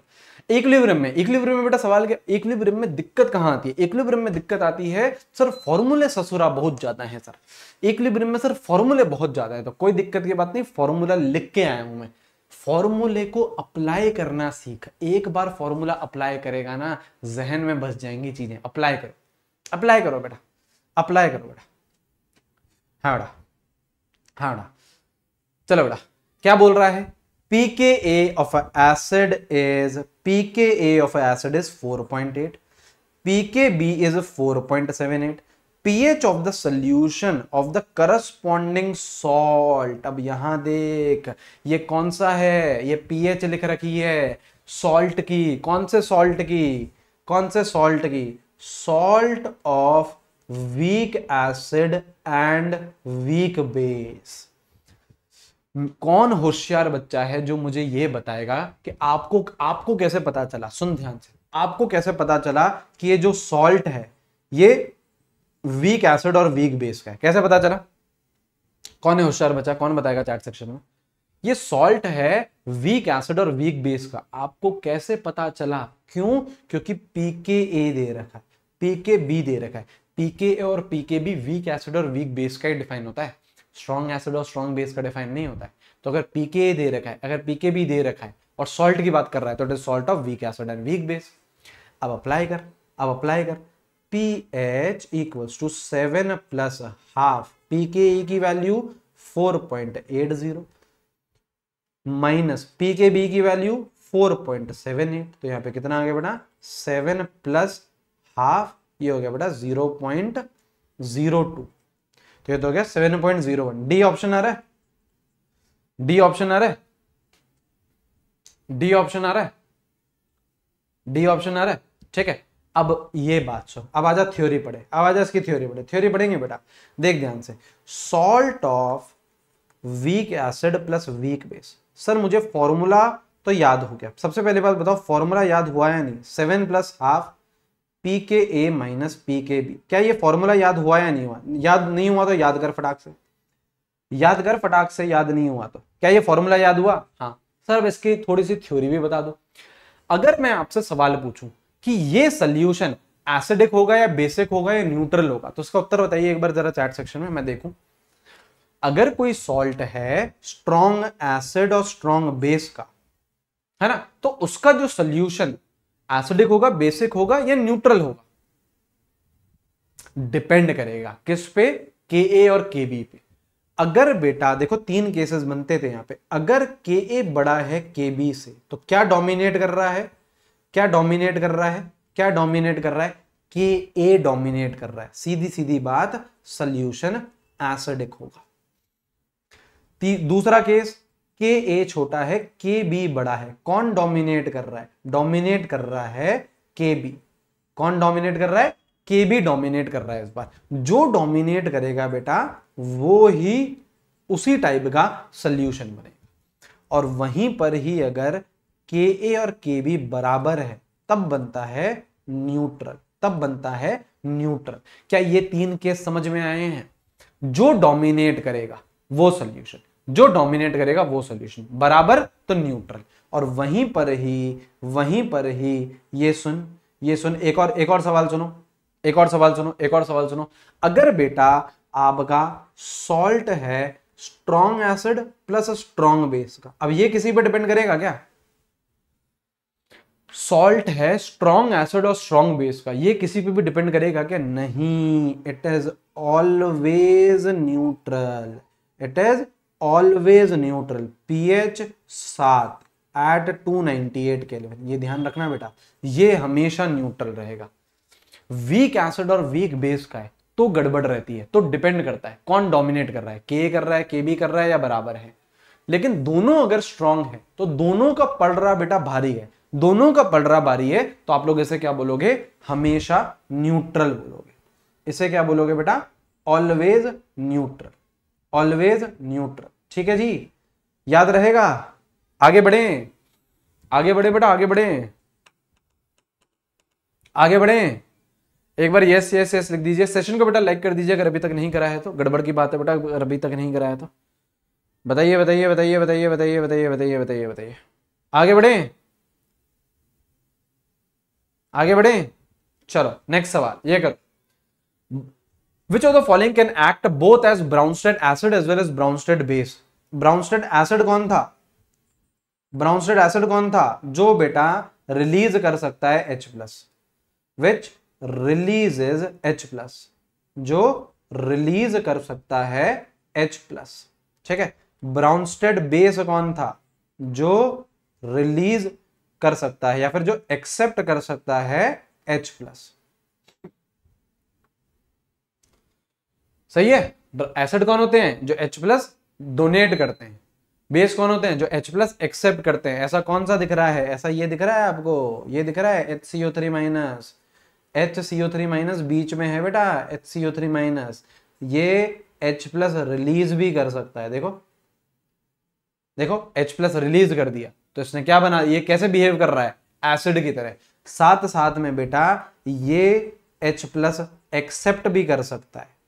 इक्विलिब्रियम में इक्विलिब्रियम में बेटा सवाल क्या इक्विलिब्रियम में दिक्कत कहाँ आती है इक्विलिब्रियम में दिक्कत आती है सर फॉर्मूले ससुरा बहुत ज्यादा है सर इक्विलिब्रियम में सर फॉर्मूले बहुत ज्यादा है तो कोई दिक्कत की बात नहीं फॉर्मूला लिख के आया हूं मैं फॉर्मूले को अप्लाई करना सीख एक बार फॉर्मूला अप्लाई करेगा ना जहन में बस जाएंगी चीजें अप्लाई करो अप्लाई करो बेटा अप्लाई करो बेटा हाँ बेटा हाँ बेटा चलो बेटा क्या बोल रहा है pKa of an acid is pKa of an acid is 4.8 pKb is 4.78 pH of the solution of the corresponding salt अब यहाँ देख ये कौन सा है ये pH लिख रखी है सॉल्ट की कौन से सॉल्ट की कौन से सॉल्ट की salt of weak acid and weak base कौन होशियार बच्चा है जो मुझे ये बताएगा कि आपको आपको कैसे पता चला सुन ध्यान से आपको कैसे पता चला कि ये जो सॉल्ट है ये वीक एसिड और वीक बेस का है कैसे पता चला कौन है होशियार बच्चा कौन बताएगा चैट सेक्शन में ये सॉल्ट है वीक एसिड और वीक बेस का आपको कैसे पता चला क्यों क्योंकि पीके ए दे रखा है पीके बी दे रखा है पीके ए और पीके बी वीक एसिड और वीक बेस का ही डिफाइन होता है स्ट्रॉन्ग एसिड और स्ट्रॉन्ग बेस का डिफाइन नहीं होता है तो अगर पीके दे रखा है अगर पीके भी दे रखा है और सॉल्ट की बात कर रहा है तो it is salt of weak acid and weak base अब अप्लाई कर अब अप्लाई कर P H equals to seven plus half P K E की value four point eight zero minus P K B की value four point seven eight तो यहाँ पे कितना आ गया बेटा सेवन प्लस हाफ ये हो गया बेटा जीरो पॉइंट जीरो टू तो ये तो गया seven point zero one D option आ रहा है डी ऑप्शन आ रहा है डी ऑप्शन आ रहा है डी ऑप्शन आ रहा है ठीक है अब ये बात सुन अब आजा थ्योरी पढ़े अब आजा इसकी थ्योरी पढ़े थ्योरी पढ़ेंगे बेटा देख ध्यान से salt of weak acid plus weak base sir मुझे फॉर्मूला तो याद हो गया सबसे पहले बात बताओ फॉर्मूला याद हुआ या नहीं seven plus half P K A minus P K B क्या ये फॉर्मूला याद हुआ या नहीं हुआ याद नहीं हुआ तो याद कर फटाक से याद कर फटाक से याद नहीं हुआ तो क्या ये फॉर्मूला याद हुआ हाँ सर इसकी थोड़ी सी थ्योरी भी बता दो अगर मैं आपसे सवाल पूछूं कि ये सोल्यूशन एसिडिक होगा या बेसिक होगा या न्यूट्रल होगा तो उसका उत्तर बताइए एक बार जरा चैट सेक्शन में मैं देखूं अगर कोई सॉल्ट है स्ट्रॉन्ग एसिड और स्ट्रॉन्ग बेस का है ना तो उसका जो सोल्यूशन एसिडिक होगा बेसिक होगा या न्यूट्रल होगा डिपेंड करेगा किस पे के ए और के बी पे अगर बेटा देखो तीन केसेस बनते थे यहां पे अगर के ए बड़ा है के बी से तो क्या डोमिनेट कर रहा है क्या डोमिनेट कर रहा है क्या डोमिनेट कर रहा है के ए डोमिनेट कर रहा है सीधी सीधी बात सल्यूशन एसिडिक होगा दूसरा केस के ए छोटा है के बी बड़ा है कौन डोमिनेट कर रहा है डोमिनेट कर रहा है के बी कौन डोमिनेट कर रहा है के बी डोमिनेट कर रहा है इस बार जो डोमिनेट करेगा बेटा वो ही उसी टाइप का सल्यूशन बनेगा और वहीं पर ही अगर के ए और के बी बराबर है तब बनता है न्यूट्रल तब बनता है न्यूट्रल क्या ये तीन केस समझ में आए हैं जो डोमिनेट करेगा वो सल्यूशन जो डोमिनेट करेगा वो सोल्यूशन बराबर तो न्यूट्रल और वहीं पर ही वहीं पर ही ये सुन ये सुन एक और एक और सवाल सुनो एक और सवाल सुनो एक और सवाल सुनो अगर बेटा आपका सॉल्ट है strong acid plus strong base का अब ये किसी पर डिपेंड करेगा क्या सॉल्ट है स्ट्रॉन्ग एसिड और स्ट्रॉन्ग बेस का ये किसी पे भी डिपेंड करेगा क्या नहीं it is always neutral it is always neutral pH सात एट टू के लिए ये ध्यान रखना बेटा ये हमेशा न्यूट्रल रहेगा वीक एसिड और वीक बेस का है तो गड़बड़ रहती है तो डिपेंड करता है कौन डोमिनेट कर रहा है के कर रहा है के बी कर रहा है या बराबर है लेकिन दोनों अगर स्ट्रांग है तो दोनों का पड़ रहा बेटा भारी है दोनों का पड़ रहा भारी है तो आप लोग इसे क्या बोलोगे हमेशा न्यूट्रल बोलोगे इसे क्या बोलोगे बेटा ऑलवेज न्यूट्रल ऑलवेज न्यूट्रल ठीक है जी याद रहेगा आगे बढ़े आगे बढ़े बेटा आगे बढ़े आगे बढ़े एक बार यस यस यस लिख दीजिए सेशन को बेटा लाइक कर दीजिए अगर अभी तक नहीं करा है तो गड़बड़ की बात है बेटा अभी तक नहीं करा है तो बताइए बताइए बताइए बताइए बताइए बताइए बताइए बताइए बताइए आगे बढ़े आगे बढ़े चलो नेक्स्ट सवाल ये करो Which of the following can act both as Brownstead acid as well as Brownstead base? Brownstead acid कौन था Brownstead acid कौन था जो बेटा रिलीज कर सकता है H plus which releases H plus जो रिलीज कर सकता है H प्लस ठीक है ब्राउनस्टेड बेस कौन था जो रिलीज कर सकता है या फिर जो एक्सेप्ट कर सकता है H प्लस सही है एसिड कौन होते हैं जो H प्लस डोनेट करते हैं बेस कौन होते हैं जो H प्लस एक्सेप्ट करते हैं ऐसा कौन सा दिख रहा है ऐसा ये दिख रहा है आपको ये दिख रहा है H C O three minus H C O three minus बीच में है बेटा H C O three minus ये H प्लस रिलीज भी कर सकता है देखो देखो H प्लस रिलीज कर दिया तो इसने क्या बना ये कैसे बिहेव कर रहा है एसिड की तरह साथ साथ में बेटा ये H प्लस एक्सेप्ट भी कर सकता है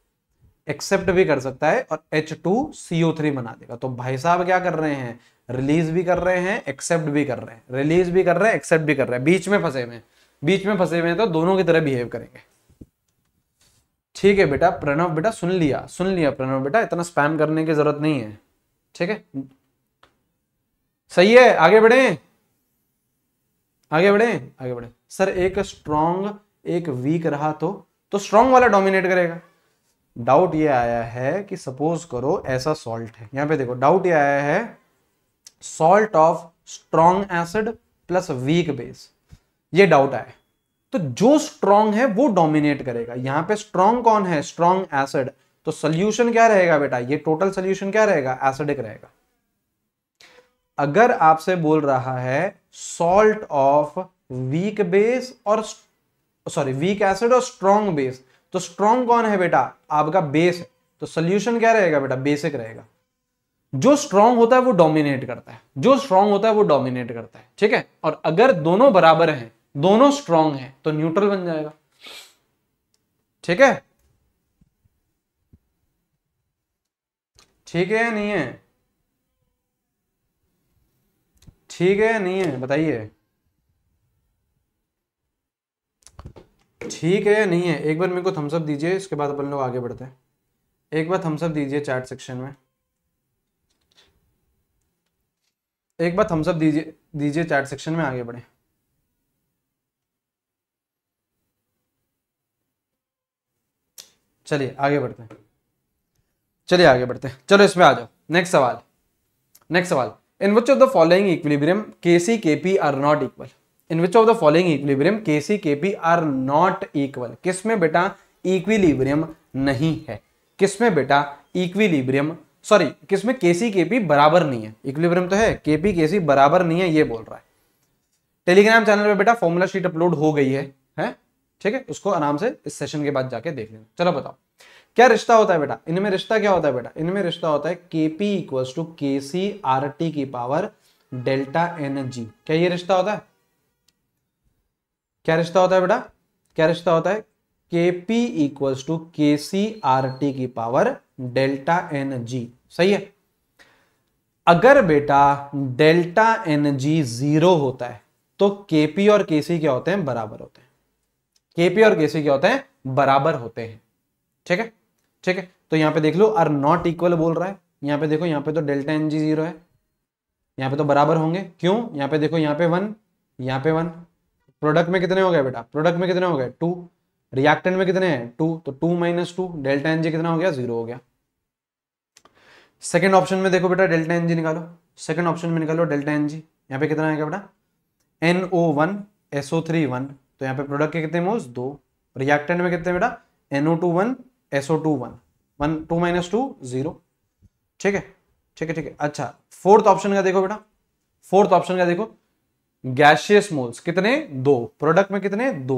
एक्सेप्ट भी कर सकता है और H two C O three बना देगा तो भाई साहब क्या कर रहे हैं रिलीज भी कर रहे हैं एक्सेप्ट भी कर रहे हैं रिलीज भी कर रहे हैं एक्सेप्ट भी कर रहे हैं बीच में फंसे हुए बीच में फंसे हुए हैं तो दोनों की तरह बिहेव करेंगे ठीक है बेटा प्रणव बेटा सुन लिया सुन लिया प्रणव बेटा इतना स्पैम करने की जरूरत नहीं है ठीक है सही है आगे बढ़े आगे बढ़े आगे बढ़े सर एक स्ट्रॉन्ग एक वीक रहा तो तो स्ट्रॉन्ग वाला डोमिनेट करेगा डाउट ये आया है कि सपोज करो ऐसा सॉल्ट है यहाँ पे देखो डाउट ये आया है salt of strong acid plus weak base ये डाउट आया तो जो स्ट्रॉन्ग है वो डोमिनेट करेगा यहाँ पे स्ट्रॉन्ग कौन है स्ट्रॉन्ग एसिड तो सोल्यूशन क्या रहेगा बेटा ये टोटल सोल्यूशन क्या रहेगा एसिडिक रहेगा अगर आपसे बोल रहा है सॉल्ट ऑफ वीक बेस और सॉरी वीक एसिड और स्ट्रॉन्ग बेस तो स्ट्रॉन्ग कौन है बेटा आपका बेस है तो सोल्यूशन क्या रहेगा बेटा बेसिक रहेगा जो स्ट्रांग होता है वो डोमिनेट करता है जो स्ट्रांग होता है वो डोमिनेट करता है ठीक है और अगर दोनों बराबर हैं दोनों स्ट्रांग हैं तो न्यूट्रल बन जाएगा ठीक है ठीक है या नहीं है ठीक है या नहीं है बताइए ठीक है या नहीं है एक बार मेरे को थम्सअप दीजिए इसके बाद अपन लोग आगे बढ़ते हैं एक बार थम्सअप दीजिए चैट सेक्शन में एक बार थम्सअप दीजिए दीजिए चैट सेक्शन में आगे बढ़े चलिए आगे बढ़ते हैं चलिए आगे बढ़ते हैं चलो इसमें आ जाओ नेक्स्ट सवाल नेक्स्ट सवाल in which of the following equilibrium K C K P are not equal in which of the following equilibrium K C K P are not equal किस में बेटा इक्विलिब्रियम नहीं है किस में बेटा इक्विलिब्रियम सॉरी किस में के सी के पी बराबर नहीं है इक्विलिब्रियम तो है के पी के सी बराबर नहीं है ये बोल रहा है टेलीग्राम चैनल पे बेटा फॉर्मूला शीट अपलोड हो गई है है ठीक है उसको आराम से इस सेशन के बाद जाके देख लेना चलो बताओ क्या रिश्ता होता है बेटा इनमें रिश्ता क्या होता है बेटा इनमें रिश्ता होता है के P equals to K C R T की पावर डेल्टा एन जी क्या ये रिश्ता होता है क्या रिश्ता होता है बेटा क्या रिश्ता होता है के P equals to K C R T की पावर डेल्टा एन जी सही है अगर बेटा डेल्टा एन जी जीरो होता है तो केपी और केसी क्या होते हैं बराबर होते हैं केपी और केसी क्या होते हैं बराबर होते हैं ठीक है ठीक है तो यहां पे देख लो आर नॉट इक्वल बोल रहा है यहां पे देखो यहां पे तो डेल्टा एन जी जीरो है यहां पे तो बराबर होंगे क्यों यहां पे देखो यहां पे वन यहां पे वन प्रोडक्ट में कितने हो गए बेटा प्रोडक्ट में कितने हो गए टू रिएक्टेंट में कितने हैं टू तो two minus two delta N G कितना हो गया जीरो हो गया सेकेंड ऑप्शन में देखो बेटा डेल्टा एनजी निकालो सेकेंड ऑप्शन में निकालो डेल्टा एनजी यहाँ पे कितना आएगा बेटा N O one S O three one तो यहाँ पे प्रोडक्ट के कितने मोल्स दो रिएक्टेंट में कितने बेटा N O two one S O two one one two minus two zero ठीक है ठीक है ठीक है अच्छा फोर्थ ऑप्शन का देखो बेटा फोर्थ ऑप्शन का देखो गैशियस मोल्स कितने दो प्रोडक्ट में कितने दो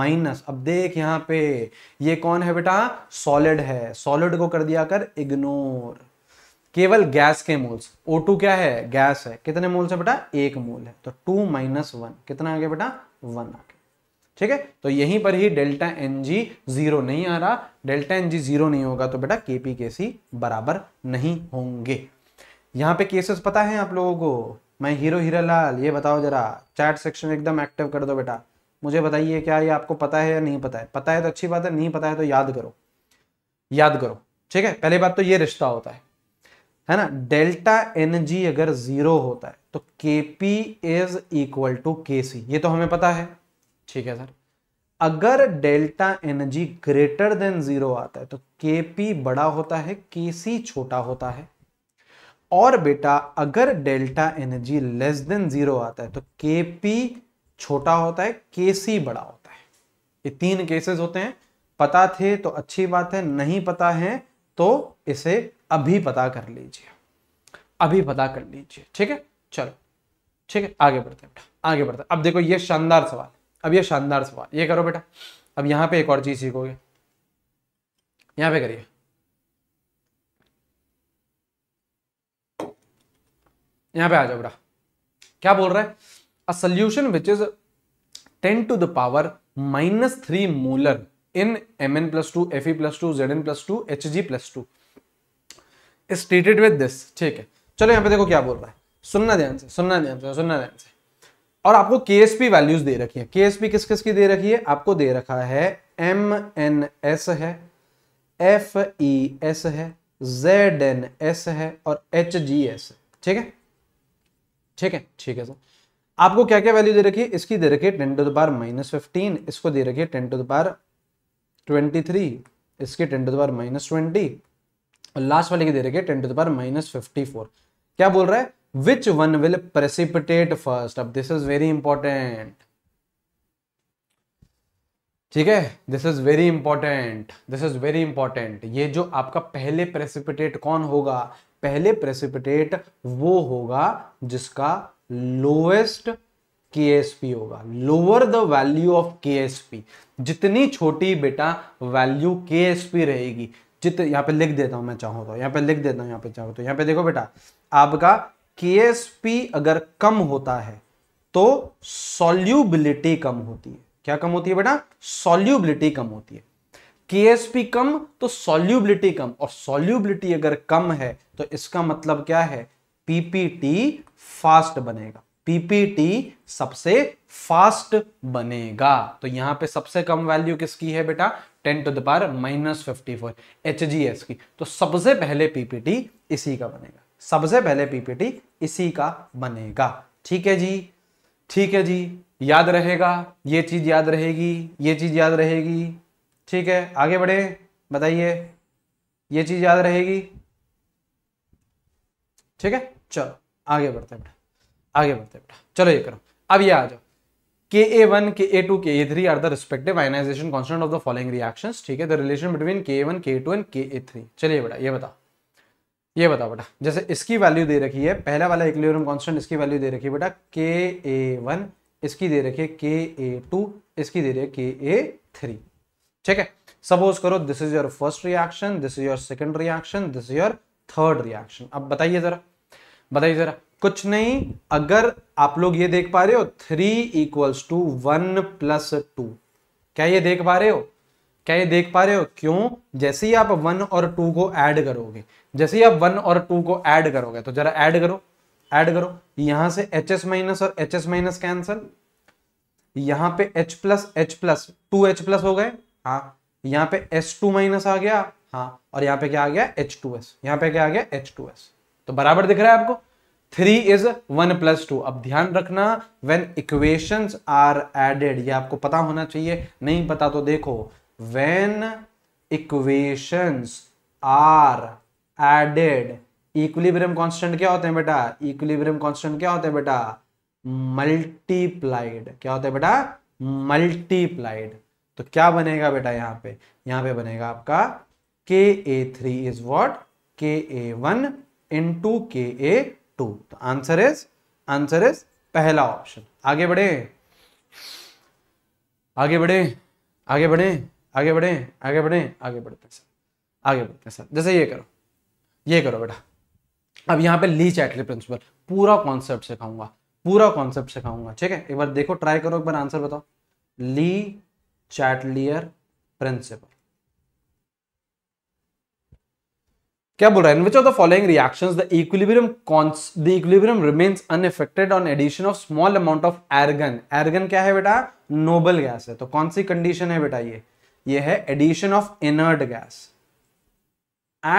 माइनस अब देख यहां पे ये कौन है बेटा सॉलिड है सॉलिड को कर दिया कर इग्नोर केवल गैस के मोल्स O2 क्या है गैस है कितने मोल्स है बेटा एक मोल है तो टू माइनस वन कितना आ गया बेटा वन आ गया ठीक है तो यहीं पर ही डेल्टा एन जी जीरो नहीं आ रहा डेल्टा एन जी जीरो नहीं होगा तो बेटा केपी के सी बराबर नहीं होंगे यहां पे केसेस पता है आप लोगों को मैं हीरो हीरा लाल ये बताओ जरा चैट सेक्शन एकदम एक्टिव कर दो बेटा मुझे बताइए क्या ये आपको पता है या नहीं पता है पता है तो अच्छी बात है नहीं पता है तो याद करो याद करो ठीक है पहली बात तो ये रिश्ता होता है है ना डेल्टा एन जी अगर जीरो होता है तो के P is equal to K सी ये तो हमें पता है ठीक है सर अगर delta N G greater than zero आता है तो के पी बड़ा होता है के सी छोटा होता है और बेटा अगर delta energy less than zero आता है तो के पी छोटा होता है के सी बड़ा होता है ये तीन केसेस होते हैं पता थे तो अच्छी बात है नहीं पता है तो इसे अभी पता कर लीजिए अभी पता कर लीजिए ठीक है चलो ठीक है आगे बढ़ते हैं बेटा आगे बढ़ते हैं अब देखो ये शानदार सवाल अब ये शानदार सवाल ये करो बेटा अब यहां पे एक और चीज सीखोगे यहां पे करिए यहां पे आ जाओ बड़ा क्या बोल रहा है a solution which is ten to the power minus three molar in M N plus two F E plus two Z N plus two H G plus two stated with this ठीक है चलो यहां पे देखो क्या बोल रहा है सुनना ध्यान से सुनना ध्यान से सुनना ध्यान से और आपको के एस पी वैल्यूज दे रखी है के एस पी किस किस की दे रखी है आपको दे रखा है एम एन एस है एफ ई एस है जेड एन एस है और एच जी एस है ठीक है ठीक है ठीक है सर आपको क्या क्या वैल्यू दे रखी है इसकी दे रखी है ten to the power minus fifteen इसको दे रखी है ten to the power twenty three इसकी ten to the power minus twenty और लास्ट वाले की दे रखी है ten to the power minus fifty four क्या बोल रहा है which one will precipitate first अब दिस इज वेरी इंपॉर्टेंट ठीक है this is very important this is very important ये जो आपका पहले प्रेसिपिटेट कौन होगा पहले प्रेसिपिटेट वो होगा जिसका लोएस्ट के होगा लोअर द वैल्यू ऑफ के जितनी छोटी बेटा वैल्यू के रहेगी जित यहां पे लिख देता हूं मैं चाहो तो यहां पे लिख देता हूं यहां पे चाहो तो यहां पे देखो बेटा आपका के अगर कम होता है तो सॉल्यूबिलिटी कम होती है क्या कम होती है बेटा सॉल्यूबिलिटी कम होती है के कम तो सॉल्यूबिलिटी कम और सॉल्यूबिलिटी अगर कम है तो इसका मतलब क्या है पीपीटी फास्ट बनेगा पीपीटी सबसे फास्ट बनेगा तो यहां पे सबसे कम वैल्यू किसकी है बेटा ten to the power minus fifty four H G S की तो सबसे पहले पीपीटी इसी का बनेगा सबसे पहले पीपीटी इसी का बनेगा ठीक है जी ठीक है जी याद रहेगा ये चीज याद रहेगी ये चीज याद रहेगी ठीक है आगे बढ़े बताइए ये चीज याद रहेगी ठीक है चलो आगे बढ़ते बेटा आगे बढ़ते बेटा चलो ये करो अब ये आ जाओ के ए वन के A two K A three are the respective ionisation constant of the following reaction ठीक है the relation between K A one K two and K A three चलिए बेटा ये बताओ ये बताओ बेटा जैसे इसकी वैल्यू दे रखी है पहला वाला इक्लियम कॉन्स्टेंट इसकी वैल्यू दे रखी है बेटा के ए वन इसकी दे रखी है के ए टू इसकी दे रखी है के ए थ्री ठीक है सपोज करो this is your first reaction this is your second reaction this is your third reaction अब बताइए जरा बताइए जरा कुछ नहीं अगर आप लोग ये देख पा रहे हो three equals to one plus two क्या ये देख पा रहे हो क्या ये देख पा रहे हो क्यों जैसे ही आप वन और टू को ऐड करोगे जैसे ही आप वन और टू को ऐड करोगे तो जरा ऐड करो ऐड करो यहां से एच एस माइनस और एच एस माइनस कैंसल यहां पे H plus H plus two H plus हो गए हाँ यहां पे एस टू माइनस आ गया हाँ और यहाँ पे क्या आ गया एच टू एस यहाँ पे क्या आ गया एच टू एस तो बराबर दिख रहा है आपको three is one plus two अब ध्यान रखना वेन इक्वेशन आर एडेड ये आपको पता होना चाहिए नहीं पता तो देखो when equations are added equilibrium constant क्या होते हैं बेटा इक्विलिब्रियम कांस्टेंट क्या होते हैं बेटा मल्टीप्लाइड क्या होता है बेटा मल्टीप्लाइड तो क्या बनेगा बेटा यहाँ पे यहाँ पे बनेगा आपका K K A A three is what one in two K A two तो आंसर इज आंसर इज पहला ऑप्शन आगे बढ़े आगे बढ़े आगे बढ़े आगे बढ़े आगे बढ़े आगे बढ़ते सर आगे बढ़ते सर जैसे ये करो ये करो बेटा अब यहाँ पे ली चैटली प्रिंसिपल पूरा कॉन्सेप्ट सिखाऊंगा पूरा कॉन्सेप्ट सिखाऊंगा ठीक है एक बार देखो ट्राई करो एक बार आंसर बताओ ली चैटलियर प्रिंसिपल क्या बोल रहा है which of the following reaction the equilibrium the equilibrium remains unaffected on addition of small amount of argon argon क्या है बेटा नोबल गैस है तो कौन सी कंडीशन है बेटा ये ये है addition of inert gas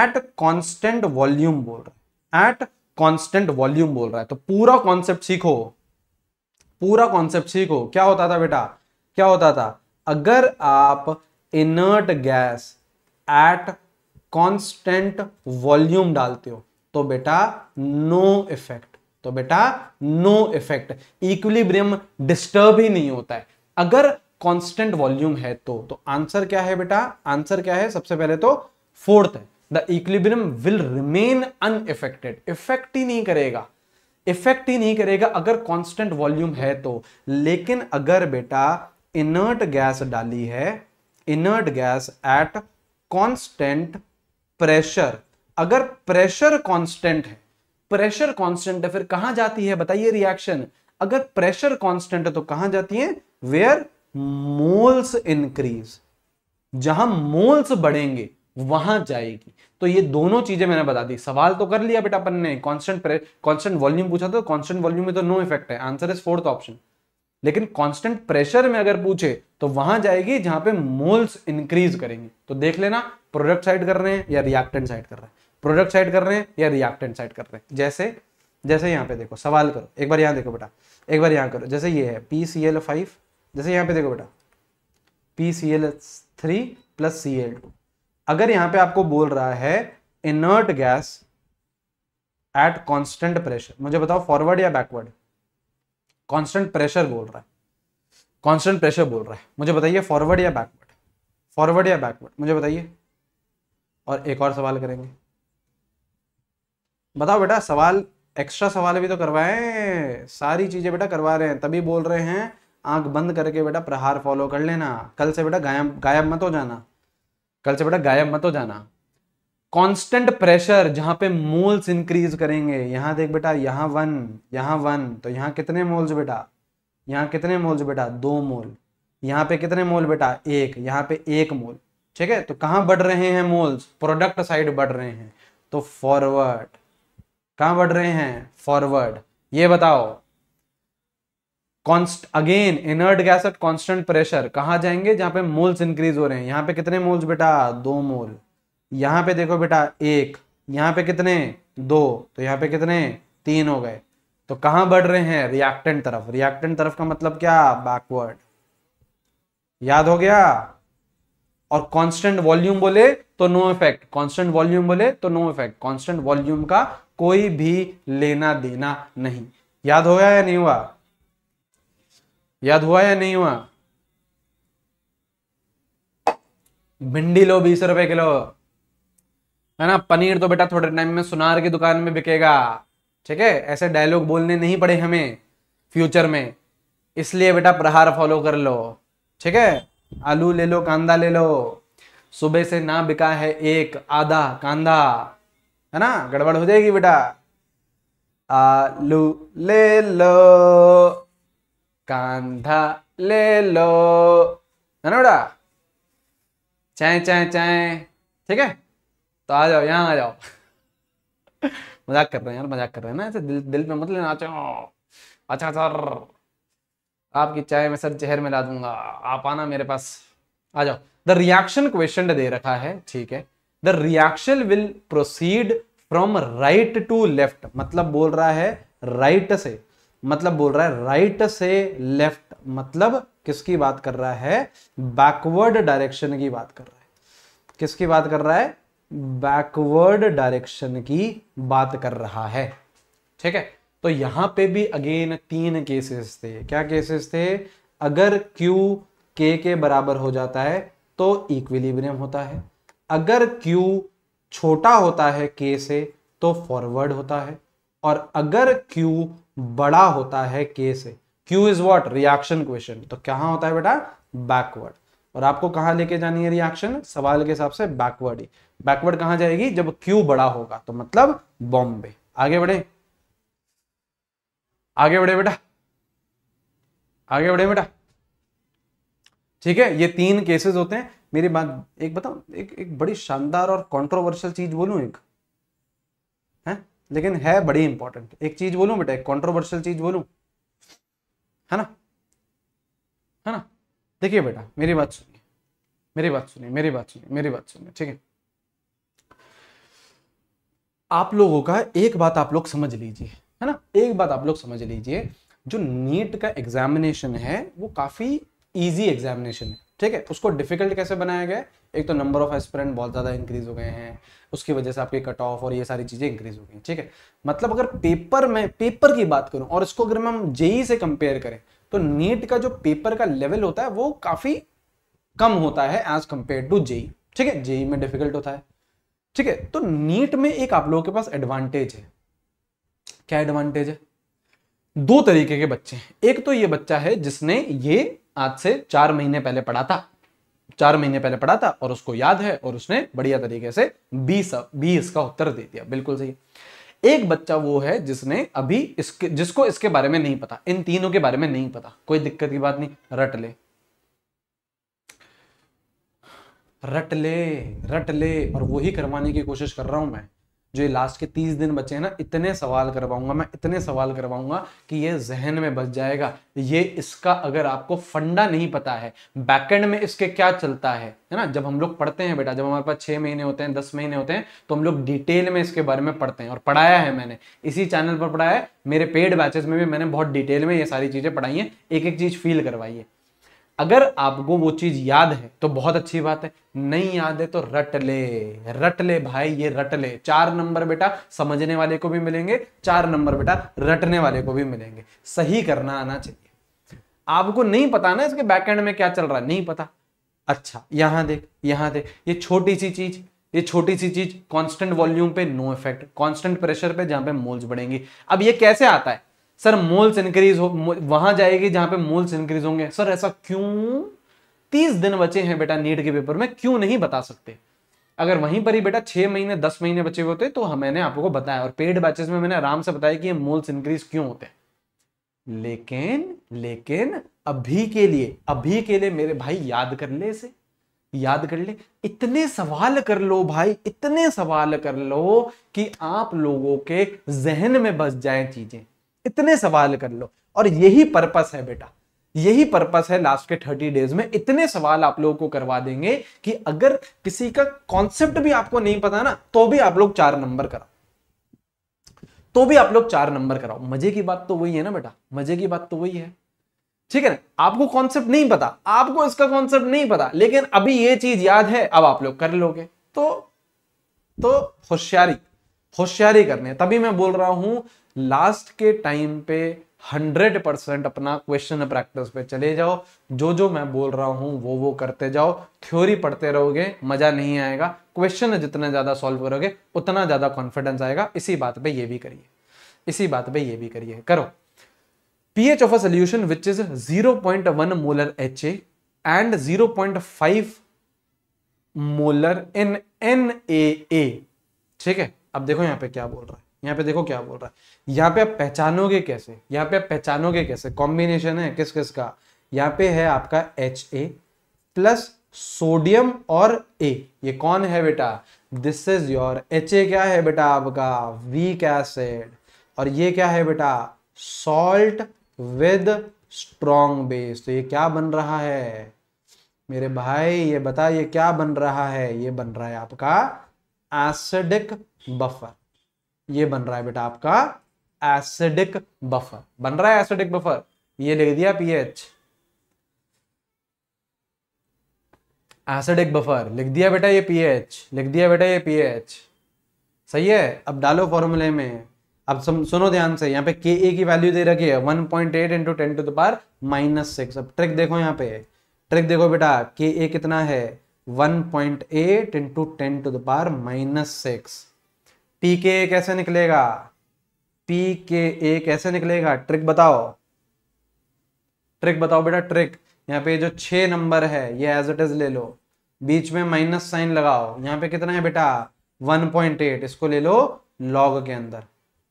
at constant volume बोल रहा है एट कॉन्स्टेंट वॉल्यूम बोल रहा है तो पूरा कॉन्सेप्ट सीखो पूरा कॉन्सेप्ट सीखो क्या होता था बेटा क्या होता था अगर आप inert gas at constant volume डालते हो तो बेटा नो इफेक्ट तो बेटा नो इफेक्ट इक्विलिब्रियम डिस्टर्ब ही नहीं होता है अगर कांस्टेंट वॉल्यूम है तो तो आंसर क्या है बेटा आंसर क्या है सबसे पहले तो फोर्थ है the equilibrium will remain unaffected effect ही नहीं करेगा इफेक्ट ही नहीं करेगा अगर कांस्टेंट वॉल्यूम है तो लेकिन अगर बेटा इनर्ट गैस डाली है inert gas at constant pressure अगर प्रेशर कांस्टेंट है प्रेशर कांस्टेंट है फिर कहां जाती है बताइए रिएक्शन अगर प्रेशर कांस्टेंट है तो कहां जाती है वेयर मोल्स इंक्रीज जहां मोल्स बढ़ेंगे वहां जाएगी तो ये दोनों चीजें मैंने बता दी सवाल तो कर लिया बेटा अपन ने कांस्टेंट कांस्टेंट वॉल्यूम पूछा था तो कांस्टेंट वॉल्यूम में तो नो इफेक्ट है आंसर इज फोर्थ ऑप्शन लेकिन कांस्टेंट प्रेशर में अगर पूछे तो वहां जाएगी जहां पे मोल्स इंक्रीज करेंगे तो देख लेना प्रोडक्ट साइड कर रहे हैं या रिएक्टेंट साइड कर रहे हैं प्रोडक्ट साइड कर रहे हैं या रिएक्टेंट साइड कर रहे हैं जैसे जैसे यहाँ पे देखो सवाल करो एक बार यहाँ देखो बेटा एक बार यहाँ करो जैसे ये है पी सी एल फाइव जैसे यहाँ पे देखो बेटा P C L three plus C L two अगर यहाँ पे आपको बोल रहा है inert gas at constant pressure मुझे बताओ फॉरवर्ड या बैकवर्ड कॉन्स्टेंट प्रेशर बोल रहा है कॉन्स्टेंट प्रेशर बोल रहा है मुझे बताइए फॉरवर्ड या बैकवर्ड फॉरवर्ड या बैकवर्ड मुझे बताइए और एक और सवाल करेंगे बताओ बेटा सवाल एक्स्ट्रा सवाल भी तो करवाएं सारी चीज़ें बेटा करवा रहे हैं तभी बोल रहे हैं आंख बंद करके बेटा प्रहार फॉलो कर लेना कल से बेटा गायब गायब मत हो जाना कल से बेटा गायब मत हो जाना कांस्टेंट प्रेशर जहां पे मोल्स इंक्रीज करेंगे यहां देख बेटा यहां वन यहां वन तो यहां कितने मोल्स बेटा यहां कितने मोल्स बेटा दो मोल यहां पे कितने मोल बेटा एक यहां पे एक मोल ठीक है तो कहां बढ़ रहे हैं मोल्स प्रोडक्ट साइड बढ़ रहे हैं तो फॉरवर्ड कहा बढ़ रहे हैं फॉरवर्ड ये बताओ कॉन्स्ट again inert gas at constant pressure कहा जाएंगे जहां पे मोल्स इंक्रीज हो रहे हैं यहां पे कितने मोल्स बेटा दो मोल यहाँ पे देखो बेटा एक यहां पे कितने दो तो यहाँ पे कितने तीन हो गए तो कहां बढ़ रहे हैं रिएक्टेंट तरफ रिएक्टेंट तरफ का मतलब क्या बैकवर्ड याद हो गया और कांस्टेंट वॉल्यूम बोले तो नो इफेक्ट कांस्टेंट वॉल्यूम बोले तो नो इफेक्ट कांस्टेंट वॉल्यूम का कोई भी लेना देना नहीं याद हुआ या नहीं हुआ याद हुआ या नहीं हुआ भिंडी लो बीस रुपए किलो है ना पनीर तो बेटा थोड़े टाइम में सुनार की दुकान में बिकेगा ठीक है ऐसे डायलॉग बोलने नहीं पड़े हमें फ्यूचर में इसलिए बेटा प्रहार फॉलो कर लो ठीक है आलू ले लो कांदा ले लो सुबह से ना बिका है एक आधा कांदा है ना गड़बड़ हो जाएगी बेटा आलू ले लो कांधा ले लो है ना बेटा चाय चाय चाय ठीक है तो आ जाओ यहाँ आ जाओ मजाक कर रहे हैं यार मजाक कर रहे हैं ना ऐसे दिल दिल पे मत लेना अच्छा अच्छा सर आपकी चाय में सर जहर मिला दूंगा आप आना मेरे पास आ जाओ द रिएक्शन क्वेश्चन दे रखा है ठीक है the reaction will proceed from right to left मतलब बोल रहा है राइट right से मतलब बोल रहा है राइट right से लेफ्ट मतलब किसकी बात कर रहा है बैकवर्ड डायरेक्शन की बात कर रहा है किसकी बात कर रहा है बैकवर्ड डायरेक्शन की बात कर रहा है ठीक है तो यहां पे भी अगेन तीन केसेस थे क्या केसेस थे अगर Q K के बराबर हो जाता है तो इक्विलिब्रियम होता है अगर Q छोटा होता है K से तो फॉरवर्ड होता है और अगर Q बड़ा होता है K से Q is what reaction question तो कहां होता है बेटा बैकवर्ड और आपको कहां लेके जानी है रिएक्शन सवाल के हिसाब से बैकवर्ड ही बैकवर्ड कहां जाएगी जब Q बड़ा होगा तो मतलब बॉम्बे आगे बढ़े आगे बढ़े बेटा आगे बढ़े बेटा ठीक है ये तीन केसेस होते हैं मेरी बात एक बताओ एक एक बड़ी शानदार और कंट्रोवर्शियल चीज बोलूं एक है लेकिन है बड़ी इंपॉर्टेंट एक चीज बोलूं बेटा एक कंट्रोवर्शियल चीज बोलूं है ना है ना देखिए बेटा मेरी बात सुनिए मेरी बात सुनिए मेरी बात सुनिए मेरी बात सुनिए ठीक है आप लोगों का एक बात आप लोग समझ लीजिए है ना एक बात आप लोग समझ लीजिए जो नीट का एग्जामिनेशन है वो काफी इजी एग्जामिनेशन है ठीक है उसको डिफिकल्ट कैसे बनाया गया एक तो नंबर ऑफ एस्पिरेंट बहुत ज़्यादा इंक्रीज हो गए हैं उसकी वजह से आपके कट ऑफ और ये सारी चीज़ें इंक्रीज हो गई ठीक है मतलब अगर पेपर में पेपर की बात करूं और इसको अगर हम जेई से कंपेयर करें तो नीट का जो पेपर का लेवल होता है वो काफ़ी कम होता है एज कंपेयर टू जेई ठीक है जेई में डिफिकल्ट होता है ठीक है तो नीट में एक आप लोगों के पास एडवांटेज है क्या एडवांटेज है दो तरीके के बच्चे हैं एक तो ये बच्चा है जिसने ये आज से चार महीने पहले पढ़ा था चार महीने पहले पढ़ा था और उसको याद है और उसने बढ़िया तरीके से बीस बी इसका उत्तर दे दिया बिल्कुल सही एक बच्चा वो है जिसने अभी इसके जिसको इसके बारे में नहीं पता इन तीनों के बारे में नहीं पता कोई दिक्कत की बात नहीं रट ले रट ले रट ले और वही करवाने की कोशिश कर रहा हूं मैं जो लास्ट के तीस दिन बचे हैं ना इतने सवाल करवाऊंगा मैं इतने सवाल करवाऊंगा कि ये जहन में बच जाएगा ये इसका अगर आपको फंडा नहीं पता है बैकेंड में इसके क्या चलता है है ना जब हम लोग पढ़ते हैं बेटा जब हमारे पास छः महीने होते हैं दस महीने होते हैं तो हम लोग डिटेल में इसके बारे में पढ़ते हैं और पढ़ाया है मैंने इसी चैनल पर पढ़ाया है मेरे पेड बैचेस में भी मैंने बहुत डिटेल में ये सारी चीज़ें पढ़ाई हैं एक एक चीज़ फील करवाई है अगर आपको वो चीज याद है तो बहुत अच्छी बात है नहीं याद है तो रट ले रट ले भाई ये रट ले चार नंबर बेटा समझने वाले को भी मिलेंगे चार नंबर बेटा रटने वाले को भी मिलेंगे सही करना आना चाहिए आपको नहीं पता ना इसके बैकएंड में क्या चल रहा है नहीं पता अच्छा यहां देख यहां देख ये छोटी सी चीज ये छोटी सी चीज कांस्टेंट वॉल्यूम पे नो इफेक्ट कांस्टेंट प्रेशर पे जहां पे मोल्स बढ़ेंगे अब ये कैसे आता है सर मोल्स इंक्रीज हो वहां जाएगी जहां पे मोल्स इंक्रीज होंगे सर ऐसा क्यों तीस दिन बचे हैं बेटा नीट के पेपर में क्यों नहीं बता सकते अगर वहीं पर ही बेटा छह महीने दस महीने बचे होते तो हम हाँ, मैंने आपको बताया और पेड बैचेस में मैंने आराम से बताया कि ये मोल्स इंक्रीज क्यों होते हैं लेकिन लेकिन अभी के लिए अभी के लिए मेरे भाई याद कर ले इसे याद कर ले इतने सवाल कर लो भाई इतने सवाल कर लो कि आप लोगों के जहन में बस जाए चीजें इतने सवाल कर लो और यही पर्पस है बेटा यही पर्पस है लास्ट के थर्टी डेज में इतने सवाल आप लोगों को करवा देंगे कि अगर किसी का कॉन्सेप्ट भी आपको नहीं पता ना तो भी आप लोग चार नंबर कराओ तो भी आप लोग चार नंबर कराओ मजे की बात तो वही है ना बेटा मजे की बात तो वही है ठीक है ना आपको कॉन्सेप्ट नहीं पता आपको इसका कॉन्सेप्ट नहीं पता लेकिन अभी ये चीज याद है अब आप लोग कर लोगे तो तो होशियारी होशियारी करने तभी मैं बोल रहा हूं लास्ट के टाइम पे हंड्रेड परसेंट अपना क्वेश्चन प्रैक्टिस पे चले जाओ जो जो मैं बोल रहा हूँ वो वो करते जाओ थ्योरी पढ़ते रहोगे मजा नहीं आएगा क्वेश्चन जितना ज़्यादा सॉल्व करोगे उतना ज़्यादा कॉन्फिडेंस आएगा इसी बात पे ये भी करिए इसी बात पे ये भी करिए करो pH of a solution which is 0.1 molar HA and 0.5 molar in ए ठीक है अब देखो यहां पे क्या बोल रहा है यहाँ पे देखो क्या बोल रहा है यहाँ पे आप पहचानोगे कैसे यहाँ पे आप पहचानोगे कैसे कॉम्बिनेशन है किस किस का यहाँ पे है आपका एच ए प्लस सोडियम और ए ये कौन है बेटा this is your H A क्या है बेटा आपका वीक एसिड और ये क्या है बेटा सॉल्ट विद स्ट्रॉन्ग बेस तो ये क्या बन रहा है मेरे भाई ये बता ये क्या बन रहा है ये बन रहा है आपका एसिडिक बफर ये बन रहा है बेटा आपका एसिडिक बफर बन रहा है एसिडिक बफर ये लिख दिया पीएच एसिडिक बफर लिख दिया बेटा ये पीएच लिख दिया बेटा ये पीएच सही है अब डालो फॉर्मूले में अब सम, सुनो ध्यान से यहाँ पे के ए की वैल्यू दे रखी है 1.8 point eight into ten to the minus six अब ट्रिक देखो यहाँ पे ट्रिक देखो बेटा के ए कितना है 1.8 point eight into ten to the minus six P K A कैसे निकलेगा पी के ए कैसे निकलेगा ट्रिक बताओ ट्रिक बताओ बेटा ट्रिक यहाँ पे जो छ नंबर है ये एज इट इज ले लो बीच में माइनस साइन लगाओ यहाँ पे कितना है बेटा 1.8 इसको ले लो लॉग के अंदर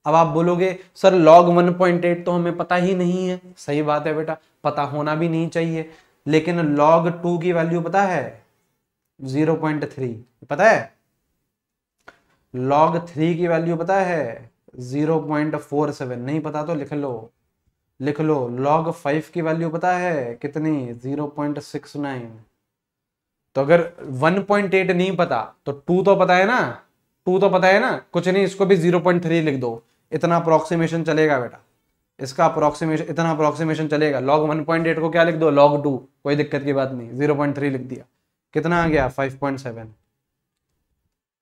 अब आप बोलोगे सर लॉग 1.8 तो हमें पता ही नहीं है सही बात है बेटा पता होना भी नहीं चाहिए लेकिन लॉग टू की वैल्यू पता है 0.3 पता है लॉग थ्री की वैल्यू पता है जीरो पॉइंट फोर सेवन नहीं पता तो लिख लो लिख लो लॉग फाइव की वैल्यू पता है कितनी जीरो पॉइंट सिक्स नाइन तो अगर वन पॉइंट एट नहीं पता तो टू तो पता है ना टू तो पता है ना कुछ नहीं इसको भी जीरो पॉइंट थ्री लिख दो इतना अप्रोक्सीमेशन चलेगा बेटा इसका अप्रोक्सीमेशन इतना अप्रोक्सीमेशन चलेगा लॉग वन पॉइंट एट को क्या लिख दो लॉग टू कोई दिक्कत की बात नहीं जीरो पॉइंट थ्री लिख दिया कितना आ गया five point seven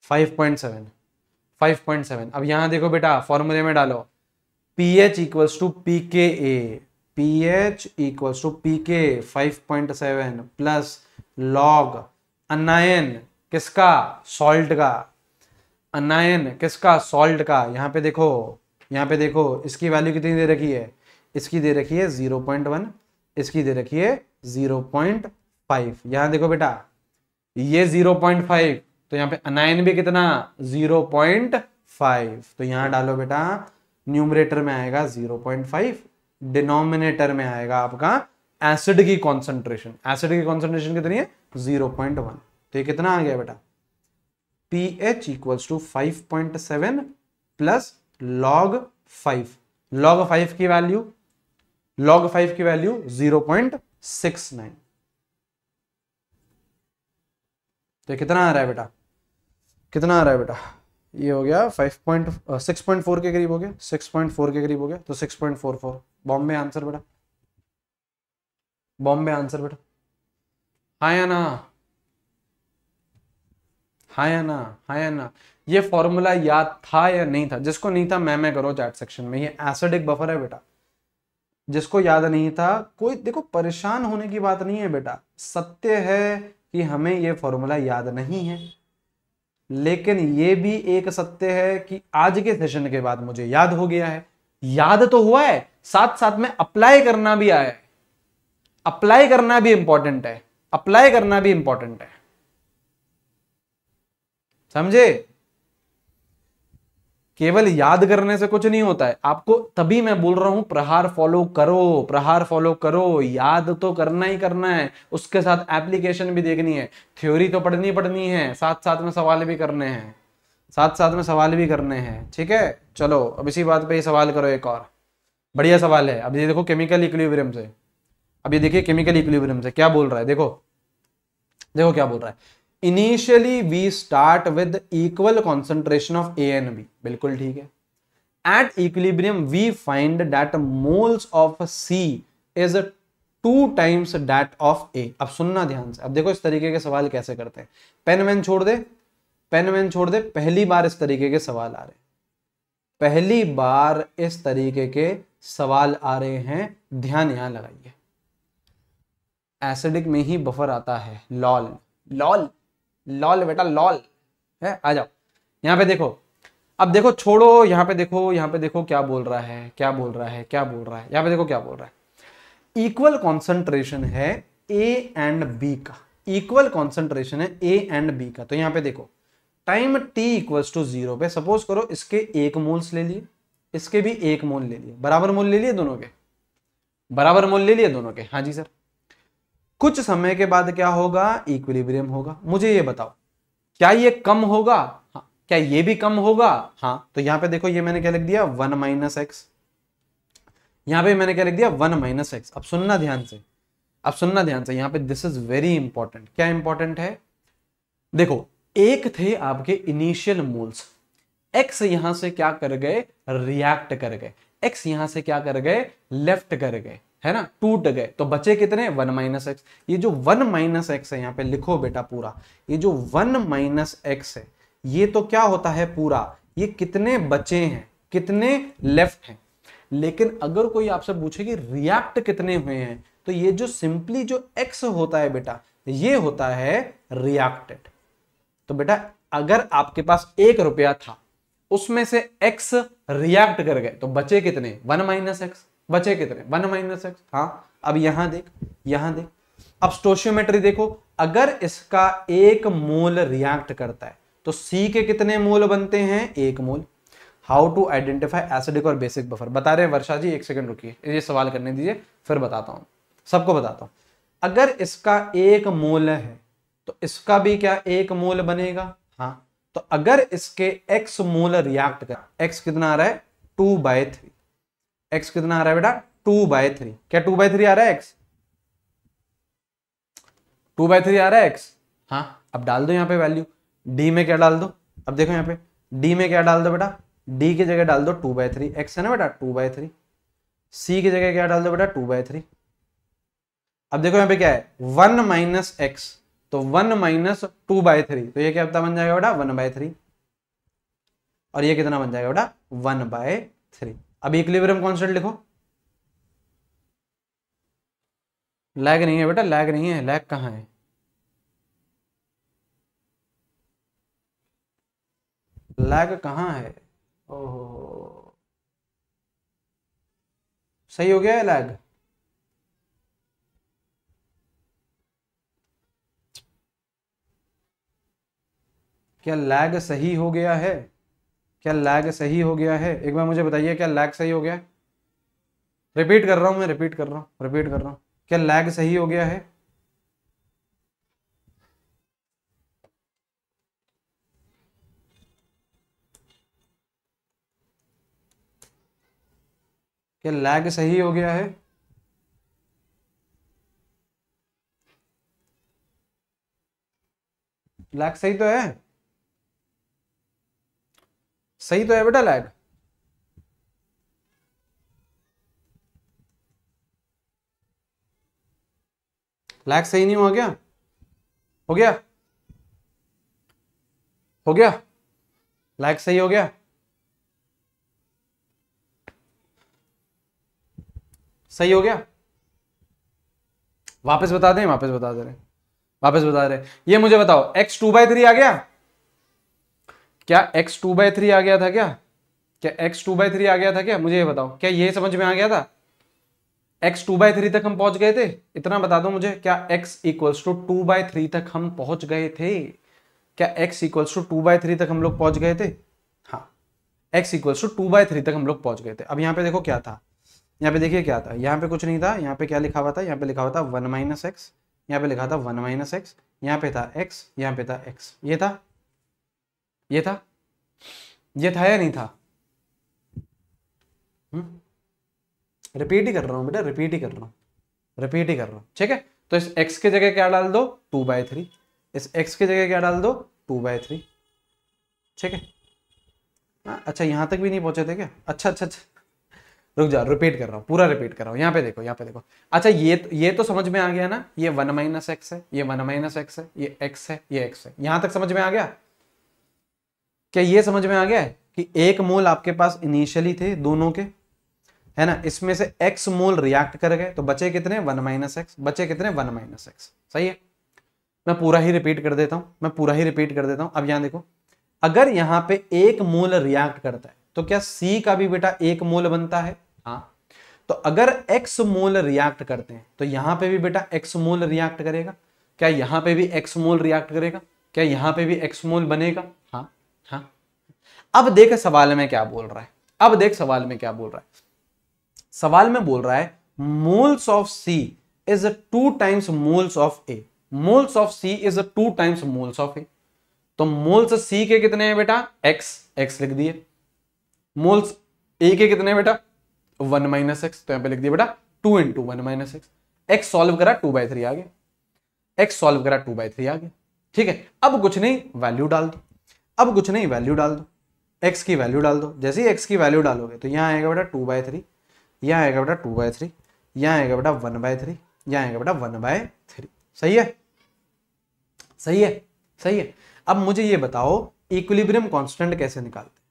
five point seven 5.7 अब यहां देखो बेटा फॉर्मूले में डालो P H equals to P K A P H equals to P K five point seven plus log anion किसका सॉल्ट का अनायन किसका सॉल्ट का यहाँ पे देखो यहाँ पे देखो इसकी वैल्यू कितनी दे रखी है इसकी दे रखी है जीरो पॉइंट वन इसकी दे रखी है जीरो पॉइंट फाइव यहाँ देखो बेटा ये जीरो पॉइंट फाइव तो यहाँ पे अनायन भी कितना जीरो पॉइंट फाइव तो यहाँ डालो बेटा न्यूमरेटर में आएगा जीरो पॉइंट फाइव डिनोमिनेटर में आएगा आपका एसिड की कॉन्सेंट्रेशन एसिड की कॉन्सेंट्रेशन कितनी है जीरो पॉइंट वन तो ये कितना आ गया बेटा P H equals to five point seven plus log five log five की वैल्यू लॉग फाइव की value zero point six nine तो कितना आ रहा है बेटा कितना आ रहा है बेटा ये हो गया five point six point four के करीब हो गया सिक्स पॉइंट फोर के करीब हो गया तो six point four four Bombay answer बेटा बॉम्बे आंसर बेटा हाँ या ना हाँ या ना हाँ या ना ये फॉर्मूला याद था या नहीं था जिसको नहीं था मैं मैं करो चैट सेक्शन में ये एसिडिक बफर है बेटा जिसको याद नहीं था कोई देखो परेशान होने की बात नहीं है बेटा सत्य है कि हमें ये फॉर्मूला याद नहीं है लेकिन ये भी एक सत्य है कि आज के सेशन के बाद मुझे याद हो गया है याद तो हुआ है साथ साथ में अप्लाई करना भी आया है अप्लाई करना भी इंपॉर्टेंट है अप्लाई करना भी इंपॉर्टेंट है समझे केवल याद करने से कुछ नहीं होता है आपको तभी मैं बोल रहा हूं प्रहार फॉलो करो प्रहार फॉलो करो याद तो करना ही करना है उसके साथ एप्लीकेशन भी देखनी है थ्योरी तो पढ़नी पढ़नी है साथ साथ में सवाल भी करने हैं साथ साथ में सवाल भी करने हैं ठीक है चलो अब इसी बात पे ही सवाल करो एक और बढ़िया सवाल है अब ये देखो केमिकल इक्विलिब्रियम से अब ये देखिए केमिकल इक्विलिब्रियम से क्या बोल रहा है देखो देखो क्या बोल रहा है initially we start with equal concentration of A and B बिल्कुल ठीक है at equilibrium we find that moles of C is two times that of A अब सुनना ध्यान से अब देखो इस तरीके के सवाल कैसे करते हैं पेन वेन छोड़ दे पेन वेन छोड़ दे पहली बार इस तरीके के सवाल आ रहे पहली बार इस तरीके के सवाल आ रहे हैं ध्यान यहां लगाइए एसिडिक में ही बफर आता है लॉल लॉल लॉल बेटा लॉल है आ जाओ यहाँ पे देखो अब देखो छोड़ो यहाँ पे देखो यहाँ पे देखो क्या बोल रहा है क्या बोल रहा है क्या बोल रहा है यहाँ पे देखो क्या बोल रहा है इक्वल कॉन्सेंट्रेशन है ए एंड बी का इक्वल कॉन्सेंट्रेशन है ए एंड बी का तो यहाँ पे देखो time T equals to zero पे सपोज करो इसके एक मोल्स ले लिए इसके भी एक मोल ले लिए बराबर मोल ले लिए दोनों के बराबर मोल ले लिए दोनों के हाँ जी सर कुछ समय के बाद क्या होगा इक्विलिब्रियम होगा मुझे ये बताओ क्या ये कम होगा हाँ क्या ये भी कम होगा हाँ तो यहां पे देखो ये मैंने क्या लिख दिया वन माइनस एक्स यहां पे मैंने क्या लिख दिया वन माइनस एक्स अब सुनना ध्यान से अब सुनना ध्यान से यहां पे दिस इज वेरी इंपॉर्टेंट क्या इंपॉर्टेंट है देखो एक थे आपके इनिशियल मोल्स एक्स यहां से क्या कर गए रिएक्ट कर गए एक्स यहां से क्या कर गए लेफ्ट कर गए है ना टूट गए तो बचे कितने वन माइनस एक्स ये जो वन माइनस एक्स है यहाँ पे लिखो बेटा पूरा ये जो वन माइनस एक्स है ये तो क्या होता है पूरा ये कितने बचे हैं कितने लेफ्ट हैं लेकिन अगर कोई आपसे पूछे कि रिएक्ट कितने हुए हैं तो ये जो सिंपली जो एक्स होता है बेटा ये होता है रिएक्टेड तो बेटा अगर आपके पास एक रुपया था उसमें से एक्स रिएक्ट कर गए तो बचे कितने वन माइनस एक्स बचे कितने वन माइनस एक्स हाँ अब यहां देख यहां देख अब स्टोशियोमेट्री देखो अगर इसका एक मोल रिएक्ट करता है तो सी के कितने मोल बनते हैं एक mole how to identify acidic और बेसिक बफर बता रहे हैं वर्षा जी एक सेकंड रुकिए ये सवाल करने दीजिए फिर बताता हूं सबको बताता हूं अगर इसका एक मोल है तो इसका भी क्या एक मोल बनेगा हाँ तो अगर इसके एक्स मोल रिएक्ट कर एक्स कितना आ रहा है टू बाय थ्री एक्स कितना आ रहा है बेटा टू बाय थ्री क्या टू बाय थ्री आ रहा है एक्स टू बाय थ्री आ रहा है एक्स हाँ अब डाल दो यहाँ पे वैल्यू डी में क्या डाल दो अब देखो यहाँ पे डी में क्या डाल दो बेटा डी की जगह डाल दो टू बाय थ्री एक्स है ना बेटा टू बाय थ्री सी की जगह क्या डाल दो बेटा टू बाय थ्री अब देखो यहाँ पे क्या है वन माइनस एक्स तो one minus two by three तो ये क्या बन जाएगा बेटा वन बाय थ्री और ये कितना बन जाएगा बेटा वन बाय थ्री अब इक्लिब्रियम कांस्टेंट लिखो लैग नहीं है बेटा लैग नहीं है लैग कहाँ है लैग कहाँ है ओहो सही हो गया है लैग क्या लैग सही हो गया है क्या लैग सही हो गया है एक बार मुझे बताइए क्या लैग सही हो गया है रिपीट कर रहा हूं मैं रिपीट कर रहा हूं रिपीट कर रहा हूं क्या लैग सही हो गया है क्या लैग सही हो गया है लैग सही तो है सही तो है बेटा लैग लैग सही नहीं हुआ क्या हो गया हो गया लैग सही हो गया सही हो गया वापस बता दें वापस बता दे रहे वापस बता दे रहे ये मुझे बताओ x टू बाई थ्री आ गया क्या एक्स टू बाई थ्री आ गया था क्या क्या एक्स टू बाई थ्री आ गया था क्या मुझे ये बताओ क्या ये समझ में आ गया था एक्स टू बाई थ्री तक हम पहुंच गए थे इतना बता दो मुझे क्या x equals to two by three तक हम पहुंच गए थे क्या x equals to two by three तक हम लोग पहुंच गए थे हाँ x equals to two by three तक हम लोग पहुंच गए थे अब यहाँ पे देखो क्या था यहाँ पे देखिए क्या था यहाँ पे कुछ नहीं था यहाँ पे क्या लिखा हुआ था यहाँ पे लिखा हुआ था वन माइनस एक्स यहाँ पे लिखा था वन माइनस एक्स यहाँ पे था एक्स यहाँ पे था एक्स ये था ये था ये था या नहीं था रिपीट हम्म? ही कर रहा हूं बेटा रिपीट ही कर रहा हूं रिपीट ही कर रहा हूं ठीक है तो इस x की जगह क्या डाल दो टू बाय थ्री इस x की जगह क्या डाल दो टू बाय थ्री ठीक है हाँ, अच्छा यहां तक भी नहीं पहुंचे थे क्या अच्छा अच्छा अच्छा रुक जाओ रिपीट कर रहा हूँ पूरा रिपीट कर रहा हूँ यहाँ पे देखो यहाँ पे देखो अच्छा ये ये तो समझ में आ गया ना ये वन माइनस एक्स है ये वन माइनस एक्स है ये एक्स है ये एक्स है यहाँ तक समझ में आ गया क्या ये समझ में आ गया है कि एक मोल आपके पास इनिशियली थे दोनों के है ना इसमें से एक्स मोल रिएक्ट कर गए तो बचे कितने वन माइनस एक्स बचे कितने वन माइनस एक्स सही है मैं पूरा ही रिपीट कर देता हूं मैं पूरा ही रिपीट कर देता हूं अब यहां देखो अगर यहाँ पे एक मोल रिएक्ट करता है तो क्या सी का भी बेटा एक मोल बनता है हाँ तो अगर एक्स मोल रिएक्ट करते हैं तो यहाँ पे भी बेटा एक्स मोल रिएक्ट करेगा क्या यहाँ पे भी एक्स मोल रिएक्ट करेगा क्या यहाँ पे भी एक्स मोल बनेगा अब देख सवाल में क्या बोल रहा है अब देख सवाल में क्या बोल रहा है सवाल में बोल रहा है moles of C is two times moles of A moles of C is two times moles of A तो मोल्स सी के कितने हैं बेटा एक्स एक्स लिख दिए मोल्स ए के कितने बेटा वन माइनस एक्स तो यहां पे लिख दिया बेटा two into one minus X X solve करा टू बाई थ्री आ गया एक्स सॉल्व करा टू बाई थ्री आ गया ठीक है अब कुछ नहीं वैल्यू डाल दो अब कुछ नहीं वैल्यू डाल दो एक्स की वैल्यू डाल दो जैसे ही एक्स की वैल्यू डालोगे तो यहाँ आएगा बेटा टू बाय थ्री यहाँ आएगा बेटा टू बाय थ्री यहाँ आएगा बेटा वन बाय थ्री यहाँ आएगा बेटा वन बाय थ्री सही है सही है सही है अब मुझे ये बताओ इक्विलिब्रियम कांस्टेंट कैसे निकालते हैं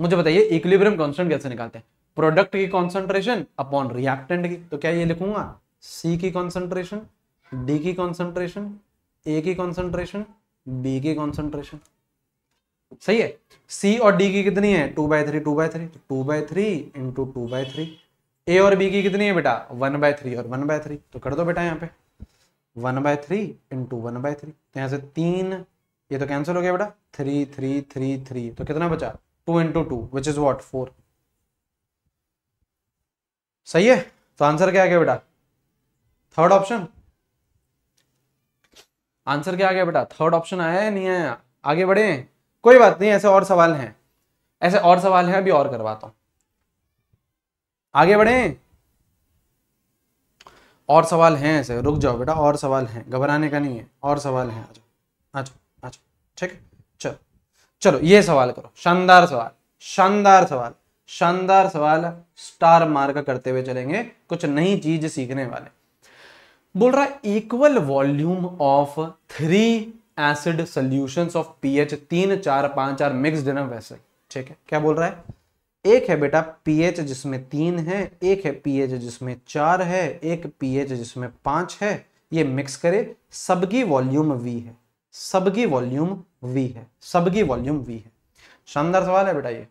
मुझे बताइए इक्विलिब्रियम कांस्टेंट कैसे निकालते हैं प्रोडक्ट की कॉन्सेंट्रेशन अपॉन रिएक्टेंट की तो क्या ये लिखूंगा सी की कॉन्सेंट्रेशन डी की कॉन्सेंट्रेशन ए की कॉन्सेंट्रेशन बी की कॉन्सेंट्रेशन सही है सी और डी की कितनी है two by three two by three तो two by three into two by three A और बी की कितनी है बेटा वन बाय थ्री और वन बाय थ्री तो कर दो बेटा यहाँ पे one by three into one by three तो यहाँ से तीन ये तो कैंसिल हो गया बेटा थ्री थ्री थ्री थ्री तो कितना बचा two into two which is what four सही है तो आंसर क्या आ गया बेटा थर्ड ऑप्शन आंसर क्या आ गया बेटा थर्ड ऑप्शन आया है नहीं आया आगे बढ़े कोई बात नहीं ऐसे और सवाल हैं ऐसे और सवाल हैं अभी और करवाता हूं आगे बढ़े और सवाल हैं ऐसे रुक जाओ बेटा और सवाल हैं घबराने का नहीं है और सवाल हैं आ जाओ आ जाओ आ जाओ ठीक है चलो चलो ये सवाल करो शानदार सवाल शानदार सवाल शानदार सवाल स्टार मार्क करते हुए चलेंगे कुछ नई चीज सीखने वाले बोल रहा equal volume of three acid solution of pH तीन चार पांच चार मिक्स इन वैसे ठीक है क्या बोल रहा है एक है बेटा पीएच जिसमें तीन है एक है पीएच जिसमें चार है एक पीएच जिसमें पांच है ये मिक्स करे सबकी वॉल्यूम वी है सबकी वॉल्यूम वी है सबकी वॉल्यूम वी है शानदार सवाल है बेटा ये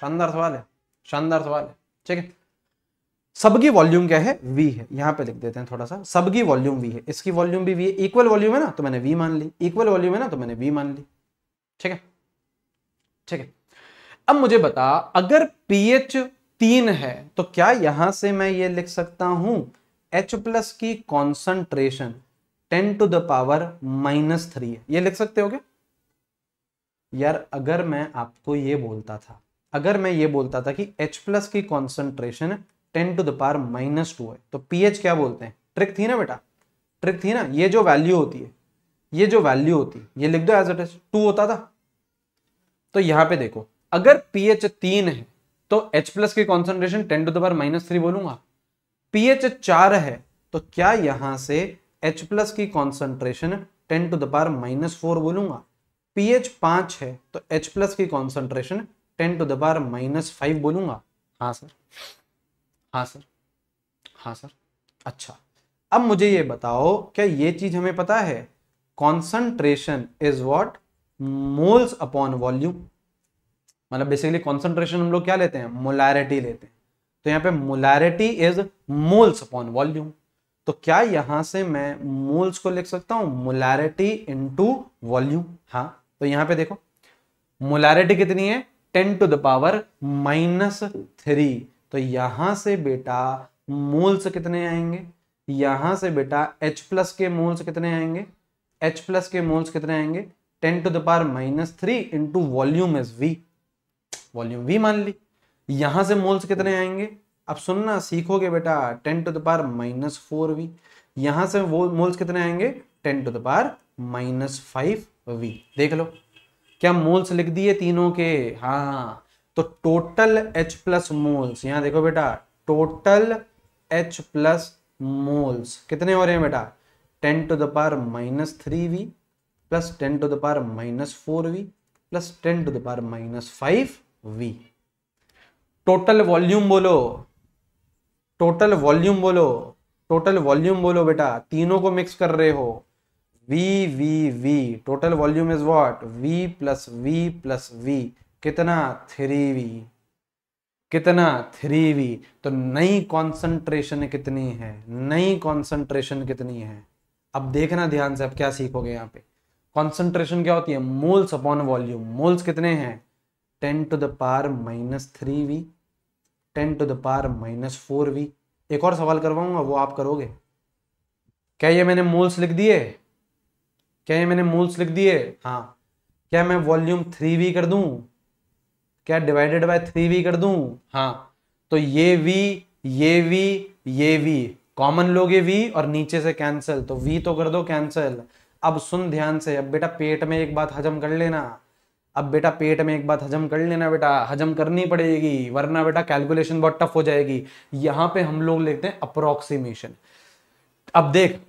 शानदार सवाल है शानदार सवाल है ठीक है सबकी वॉल्यूम क्या है वी है यहां पे लिख देते हैं थोड़ा सा सबकी वॉल्यूम v है इसकी वॉल्यूम भी v है इक्वल वॉल्यूम है ना तो मैंने वी मान ली इक्वल वॉल्यूम है ना तो मैंने वी मान ली ठीक है ठीक है अब मुझे बता अगर पीएच तीन है तो क्या यहां से मैं ये लिख सकता हूं एच प्लस की concentration ten to the power minus three है ये लिख सकते हो क्या यार अगर मैं आपको ये बोलता था अगर मैं ये बोलता था कि H प्लस की concentration ten to the power minus two है तो पीएच क्या बोलते हैं ट्रिक थी ना बेटा ट्रिक थी ना ये जो वैल्यू होती है ये जो वैल्यू होती है ये लिख दो एज इट इज टू होता था तो यहां पे देखो अगर पीएच तीन है तो एच प्लस की concentration ten to the power minus three बोलूंगा पीएच चार है तो क्या यहां से एच प्लस की concentration ten to the power minus four बोलूंगा पीएच पांच है तो एच प्लस की concentration ten to the power minus five बोलूंगा हाँ सर हाँ सर हाँ सर अच्छा अब मुझे ये बताओ क्या ये चीज हमें पता है concentration is what moles upon volume मतलब बेसिकली कॉन्सेंट्रेशन हम लोग क्या लेते हैं मोलैरिटी लेते हैं तो यहाँ पे molarity is moles upon volume तो क्या यहां से मैं मोल्स को लिख सकता हूं मोलैरिटी इनटू वॉल्यूम हाँ तो यहां पे देखो मोलैरिटी कितनी है ten to the power minus three तो यहां से बेटा मोल्स कितने आएंगे यहां से बेटा एच प्लस के मोल्स कितने आएंगे एच प्लस के मोल्स कितने आएंगे ten to the power minus three into volume is V volume V मान ली यहां से मोल्स कितने आएंगे अब सुनना सीखोगे बेटा ten to the power minus four V यहां से वो मोल्स कितने आएंगे ten to the power minus five V देख लो क्या मोल्स लिख दिए तीनों के हाँ तो टोटल H प्लस मोल्स यहां देखो बेटा टोटल H प्लस मोल्स कितने हो रहे हैं बेटा 10 to the power minus three V plus ten to the power minus four V plus ten to the power minus five V total volume बोलो total volume बोलो टोटल वॉल्यूम बोलो बेटा तीनों को मिक्स कर रहे हो V V V total volume is what V plus V plus V कितना थ्री वी कितना थ्री वी तो नई कॉन्सेंट्रेशन कितनी है नई कॉन्सेंट्रेशन कितनी है अब देखना ध्यान से अब क्या सीखोगे यहाँ पे कॉन्सेंट्रेशन क्या होती है मोल्स अपॉन वॉल्यूम मोल्स कितने हैं ten to the power minus three V ten to the power minus four V एक और सवाल करवाऊंगा वो आप करोगे क्या ये मैंने मोल्स लिख दिए क्या ये मैंने मोल्स लिख दिए हाँ क्या मैं वॉल्यूम थ्री वी कर दूं क्या डिवाइडेड बाय थ्री वी कर दू हाँ तो ये वी ये वी ये वी कॉमन लोगे वी और नीचे से कैंसिल तो वी तो कर दो कैंसिल अब सुन ध्यान से अब बेटा पेट में एक बात हजम कर लेना अब बेटा पेट में एक बात हजम कर लेना बेटा हजम करनी पड़ेगी वरना बेटा कैलकुलेशन बहुत टफ हो जाएगी यहाँ पे हम लोग लेते हैं अप्रोक्सीमेशन अब देख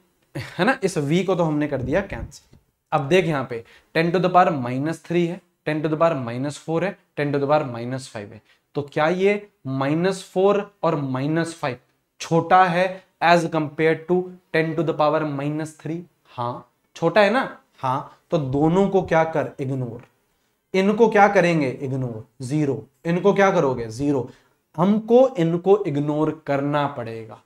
है ना इस वी को तो हमने कर दिया कैंसिल अब देख यहाँ पे ten to the power minus three है टेन टू दार माइनस फोर है टेन टू दार माइनस फाइव है तो क्या ये माइनस फोर और माइनस फाइव छोटा है as compare to ten to the power minus three हाँ छोटा है ना हाँ तो दोनों को क्या कर इग्नोर इनको क्या करेंगे इग्नोर जीरो इनको क्या करोगे जीरो हमको इनको इग्नोर करना पड़ेगा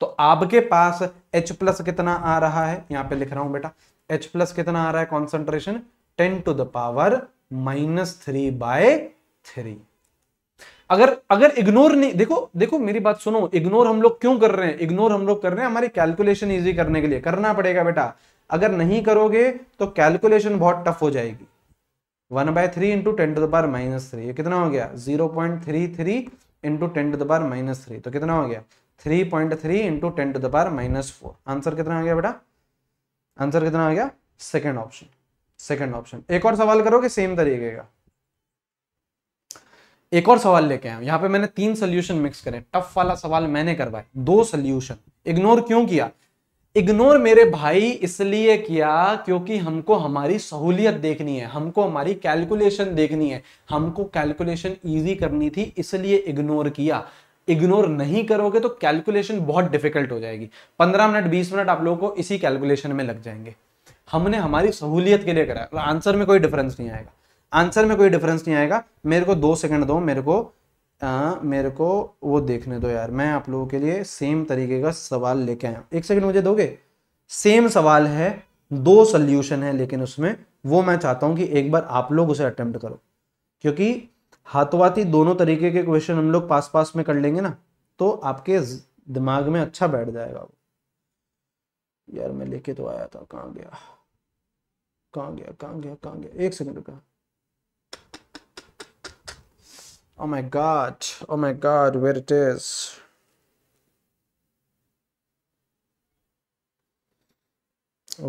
तो आपके पास H प्लस कितना आ रहा है यहां पे लिख रहा हूं बेटा H प्लस कितना आ रहा है concentration ten to the power minus three by three अगर अगर इग्नोर नहीं देखो देखो मेरी बात सुनो इग्नोर हम लोग क्यों कर रहे हैं इग्नोर हम लोग कर रहे हैं हमारी कैलकुलेशन इजी करने के लिए करना पड़ेगा बेटा अगर नहीं करोगे तो कैलकुलेशन बहुत टफ हो जाएगी one by three into ten to the power minus three ये कितना हो गया zero point three three into ten to the power minus three तो कितना हो गया three point three into ten to the power minus four answer कितना हो गया बेटा आंसर कितना हो गया सेकेंड ऑप्शन सेकंड ऑप्शन एक और सवाल करोगे सेम तरीके का एक और सवाल लेके आए यहां पे मैंने तीन सोल्यूशन मिक्स करे टफ वाला सवाल मैंने करवाए दो सोल्यूशन इग्नोर क्यों किया इग्नोर मेरे भाई इसलिए किया क्योंकि हमको हमारी सहूलियत देखनी है हमको हमारी कैलकुलेशन देखनी है हमको कैलकुलेशन इजी करनी थी इसलिए इग्नोर किया इग्नोर नहीं करोगे तो कैलकुलेशन बहुत डिफिकल्ट हो जाएगी पंद्रह मिनट बीस मिनट आप लोगों को इसी कैलकुलेशन में लग जाएंगे हमने हमारी सहूलियत के लिए करा तो मतलब आंसर में कोई डिफरेंस नहीं आएगा आंसर में कोई डिफरेंस नहीं आएगा मेरे को दो सेकंड दो मेरे को आ, मेरे को वो देखने दो यार मैं आप लोगों के लिए सेम तरीके का सवाल लेके आया एक सेकंड मुझे दोगे सेम सवाल है दो सल्यूशन है लेकिन उसमें वो मैं चाहता हूँ कि एक बार आप लोग उसे अटेम्प्ट करो क्योंकि हाथवाती दोनों तरीके के क्वेश्चन हम लोग पास पास में कर लेंगे ना तो आपके दिमाग में अच्छा बैठ जाएगा वो यार मैं लेके तो आया था कहाँ गया कहाँ गया कहाँ गया कहाँ गया एक सेकंड रुका oh my god oh my god where it is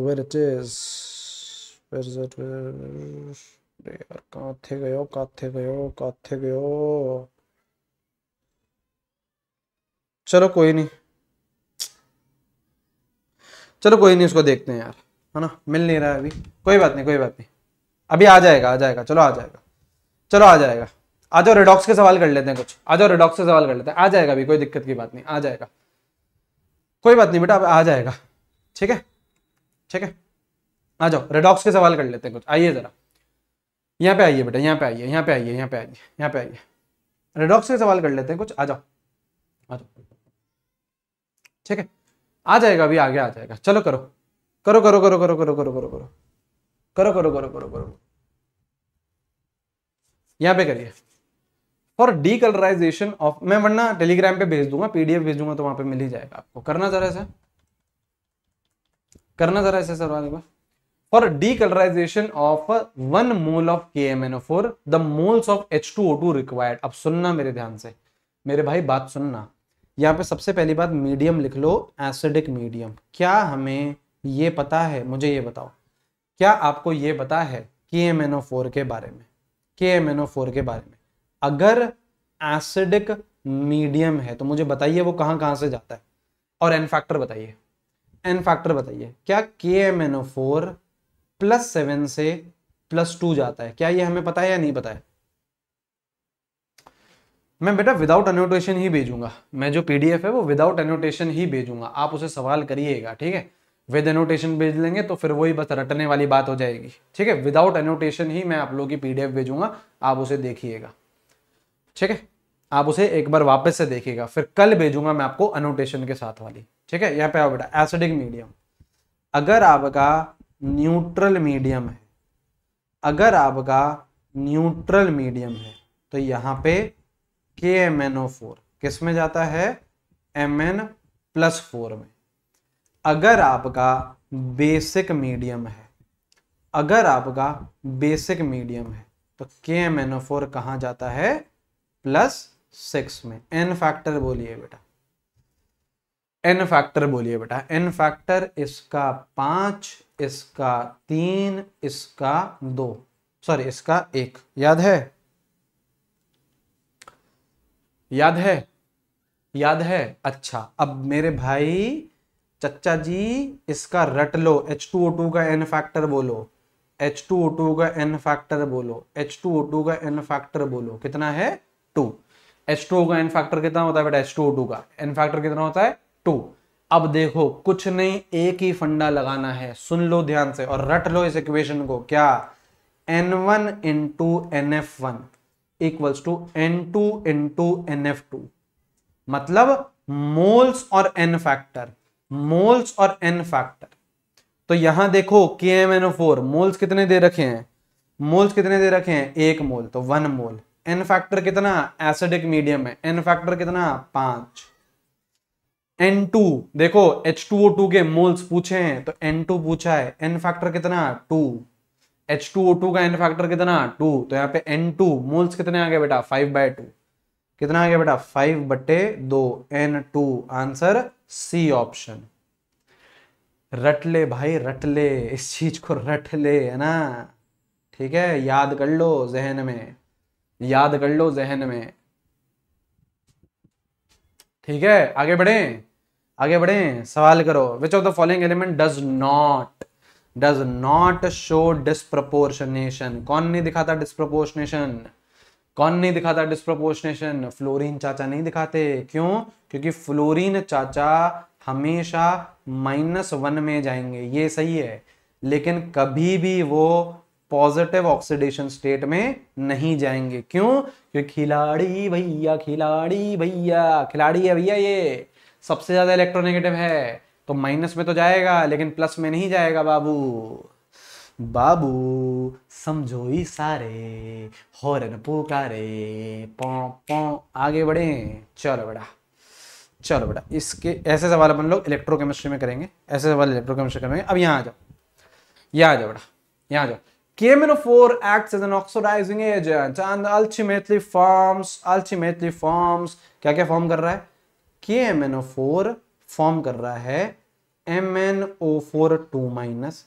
Where it is. Where is it? Where, यार कहाँ थे गए हो कहाँ थे गए हो कहाँ थे गए हो चलो कोई नहीं चलो कोई नहीं उसको देखते हैं यार है ना मिल नहीं रहा है अभी कोई बात नहीं कोई बात नहीं अभी आ जाएगा आ जाएगा चलो आ जाएगा चलो आ जाएगा आ जाओ रेडॉक्स के सवाल कर लेते हैं कुछ आ जाओ रेडॉक्स के सवाल कर लेते हैं आ जाएगा अभी कोई दिक्कत की बात नहीं आ जाएगा कोई बात नहीं बेटा आ जाएगा ठीक है ठीक है आ जाओ रेडॉक्स के सवाल कर लेते हैं कुछ आइए ज़रा यहाँ पे आइए बेटा यहाँ पे आइए यहाँ पे आइए यहाँ पे आइए यहाँ पे आइए रेडॉक्स के सवाल कर लेते हैं कुछ आ जाओ आ जाओ ठीक है आ जाएगा अभी आगे आ जाएगा चलो करो करो करो करो करो करो करो करो करो करो करो करो करो करो यहां पे करिए फॉर डी कलराइजेशन ऑफ मैं वरना टेलीग्राम पे भेज दूंगा पीडीएफ भेज दूंगा तो वहां पे मिल ही जाएगा आपको करना जरा ऐसा करना जरा ऐसा sir of K M N O four the moles of H two O two required अब सुनना मेरे ध्यान से मेरे भाई बात सुनना यहाँ पे सबसे पहली बात मीडियम लिख लो एसिडिक मीडियम क्या हमें ये पता है मुझे ये बताओ क्या आपको ये पता है के एम एन ओ फोर के बारे में के एम एन ओ फोर के बारे में अगर एसिडिक मीडियम है तो मुझे बताइए वो कहाँ कहाँ से जाता है और एन फैक्टर बताइए एन फैक्टर बताइए क्या K M N O four plus seven से प्लस टू जाता है क्या ये हमें पता है या नहीं पता है मैं बेटा विदाउट एनोटेशन ही भेजूंगा मैं जो पीडीएफ है वो विदाउट एनोटेशन ही भेजूंगा आप उसे सवाल करिएगा ठीक है विद एनोटेशन भेज लेंगे तो फिर वही बस रटने वाली बात हो जाएगी ठीक है विदाउट एनोटेशन ही मैं आप लोगों की पीडीएफ भेजूंगा आप उसे देखिएगा ठीक है आप उसे एक बार वापस से देखिएगा फिर कल भेजूंगा मैं आपको अनोटेशन के साथ वाली ठीक है यहाँ पे आओ बेटा एसिडिक मीडियम अगर आपका न्यूट्रल मीडियम है अगर आपका न्यूट्रल मीडियम है तो यहाँ पे के एम एन ओ फोर किस में जाता है एम एन प्लस फोर में अगर आपका बेसिक मीडियम है अगर आपका बेसिक मीडियम है तो के एम एन ओ फोर कहाँ जाता है प्लस सिक्स में एन फैक्टर बोलिए बेटा एन फैक्टर बोलिए बेटा एन फैक्टर इसका पांच इसका तीन इसका दो सॉरी इसका एक याद है याद है याद है अच्छा अब मेरे भाई चच्चा जी इसका रट लो एच टू ओ टू का एन फैक्टर बोलो एच टू ओ टू का एन फैक्टर बोलो एच टू ओ टू का एन फैक्टर बोलो कितना है टू एच टू का एन फैक्टर कितना होता है बेटा एच टू ओ टू का एन फैक्टर कितना होता है टू अब देखो कुछ नहीं एक ही फंडा लगाना है सुन लो ध्यान से और रट लो इस इक्वेशन को क्या N one into N F one equals to N two into N F two मतलब मोल्स और एन फैक्टर मोल्स और एन फैक्टर तो यहां देखो के एम एन फोर मोल्स कितने दे रखे हैं मोल्स कितने दे रखे हैं एक मोल तो वन मोल एन फैक्टर कितना एसिडिक मीडियम है एन फैक्टर कितना पांच एन टू देखो एच टू ओ टू के मोल्स पूछे हैं तो एन टू पूछा है एन फैक्टर कितना two H two O two का एन फैक्टर कितना टू तो यहाँ पे एन टू मोल्स कितने आ गए बेटा फाइव बाय टू कितना आ गया बेटा फाइव बटे दो n two answer C option रट ले भाई रट ले इस चीज को रट ले है ना ठीक है याद कर लो जहन में याद कर लो जहन में ठीक है आगे बढ़े आगे बढ़े सवाल करो which of the following element does not does not show disproportionation कौन नहीं दिखाता डिस्प्रपोर्शनेशन कौन नहीं दिखाता डिस्प्रपोर्शनेशन फ्लोरीन चाचा नहीं दिखाते क्यों क्योंकि फ्लोरीन चाचा हमेशा माइनस वन में जाएंगे ये सही है लेकिन कभी भी वो पॉजिटिव ऑक्सीडेशन स्टेट में नहीं जाएंगे क्यों क्योंकि खिलाड़ी भैया खिलाड़ी भैया खिलाड़ी है भैया ये सबसे ज्यादा इलेक्ट्रोनेगेटिव है तो माइनस में तो जाएगा लेकिन प्लस में नहीं जाएगा बाबू बाबू समझो ही सारे हॉरन पुकारे पौ पौ आगे बढ़े चलो बड़ा चलो बेटा इसके ऐसे सवाल अपन लोग इलेक्ट्रोकेमिस्ट्री में करेंगे ऐसे सवाल इलेक्ट्रोकेमिस्ट्री करेंगे अब यहाँ आ जाओ यहाँ आ जाओ बेटा यहाँ आ जाओ KMNO4 acts as an oxidizing agent and ultimately forms ultimately forms क्या क्या फॉर्म कर रहा है KMNO4 फॉर्म कर रहा है MnO4 टू माइनस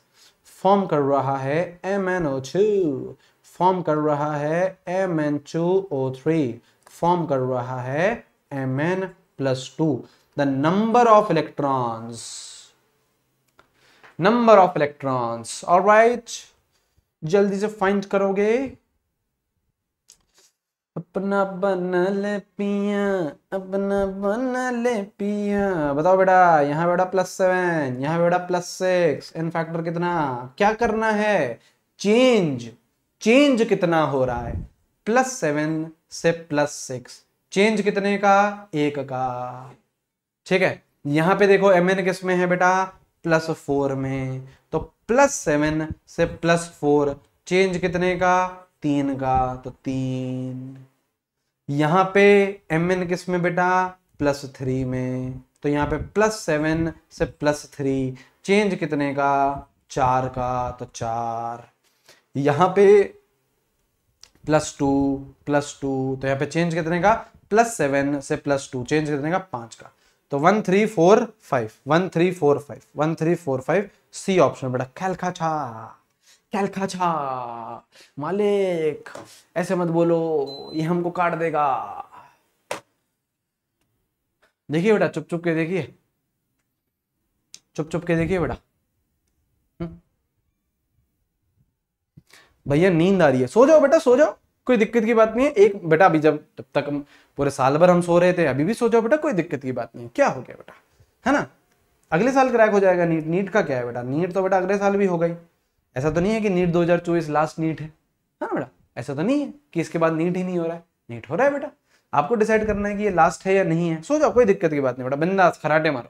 फॉर्म कर रहा है MnO2 फॉर्म कर रहा है MnO3 फॉर्म कर रहा है MnO4 plus 2 the number of electrons number of electrons all right जल्दी से फाइंड करोगे अपना बन ले पिया अपना बन ले पिया बताओ बेटा यहाँ बेटा प्लस सेवन यहाँ बेटा प्लस सिक्स इन फैक्टर कितना क्या करना है चेंज चेंज कितना हो रहा है प्लस सेवन से प्लस सिक्स चेंज कितने का एक का ठीक है यहां पे देखो एम एन किस में है बेटा प्लस फोर में तो प्लस सेवन से प्लस फोर चेंज कितने का तीन का तो तीन यहां पे एम एन किस में बेटा प्लस थ्री में तो यहाँ पे प्लस सेवन से प्लस थ्री चेंज कितने का चार का तो चार यहां पे प्लस टू प्लस टू तो यहाँ पे चेंज कितने का प्लस सेवन से प्लस टू चेंज कर देगा पांच का तो one three four five one three four five one three four five C option बेटा कैलखाछा छा मालिक ऐसे मत बोलो ये हमको काट देगा देखिए बेटा चुप चुप के देखिए चुप चुप के देखिए बेटा हम्म। भैया नींद आ रही है सो जाओ बेटा सो जाओ कोई दिक्कत की बात नहीं है एक बेटा अभी जब जब तक हम पूरे साल भर हम सो रहे थे अभी भी सो जाओ बेटा कोई दिक्कत की बात नहीं क्या हो गया बेटा है ना अगले साल क्रैक हो जाएगा नीट नीट का क्या है बेटा नीट तो बेटा अगले साल भी हो गई ऐसा तो नहीं है कि नीट चौबीस लास्ट नीट है है ना बेटा ऐसा तो नहीं है कि इसके बाद नीट ही नहीं हो रहा है नीट हो रहा है बेटा आपको डिसाइड करना है कि ये लास्ट है या नहीं है सो जाओ कोई दिक्कत की बात नहीं बेटा बिंदास खराटे मारो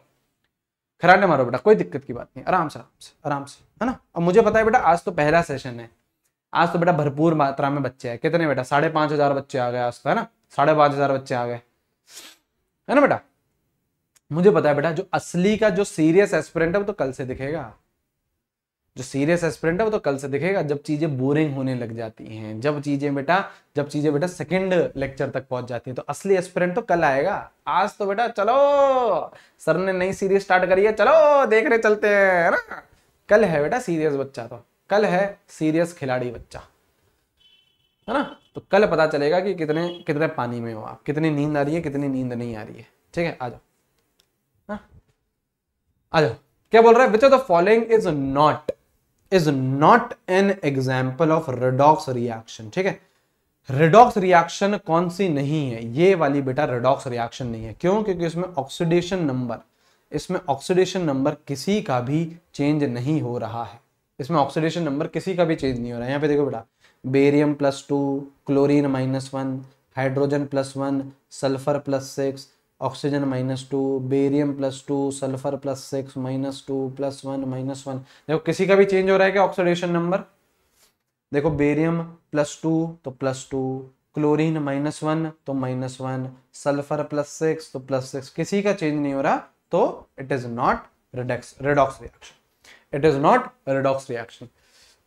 खराटे मारो बेटा कोई दिक्कत की बात नहीं आराम से आराम से आराम से है ना अब मुझे पता है बेटा आज तो पहला सेशन है आज तो बेटा भरपूर मात्रा में बच्चे हैं कितने बेटा साढ़े पांच हजार बच्चे आ गए आज तो है ना साढ़े पांच हजार बच्चे आ गए है ना बेटा मुझे पता है बेटा जो असली का जो सीरियस एस्पिरेंट है वो तो कल से दिखेगा जो सीरियस एस्पिरेंट है वो तो कल से दिखेगा जब चीजें बोरिंग होने लग जाती हैं जब चीजें बेटा जब चीजें बेटा सेकंड लेक्चर तक पहुंच जाती है तो असली एस्पिरेंट तो कल आएगा आज तो बेटा चलो सर ने नई सीरीज स्टार्ट करी है चलो देखने चलते हैं ना कल है बेटा सीरियस बच्चा तो कल है सीरियस खिलाड़ी बच्चा है ना तो कल पता चलेगा कि कितने कितने पानी में हो आप कितनी नींद आ रही है कितनी नींद नहीं आ रही है ठीक है आ जाओ हाँ? आ जाओ क्या बोल रहा है which of the following is not is not an example of redox reaction ठीक है रेडॉक्स रिएक्शन कौन सी नहीं है ये वाली बेटा रेडॉक्स रिएक्शन नहीं है क्यों क्योंकि इसमें ऑक्सीडेशन नंबर इसमें ऑक्सीडेशन नंबर किसी का भी चेंज नहीं हो रहा है इसमें ऑक्सीडेशन नंबर किसी का भी चेंज नहीं हो रहा है यहाँ पे देखो बेटा barium plus two chlorine minus one hydrogen plus one sulphur plus six oxygen minus two barium plus two sulphur plus six minus two plus one minus one देखो किसी का भी चेंज हो रहा है क्या ऑक्सीडेशन नंबर देखो बेरियम प्लस टू तो plus two chlorine minus one तो minus one sulphur plus six तो प्लस सिक्स किसी का चेंज नहीं हो रहा तो it is not redox redox reaction it is not redox reaction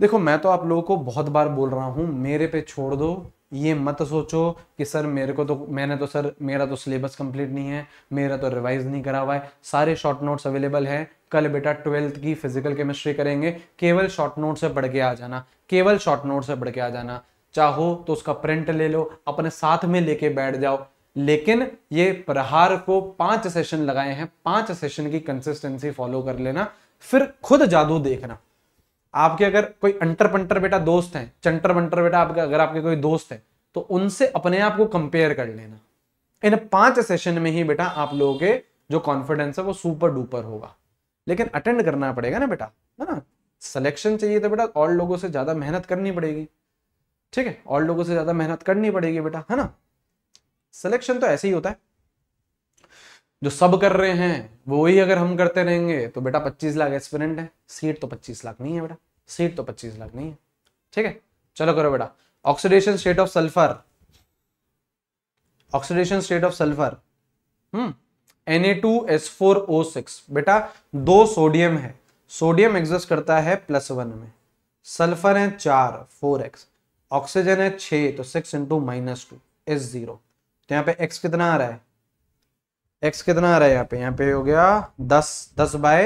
देखो मैं तो आप लोगों को बहुत बार बोल रहा हूँ मेरे पे छोड़ दो ये मत सोचो कि सर मेरे को तो मैंने तो सर मेरा तो सिलेबस कंप्लीट नहीं है मेरा तो रिवाइज नहीं करा हुआ है सारे शॉर्ट नोट्स अवेलेबल है कल बेटा ट्वेल्थ की फिजिकल केमिस्ट्री करेंगे केवल शॉर्ट नोट से पढ़ के आ जाना केवल शॉर्ट नोट से पढ़ के आ जाना चाहो तो उसका प्रिंट ले लो अपने साथ में लेके बैठ जाओ लेकिन ये प्रहार को पांच सेशन लगाए हैं पांच सेशन की कंसिस्टेंसी फॉलो कर लेना फिर खुद जादू देखना आपके अगर कोई अंटर पंटर बेटा दोस्त है चंटर बंटर बेटा आपके अगर आपके कोई दोस्त है तो उनसे अपने आप को कंपेयर कर लेना इन पांच सेशन में ही बेटा आप लोगों के जो कॉन्फिडेंस है वो सुपर डुपर होगा लेकिन अटेंड करना पड़ेगा ना बेटा है ना सिलेक्शन चाहिए तो बेटा और लोगों से ज्यादा मेहनत करनी पड़ेगी ठीक है और लोगों से ज्यादा मेहनत करनी पड़ेगी बेटा है ना सिलेक्शन तो ऐसे ही होता है जो सब कर रहे हैं वो ही अगर हम करते रहेंगे तो बेटा 25 लाख एक्सपेरेंट है सीट तो 25 लाख नहीं है बेटा सीट तो 25 लाख नहीं है ठीक है चलो करो बेटा oxidation state of sulphur oxidation state of sulphur hmm six बेटा दो सोडियम है सोडियम एग्जिस्ट करता है प्लस वन में सल्फर है चार फोर एक्स ऑक्सीजन है छ तो six into minus two S zero तो यहाँ पे एक्स कितना आ रहा है एक्स कितना आ रहा है यहाँ पे यहाँ पे हो गया दस दस बाय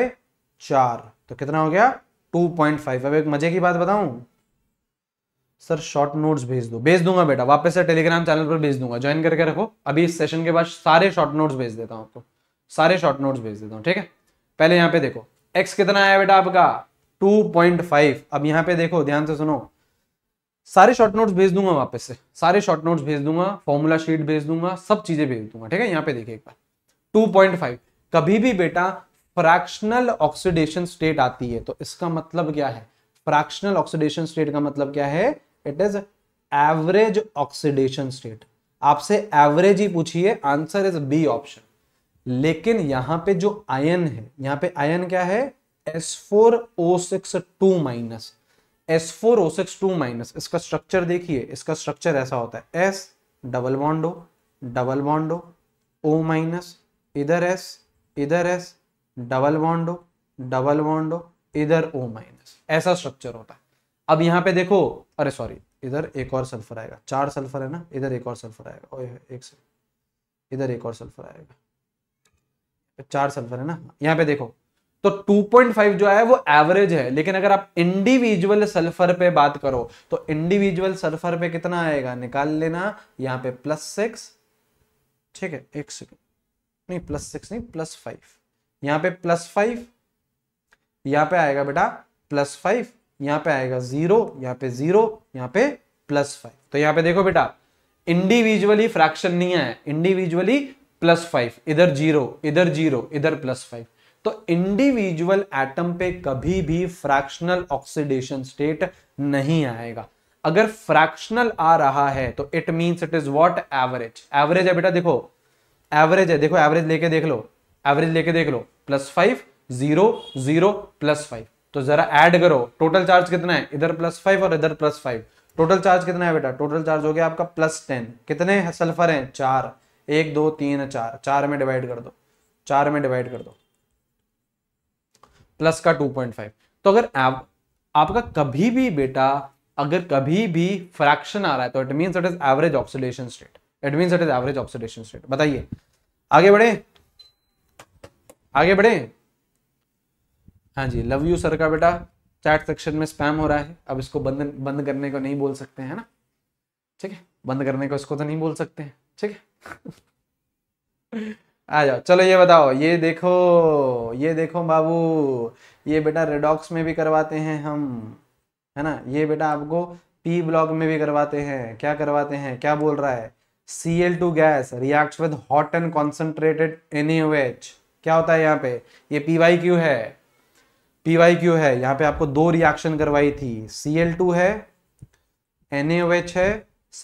चार तो कितना हो गया टू पॉइंट फाइव अब एक मजे की बात बताऊं सर शॉर्ट नोट्स भेज दो भेज दूंगा बेटा वापस से टेलीग्राम चैनल पर भेज दूंगा ज्वाइन करके रखो अभी इस सेशन के बाद सारे शॉर्ट नोट्स भेज देता हूँ आपको सारे शॉर्ट नोट्स भेज देता हूँ ठीक है पहले यहाँ पे देखो एक्स कितना आया बेटा आपका 2.5 अब यहाँ पे देखो ध्यान से सुनो सारे शॉर्ट नोट्स भेज दूंगा वापस से सारे शॉर्ट नोट्स भेज दूंगा फॉर्मूला शीट भेज दूंगा सब चीजें भेज दूंगा ठीक है यहाँ पे देखिए एक बार 2.5 कभी भी बेटा फ्रैक्शनल ऑक्सीडेशन स्टेट आती है तो इसका मतलब क्या है फ्रैक्शनल ऑक्सीडेशन स्टेट का मतलब क्या है it is average oxidation state आपसे एवरेज ही पूछिए आंसर इज बी ऑप्शन लेकिन यहां पे जो आयन है यहां पे आयन क्या है S4O62 माइनस S4O62 माइनस इसका स्ट्रक्चर देखिए इसका स्ट्रक्चर ऐसा होता है S double bond double bond O minus इधर एस इधर S double bond double bond इधर ओ माइनस ऐसा स्ट्रक्चर होता है अब यहां पे देखो अरे सॉरी इधर एक और सल्फर आएगा चार सल्फर है ना इधर एक और सल्फर आएगा ओए एक इधर एक और सल्फर आएगा चार सल्फर है ना यहाँ पे देखो तो 2.5 जो है वो एवरेज है लेकिन अगर आप इंडिविजुअल सल्फर पे बात करो तो इंडिविजुअल सल्फर पे कितना आएगा निकाल लेना यहाँ पे प्लस सिक्स ठीक है एक सेकेंड नहीं प्लस सिक्स नहीं प्लस फाइव यहाँ पे प्लस फाइव यहाँ पे आएगा बेटा प्लस फाइव यहाँ पे आएगा जीरो यहाँ पे जीरो यहाँ पे प्लस फाइव तो यहाँ पे देखो बेटा इंडिविजुअली फ्रैक्शन नहीं है इंडिविजुअली प्लस फाइव इधर जीरो इधर जीरो इधर प्लस फाइव तो इंडिविजुअल एटम पे कभी भी फ्रैक्शनल ऑक्सीडेशन स्टेट नहीं आएगा अगर फ्रैक्शनल आ रहा है तो it means it is what average average है बेटा देखो एवरेज है देखो एवरेज लेके देख लो एवरेज लेके देख लो plus five zero zero plus five तो जरा ऐड करो टोटल चार्ज कितना है इधर प्लस फाइव और इधर प्लस फाइव टोटल चार्ज कितना है बेटा टोटल चार्ज हो गया आपका प्लस टेन कितने है सल्फर हैं चार एक दो तीन चार चार में डिवाइड कर दो चार में डिवाइड कर दो प्लस का टू पॉइंट फाइव तो अगर आप, आपका कभी भी बेटा अगर कभी भी फ्रैक्शन आ रहा है तो it mean it is average oxidation state it mean it is average oxidation state बताइए आगे बढ़े आगे बढ़े हाँ जी लव यू सर का बेटा चैट सेक्शन में स्पैम हो रहा है अब इसको बंद बंद करने को नहीं बोल सकते हैं ना ठीक है बंद करने को इसको तो नहीं बोल सकते हैं ठीक है आ जाओ चलो ये बताओ ये देखो ये देखो बाबू ये बेटा रेडॉक्स में भी करवाते हैं हम है ना ये बेटा आपको पी ब्लॉग में भी करवाते हैं क्या करवाते हैं क्या बोल रहा है Cl2 gas react with hot and concentrated N क्या होता है यहाँ पे ये क्यू है क्यू है यहाँ पे आपको दो रिएक्शन करवाई थी Cl2 है NaOH है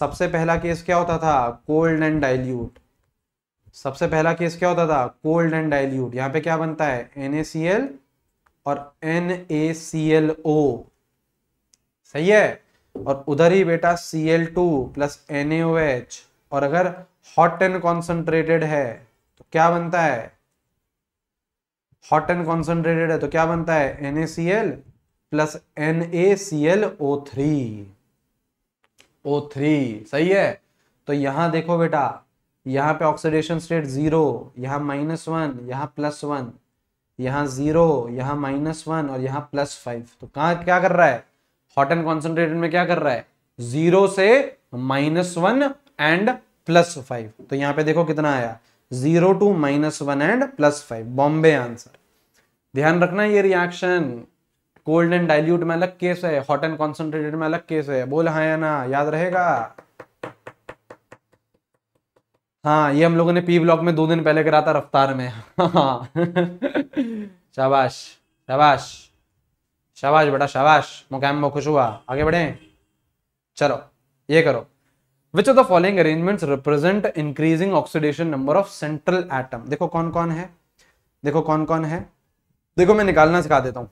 सबसे पहला केस क्या होता था कोल्ड एंड डाइल्यूट सबसे पहला केस क्या होता था कोल्ड एंड डाइल्यूट यहाँ पे क्या बनता है NaCl और NaClO सही है और उधर ही बेटा Cl2 प्लस NaOH और अगर हॉट एंड कॉन्सेंट्रेटेड है तो क्या बनता है हॉट एंड कॉन्सेंट्रेटेड है तो क्या बनता है N A C L plus N A C L O three O three सही है तो यहां देखो बेटा यहां पे ऑक्सीडेशन स्टेट जीरो यहां माइनस वन यहां प्लस वन यहां जीरो यहां माइनस वन और यहां प्लस फाइव तो कहा क्या कर रहा है हॉट एंड कॉन्सेंट्रेटेड में क्या कर रहा है जीरो से minus one and plus five तो यहाँ पे देखो कितना आया zero two minus one and plus five बॉम्बे आंसर ध्यान रखना ये रिएक्शन कोल्ड एंड डाइल्यूट में अलग केस है हॉट एंड कॉन्सेंट्रेटेड में अलग केस है बोल हाँ या ना याद रहेगा हाँ ये हम लोगों ने पी ब्लॉक में दो दिन पहले करा था रफ्तार में शाबाश शाबाश शाबाश बेटा शाबाश मुकाम खुश हुआ आगे बढ़े चलो ये करो which of the following arrangements represent increasing oxidation number of central atom देखो कौन कौन है देखो कौन कौन है देखो मैं निकालना सिखा देता हूं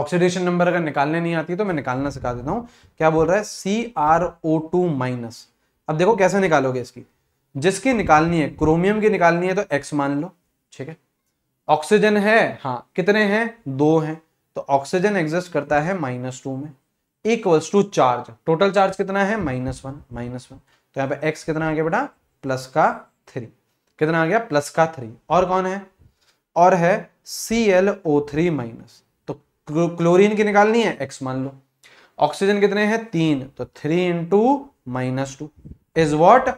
ऑक्सीडेशन नंबर अगर निकालने नहीं आती तो मैं निकालना सिखा देता हूं क्या बोल रहा है C R O two minus अब देखो कैसे निकालोगे इसकी जिसकी निकालनी है क्रोमियम की निकालनी है तो एक्स मान लो ठीक है ऑक्सीजन है हाँ कितने हैं दो हैं तो ऑक्सीजन एग्जिस्ट करता है माइनस टू में equals to charge total charge कितना है माइनस वन माइनस वन तो यहाँ पे एक्स कितना आ गया बेटा प्लस का थ्री कितना आ गया प्लस का थ्री और कौन है और है C L O three minus तो क्लोरीन की निकालनी है एक्स मान लो ऑक्सीजन कितने हैं तीन तो three into minus two is what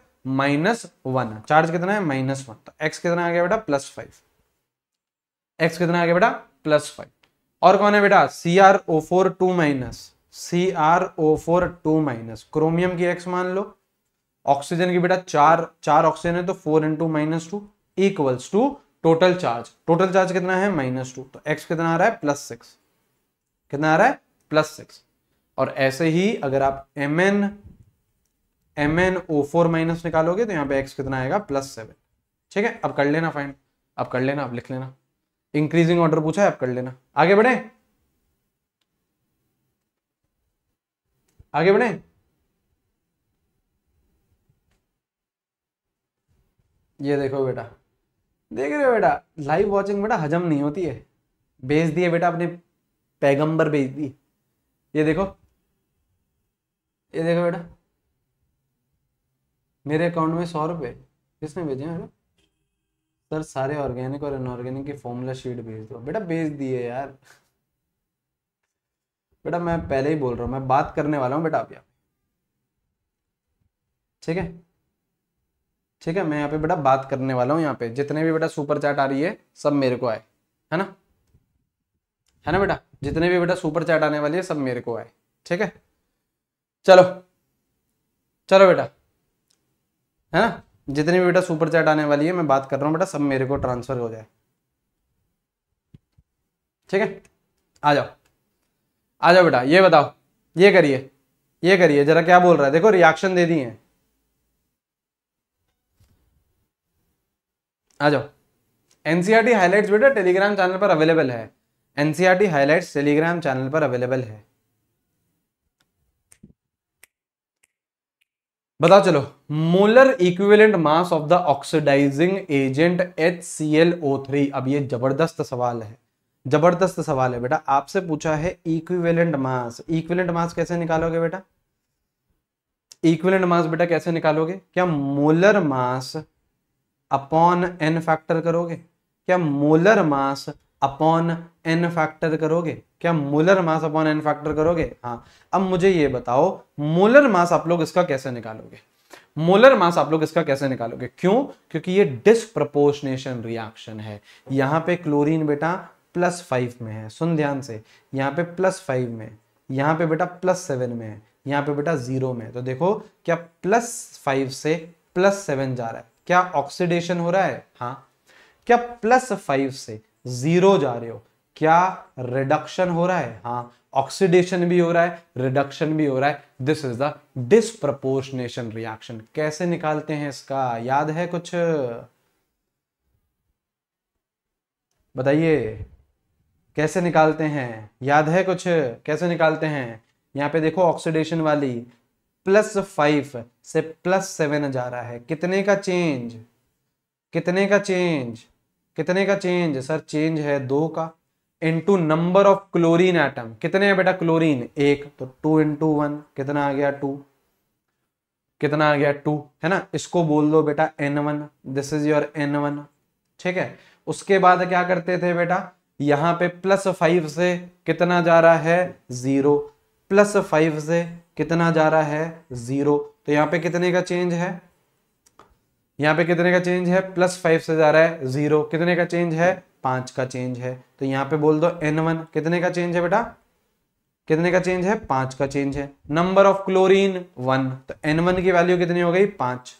minus one charge कितना है माइनस वन तो एक्स कितना आ गया बेटा प्लस फाइव एक्स कितना आ गया बेटा प्लस फाइव और कौन है बेटा C R O four two minus C R O four two minus chromium की एक्स मान लो ऑक्सीजन की बेटा चार चार ऑक्सीजन है तो four into minus two equals to total charge total charge कितना है माइनस टू तो एक्स कितना आ रहा है प्लस सिक्स कितना आ रहा है प्लस सिक्स और ऐसे ही अगर आप M N M N O four minus निकालोगे तो यहाँ पे एक्स कितना आएगा प्लस सेवन ठीक है अब कर लेना फाइन अब कर लेना अब लिख लेना इंक्रीजिंग ऑर्डर पूछा है अब कर लेना आगे बढ़े आगे बढ़े ये देखो बेटा देख रहे हो बेटा लाइव वॉचिंग बेटा हजम नहीं होती है भेज दिए बेटा अपने पैगंबर भेज दिए ये देखो ये देखो बेटा मेरे अकाउंट में सौ रुपये किसने भेजे हैं बेटा सर सारे ऑर्गेनिक और अनऑर्गेनिक की फॉर्मूला शीट भेज दो बेटा भेज दिए यार बेटा मैं पहले ही बोल रहा हूँ मैं बात करने वाला हूँ बेटा आप ठीक है ठीक है मैं यहाँ पे बेटा बात करने वाला हूँ यहाँ पे जितने भी बेटा सुपर चैट आ रही है सब मेरे को आए है ना है ना बेटा जितने भी बेटा सुपर चैट आने वाली है सब मेरे को आए ठीक है चलो चलो बेटा है ना जितने भी बेटा सुपर चैट आने वाली है मैं बात कर रहा हूँ बेटा सब मेरे को ट्रांसफर हो जाए ठीक है आ जाओ आ जाओ बेटा ये बताओ ये करिए ये करिए जरा क्या बोल रहा है देखो रिएक्शन दे दी e है आ जाओ एनसीईआरटी हाईलाइट्स बेटा टेलीग्राम चैनल पर अवेलेबल है एनसीईआरटी हाईलाइट टेलीग्राम चैनल पर अवेलेबल है बताओ चलो molar equivalent mass of the oxidising agent H C L O three अब ये जबरदस्त सवाल है जबरदस्त सवाल है बेटा आपसे पूछा है इक्विवेलेंट मास इक्विवेलेंट मास कैसे निकालोगे बेटा इक्विवेलेंट मास बेटा कैसे निकालोगे क्या molar mass upon n factor करोगे क्या molar mass upon n factor करोगे क्या molar mass upon n factor करोगे हाँ अब मुझे ये बताओ मोलर मास आप लोग इसका कैसे निकालोगे मोलर मास आप लोग इसका कैसे निकालोगे क्यों क्योंकि ये डिस्प्रपोर्शनेशन रिएक्शन है यहां पे क्लोरीन बेटा प्लस फाइव में है सुन ध्यान से यहाँ पे प्लस फाइव में यहाँ पे बेटा प्लस सेवन में है यहाँ पे बेटा जीरो में तो देखो क्या प्लस फाइव से प्लस सेवन जा रहा है क्या ऑक्सीडेशन हो रहा है हाँ क्या प्लस फाइव से जीरो जा रहे हो क्या रिडक्शन हो रहा है हाँ ऑक्सीडेशन भी हो रहा है रिडक्शन भी हो रहा है this is the disproportionation reaction कैसे निकालते हैं इसका याद है कुछ बताइए कैसे निकालते हैं याद है कुछ कैसे निकालते हैं यहाँ पे देखो ऑक्सीडेशन वाली प्लस फाइव से प्लस सेवन जा रहा है कितने का चेंज कितने का चेंज कितने का चेंज सर चेंज है दो का into number of chlorine atom कितने हैं बेटा क्लोरीन एक तो टू इंटू वन कितना आ गया टू कितना आ गया टू है ना इसको बोल दो बेटा n one this is your n one ठीक है उसके बाद क्या करते थे बेटा यहां पे प्लस फाइव से कितना जा रहा है ज़ीरो प्लस फाइव से कितना जा रहा है ज़ीरो तो यहां पे कितने का चेंज है यहां पे कितने का चेंज है प्लस फाइव से जा रहा है ज़ीरो कितने का चेंज है पांच का चेंज है तो यहां पे बोल दो एन वन कितने का चेंज है बेटा कितने का चेंज है पांच का चेंज है नंबर ऑफ क्लोरीन वन तो एन वन की वैल्यू कितनी हो गई पांच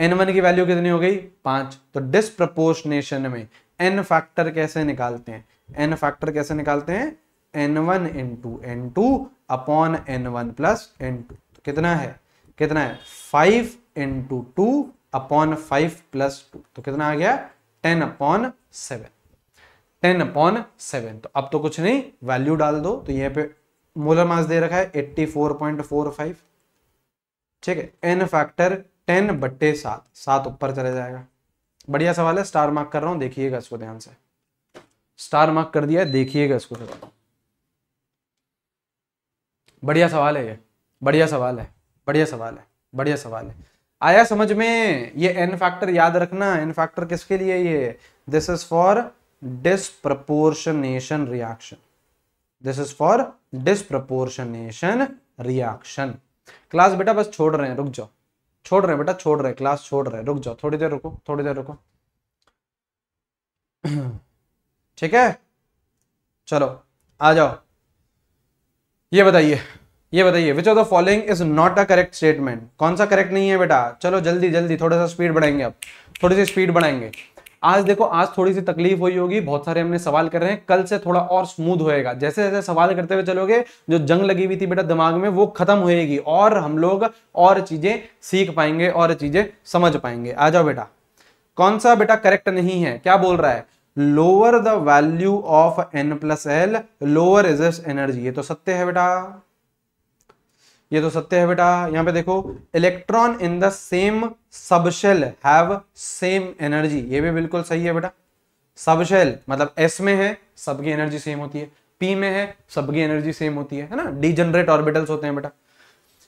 एन वन की वैल्यू कितनी हो गई पांच तो डिस्प्रपोर्शनेशन में एन फैक्टर कैसे निकालते हैं एन फैक्टर कैसे निकालते हैं n one n two N two upon N one plus n two कितना है कितना है five into two upon five plus two तो कितना आ गया ten upon seven ten upon seven तो अब तो कुछ नहीं वैल्यू डाल दो तो यहाँ पे मोलर मास दे रखा है eighty four point four five ठीक है एन फैक्टर टेन बट्टे सात सात ऊपर चले जाएगा बढ़िया सवाल है स्टार मार्क कर रहा हूं देखिएगा इसको ध्यान से स्टार मार्क कर दिया है देखिएगा इसको थोड़ा बढ़िया सवाल है ये बढ़िया सवाल है बढ़िया सवाल है बढ़िया सवाल है आया समझ में ये एन फैक्टर याद रखना एन फैक्टर किसके लिए ये this is for disproportionation reaction this is for disproportionation reaction class बेटा बस छोड़ रहे हैं रुक जाओ छोड़ रहे बेटा छोड़ रहे क्लास छोड़ रहे रुक जाओ थोड़ी देर रुको थोड़ी देर रुको ठीक है चलो आ जाओ ये बताइए ये बताइए which of the following is not a correct statement कौन सा करेक्ट नहीं है बेटा चलो जल्दी जल्दी थोड़ा सा स्पीड बढ़ाएंगे आप थोड़ी सी स्पीड बढ़ाएंगे आज देखो आज थोड़ी सी तकलीफ हुई होगी बहुत सारे हमने सवाल कर रहे हैं कल से थोड़ा और स्मूथ होएगा जैसे जैसे सवाल करते हुए चलोगे जो जंग लगी हुई थी बेटा दिमाग में वो खत्म होएगी और हम लोग और चीजें सीख पाएंगे और चीजें समझ पाएंगे आ जाओ बेटा कौन सा बेटा करेक्ट नहीं है क्या बोल रहा है lower the value of n plus l lower is energy ये तो सत्य है बेटा ये तो सत्य है बेटा यहां पे देखो electron in the same subshell have same energy ये भी बिल्कुल सही है बेटा सबशेल मतलब एस में है सबकी एनर्जी सेम होती है पी में है सबकी एनर्जी सेम होती है है ना जनरेट ऑर्बिटल्स होते हैं बेटा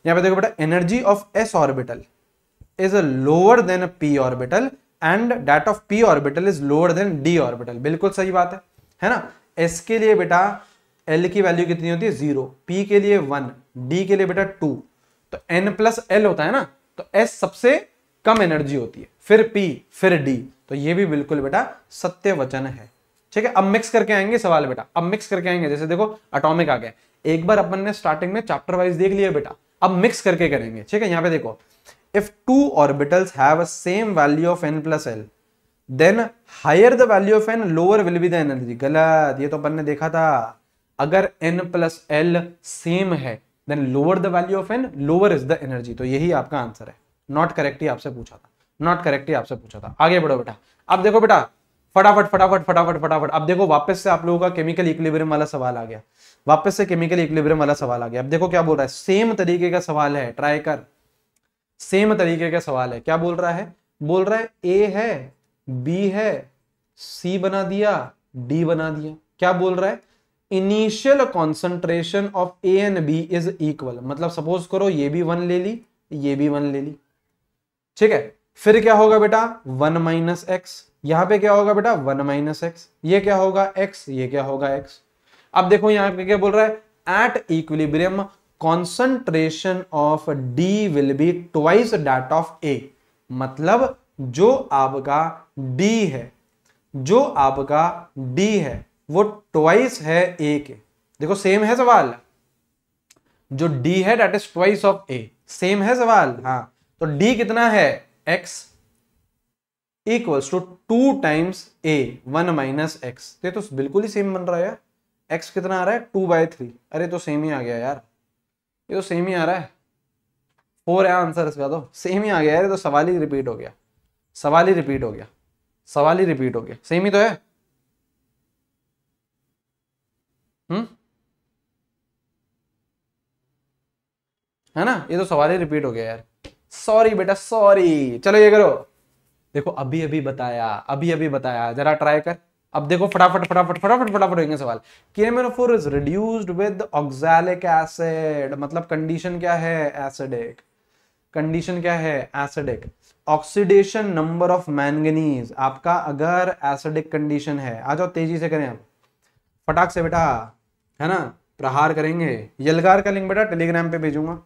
यहाँ पे देखो बेटा energy of s orbital is lower than p orbital and that of p orbital is lower than d orbital बिल्कुल सही बात है है ना एस के लिए बेटा एल की वैल्यू कितनी होती है जीरो पी के लिए वन डी के लिए बेटा टू तो एन प्लस एल होता है ना तो एस सबसे कम एनर्जी होती है फिर पी फिर डी तो ये भी बिल्कुल बेटा सत्य वचन है ठीक है अब मिक्स करके आएंगे सवाल बेटा अब मिक्स करके आएंगे जैसे देखो अटोमिक आ गया एक बार अपन ने स्टार्टिंग में चैप्टर वाइज देख लिया बेटा अब मिक्स करके करेंगे ठीक है यहां पे देखो if two orbitals have same value of n plus l then higher the value of N lower will be the energy गलत ये तो अपन ने देखा था अगर एन प्लस एल सेम है then lower the value of N lower is the energy तो यही आपका आंसर है नॉट करेक्ट ही आपसे पूछा था नॉट करेक्ट ही आपसे पूछा था आगे बढ़ो बेटा अब देखो बेटा फटाफट फटाफट फटाफट फटाफट अब देखो वापस से आप लोगों का केमिकल इक्विलिब्रियम वाला सवाल आ गया वापस से केमिकल इक्विलिब्रियम वाला सवाल आ गया अब देखो क्या बोल रहा है सेम तरीके का सवाल है ट्राई कर सेम तरीके का सवाल है क्या बोल रहा है बोल रहा है ए है बी है सी बना दिया डी बना दिया क्या बोल रहा है initial concentration of A and B is equal मतलब सपोज करो ये भी वन ले ली ये भी वन ले ली ठीक है फिर क्या होगा बेटा वन माइनस एक्स यहां पर क्या होगा बेटा वन माइनस एक्स ये क्या होगा एक्स ये क्या होगा एक्स अब देखो यहां पे क्या बोल रहा है at equilibrium concentration of D will be twice that of A मतलब जो आपका डी है जो आपका डी है वो ट्वाइस है ए के देखो सेम है सवाल जो डी है that is twice of A same है सवाल हाँ तो डी कितना है X equals to two times A one minus X ये तो बिल्कुल ही सेम बन रहा है यार एक्स कितना आ रहा है टू बाय थ्री अरे तो सेम ही आ गया यार ये तो सेम ही आ रहा है फोर है आंसर इसका तो सेम ही आ गया यार ये तो सवाल ही रिपीट हो गया सवाल ही रिपीट हो गया सवाल ही रिपीट हो गया सेम ही तो है हम्म है ना ये तो सवाल ही रिपीट हो गया यार सॉरी बेटा सॉरी चलो ये करो देखो अभी अभी बताया अभी अभी बताया जरा ट्राई कर अब देखो फटाफट फटाफट फटाफट फटाफट होंगे सवाल केमेनोफोर is reduced with oxalic acid मतलब कंडीशन क्या है एसिडिक कंडीशन क्या है acidic oxidation number of manganese आपका अगर एसिडिक कंडीशन है आ जाओ तेजी से करें आप फटाक से बेटा है ना प्रहार करेंगे यलगार का लिंक बेटा टेलीग्राम पे भेजूंगा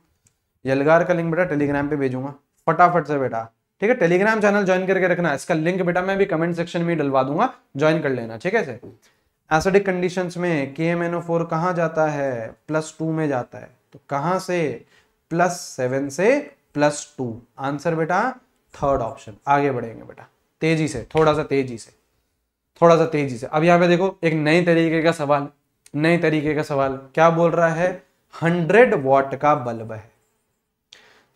यलगार का लिंक बेटा टेलीग्राम पे भेजूंगा फटाफट से बेटा ठीक है टेलीग्राम चैनल ज्वाइन करके रखना इसका लिंक बेटा मैं भी कमेंट सेक्शन में डलवा दूंगा ज्वाइन कर लेना ठीक है से एसिडिक कंडीशन में के एम एन ओ फोर कहाँ जाता है प्लस टू में जाता है तो कहाँ से प्लस सेवन से प्लस टू आंसर बेटा थर्ड ऑप्शन आगे बढ़ेंगे बेटा तेजी से थोड़ा सा तेजी से थोड़ा सा तेजी से अब यहाँ पे देखो एक नए तरीके का सवाल नए तरीके का सवाल क्या बोल रहा है हंड्रेड वॉट का बल्ब है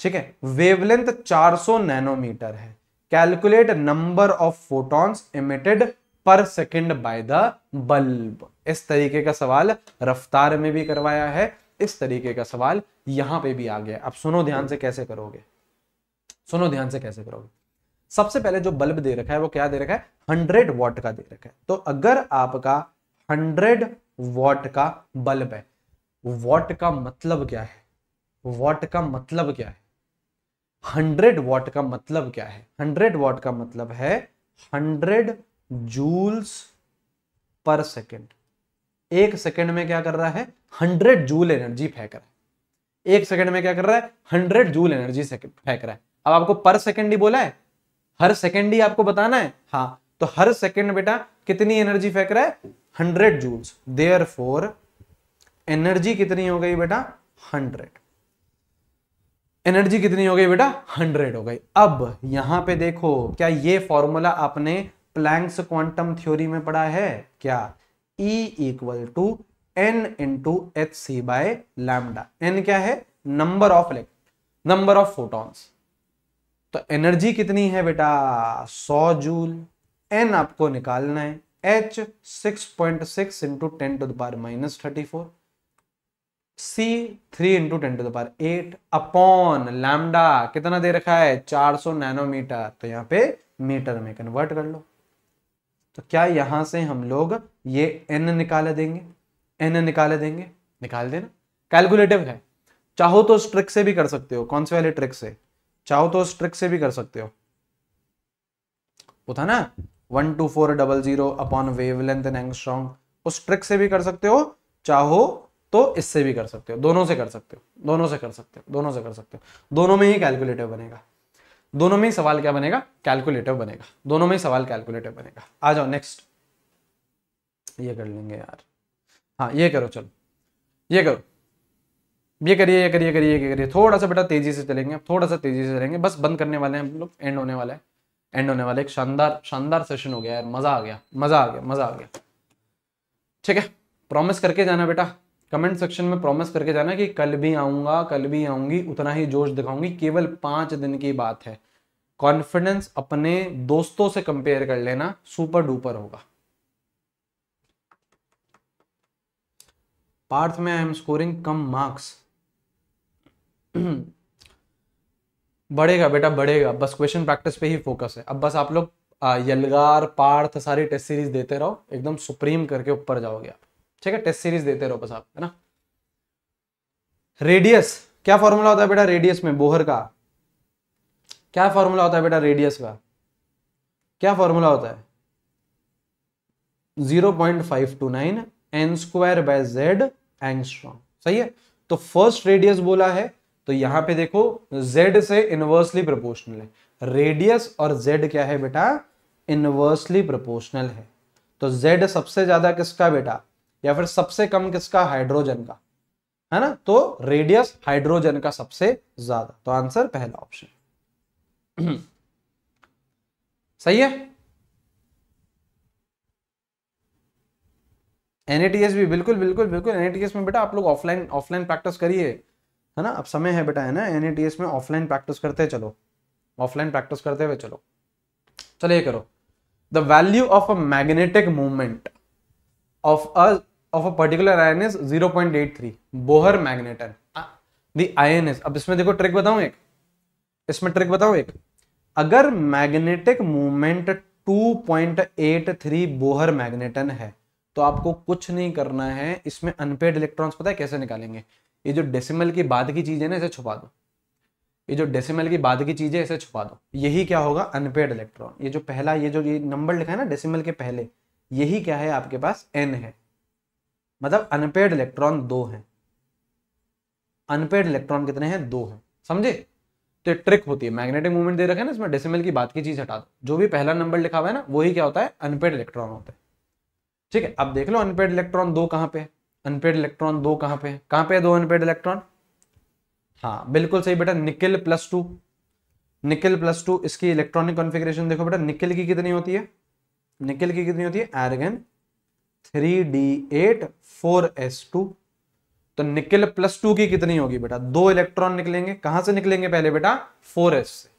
ठीक है वेवलेंथ 400 नैनोमीटर है calculate number of photons emitted per second by the bulb इस तरीके का सवाल रफ्तार में भी करवाया है इस तरीके का सवाल यहां पे भी आ गया अब सुनो ध्यान से कैसे करोगे सुनो ध्यान से कैसे करोगे सबसे पहले जो बल्ब दे रखा है वो क्या दे रखा है हंड्रेड वॉट का दे रखा है तो अगर आपका हंड्रेड वॉट का बल्ब है वॉट का मतलब क्या है वॉट का मतलब क्या है हंड्रेड वॉट का मतलब क्या है हंड्रेड वॉट का मतलब है हंड्रेड जूल्स पर सेकेंड एक सेकेंड में क्या कर रहा है हंड्रेड जूल एनर्जी फेंक रहा है एक सेकेंड में क्या कर रहा है हंड्रेड जूल एनर्जी फेंक रहा है अब आपको पर सेकेंड ही बोला है हर सेकेंड ही आपको बताना है हाँ तो हर सेकेंड बेटा कितनी एनर्जी फेंक रहा है hundred joules therefore energy कितनी हो गई बेटा हंड्रेड एनर्जी कितनी हो गई बेटा हंड्रेड हो गई अब यहां पे देखो क्या ये फॉर्मूला आपने प्लैंक्स क्वांटम थ्योरी में पढ़ा है क्या E equal to n into H C by lambda n क्या है number of electron number of photons तो एनर्जी कितनी है बेटा सौ जूल एन आपको निकालना है H six point six into ten to दार minus thirty four C three into ten to दार एट अपॉन लैमडा कितना दे रखा है चार सौ नैनोमीटर तो यहां पे मीटर में कन्वर्ट कर लो तो क्या यहां से हम लोग ये एन निकाल देंगे एन निकाल देंगे निकाल देना कैलकुलेटिव है चाहो तो उस ट्रिक से भी कर सकते हो कौन से वाले ट्रिक से चाहो तो उस ट्रिक से भी कर सकते हो था ना one two four double zero upon wavelength angstrom उस ट्रिक से भी कर सकते हो चाहो तो इससे भी कर सकते हो दोनों से कर सकते हो दोनों से कर सकते हो दोनों से कर सकते हो दोनों में ही कैलकुलेटिव बनेगा दोनों में ही सवाल क्या बनेगा कैलकुलेटिव बनेगा दोनों में ही सवाल कैलकुलेटिव बनेगा आ जाओ नेक्स्ट ये कर लेंगे यार हाँ ये करो चलो ये करो ये करिए ये करिए करिए ये करिए थोड़ा सा बेटा तेजी से चलेंगे थोड़ा सा तेजी से चलेंगे बस बंद करने वाले हैं हम लोग एंड होने वाला है एंड होने वाला एक शानदार शानदार सेशन हो गया यार मजा आ गया मजा आ गया मजा आ गया ठीक है प्रॉमिस करके जाना बेटा कमेंट सेक्शन में प्रॉमिस करके जाना कि कल भी आऊंगा कल भी आऊंगी उतना ही जोश दिखाऊंगी केवल पांच दिन की बात है कॉन्फिडेंस अपने दोस्तों से कंपेयर कर लेना सुपर डुपर होगा पार्थ में आई एम स्कोरिंग कम मार्क्स बढ़ेगा बेटा बढ़ेगा बस क्वेश्चन प्रैक्टिस पे ही फोकस है अब बस आप लोग यलगार पार्थ सारी टेस्ट सीरीज देते रहो एकदम सुप्रीम करके ऊपर जाओगे आप ठीक है टेस्ट सीरीज देते रहो बस आप है ना रेडियस क्या फॉर्मूला होता है बेटा रेडियस में बोहर का क्या फॉर्मूला होता है बेटा रेडियस का क्या फॉर्मूला होता है zero point five two nine n square by z angstrom सही है तो फर्स्ट रेडियस बोला है तो यहां पे देखो z से इनवर्सली प्रोपोर्शनल है रेडियस और z क्या है बेटा इनवर्सली प्रोपोर्शनल है तो z सबसे ज्यादा किसका बेटा या फिर सबसे कम किसका हाइड्रोजन का है ना तो रेडियस हाइड्रोजन का सबसे ज्यादा तो आंसर पहला ऑप्शन सही है एनएटीएस भी बिल्कुल बिल्कुल बिल्कुल एनएटीएस में बेटा आप लोग ऑफलाइन ऑफलाइन प्रैक्टिस करिए है ना अब समय है बेटा है ना एन में ऑफलाइन प्रैक्टिस करते चलो ऑफलाइन प्रैक्टिस करते हुए चलो चलो ये करो the value of a magnetic movement of a of a particular ion is three Bohr magnet the ion is अब इसमें देखो ट्रिक बताऊं एक इसमें ट्रिक बताऊं एक अगर मैग्नेटिक मूवमेंट 2.83 बोहर मैग्नेटन है तो आपको कुछ नहीं करना है इसमें अनपेड इलेक्ट्रॉन्स पता है कैसे निकालेंगे ये जो डेसिमल के बाद की चीज़ है ना इसे छुपा दो ये जो डेसिमल की बाद की चीज़ है इसे छुपा दो यही क्या होगा अनपेड इलेक्ट्रॉन ये जो पहला ये जो ये नंबर लिखा है ना डेसिमल के पहले यही क्या है आपके पास एन है मतलब अनपेड इलेक्ट्रॉन दो है अनपेड इलेक्ट्रॉन कितने हैं दो है समझे तो ट्रिक होती है मैग्नेटिक मूवमेंट दे रखा है ना इसमें डेसिमल की बात की चीज हटा दो जो भी पहला नंबर लिखा हुआ है ना वही क्या होता है अनपेड इलेक्ट्रॉन होता है ठीक है अब देख लो अनपेड इलेक्ट्रॉन दो कहाँ पे है अनपेड इलेक्ट्रॉन दो कहां पे है कहाँ पे है दो अनपेड इलेक्ट्रॉन हाँ बिल्कुल सही बेटा nickel plus two nickel plus two इसकी इलेक्ट्रॉनिक कॉन्फ़िगरेशन देखो बेटा निकिल की कितनी होती है निकिल की कितनी होती है argon three d eight four s two तो निकिल प्लस टू की कितनी होगी बेटा दो इलेक्ट्रॉन निकलेंगे कहां से निकलेंगे पहले बेटा फोर एस से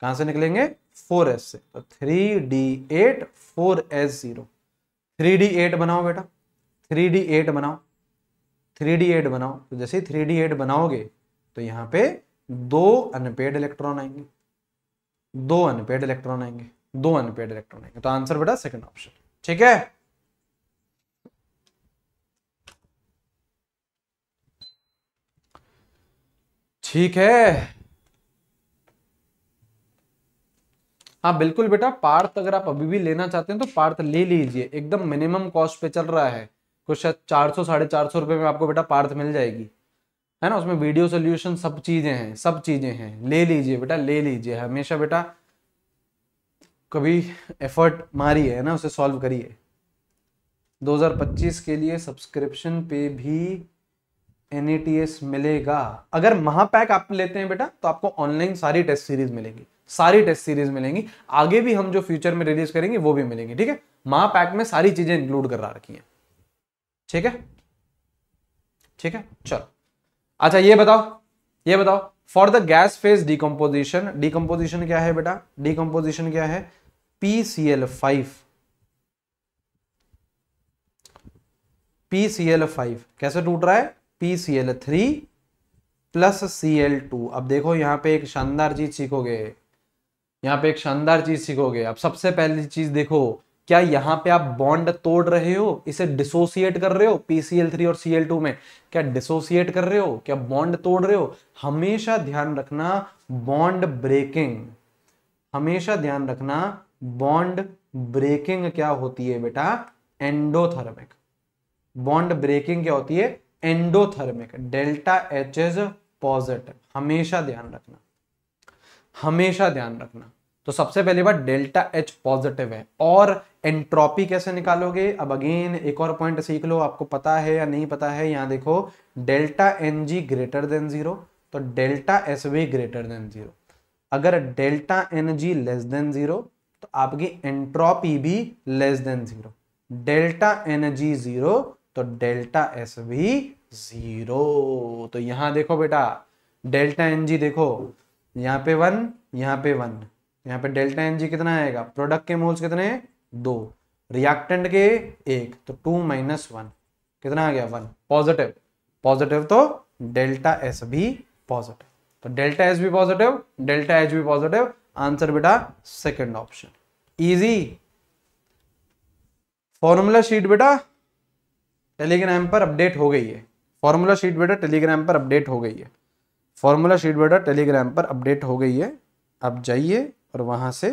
कहां से निकलेंगे फोर एस से तो three d eight four s zero three d eight बनाओ बेटा थ्री डी एट बनाओ थ्री डी एट बनाओ तो जैसे ही थ्री डी एट बनाओगे तो यहाँ पे दो अनपेड इलेक्ट्रॉन आएंगे दो अनपेड इलेक्ट्रॉन आएंगे दो अनपेड इलेक्ट्रॉन आएंगे तो आंसर बेटा सेकंड ऑप्शन ठीक है ठीक है हाँ बिल्कुल बेटा पार्थ अगर आप अभी भी लेना चाहते हैं तो पार्थ ले लीजिए एकदम मिनिमम कॉस्ट पे चल रहा है तो शायद चार सौ साढ़े चार सौ रुपये में आपको बेटा पार्थ मिल जाएगी है ना उसमें वीडियो सोल्यूशन सब चीज़ें हैं सब चीज़ें हैं ले लीजिए बेटा ले लीजिए हमेशा बेटा कभी एफर्ट मारी है ना उसे सॉल्व करिए 2025 के लिए सब्सक्रिप्शन पे भी एन e मिलेगा अगर महापैक आप लेते हैं बेटा तो आपको ऑनलाइन सारी टेस्ट सीरीज मिलेगी सारी टेस्ट सीरीज मिलेंगी आगे भी हम जो फ्यूचर में रिलीज करेंगे वो भी मिलेंगी ठीक है महापैक में सारी चीजें इंक्लूड करा रखी हैं ठीक है ठीक है चलो अच्छा ये बताओ ये बताओ for the gas phase decomposition decomposition क्या है बेटा डीकम्पोजिशन क्या है P C L five P C L five कैसे टूट रहा है PCl3 three plus C to अब देखो यहाँ पे एक शानदार चीज सीखोगे यहाँ पे एक शानदार चीज सीखोगे अब सबसे पहली चीज देखो क्या यहां पे आप बॉन्ड तोड़ रहे हो इसे डिसोसिएट कर रहे हो पीसीएल थ्री और सीएल टू में क्या डिसोसिएट कर रहे हो क्या बॉन्ड तोड़ रहे हो हमेशा ध्यान रखना बॉन्ड ब्रेकिंग हमेशा ध्यान रखना बॉन्ड ब्रेकिंग क्या होती है बेटा एंडोथर्मिक बॉन्ड ब्रेकिंग क्या होती है endothermic delta H is positive हमेशा ध्यान रखना हमेशा ध्यान रखना तो सबसे पहली बात डेल्टा एच पॉजिटिव है और एंट्रोपी कैसे निकालोगे अब अगेन एक और पॉइंट सीख लो आपको पता है या नहीं पता है यहाँ देखो delta N G greater than zero तो delta S V greater than zero अगर delta N G less than zero तो आपकी एंट्रोपी भी less than zero delta N G zero तो डेल्टा एस वी जीरो तो यहां देखो बेटा डेल्टा एन जी देखो यहाँ पे वन यहाँ पे वन यहाँ पे डेल्टा एन जी कितना आएगा प्रोडक्ट के मोल्स कितने दो रिएक्टेंट के एक तो टू माइनस वन कितना आ गया वन पॉजिटिव पॉजिटिव तो डेल्टा एस भी पॉजिटिव तो डेल्टा एस भी पॉजिटिव डेल्टा एच भी पॉजिटिव आंसर बेटा second option easy formula sheet बेटा टेलीग्राम पर अपडेट हो गई है फॉर्मूला शीट बेटा टेलीग्राम पर अपडेट हो गई है फॉर्मूला शीट बेटा टेलीग्राम पर अपडेट हो गई है आप जाइए और वहां से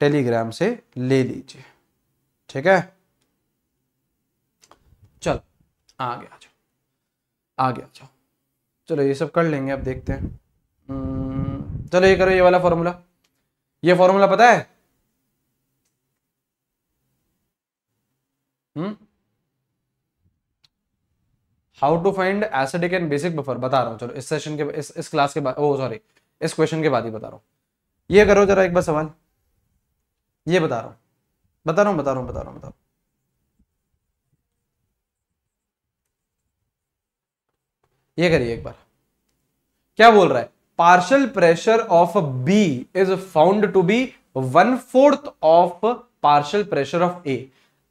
टेलीग्राम से ले लीजिए ठीक है चलो आगे आ जाओ आगे आ जाओ चलो ये सब कर लेंगे अब देखते हैं हम्म, चलो ये करो ये वाला फॉर्मूला ये फॉर्मूला पता है how to find acidic and basic buffer बता रहा हूँ चलो इस सेशन के इस इस क्लास के बाद ओ oh, सॉरी इस क्वेश्चन के बाद ही बता रहा हूँ ये करो जरा एक बार सवाल ये बता रहा हूं बता रहा हूं बता रहा हूं बता रहा हूं बता रहा हूं ये करिए एक बार क्या बोल रहा है partial pressure of B is found to be one fourth of partial pressure of A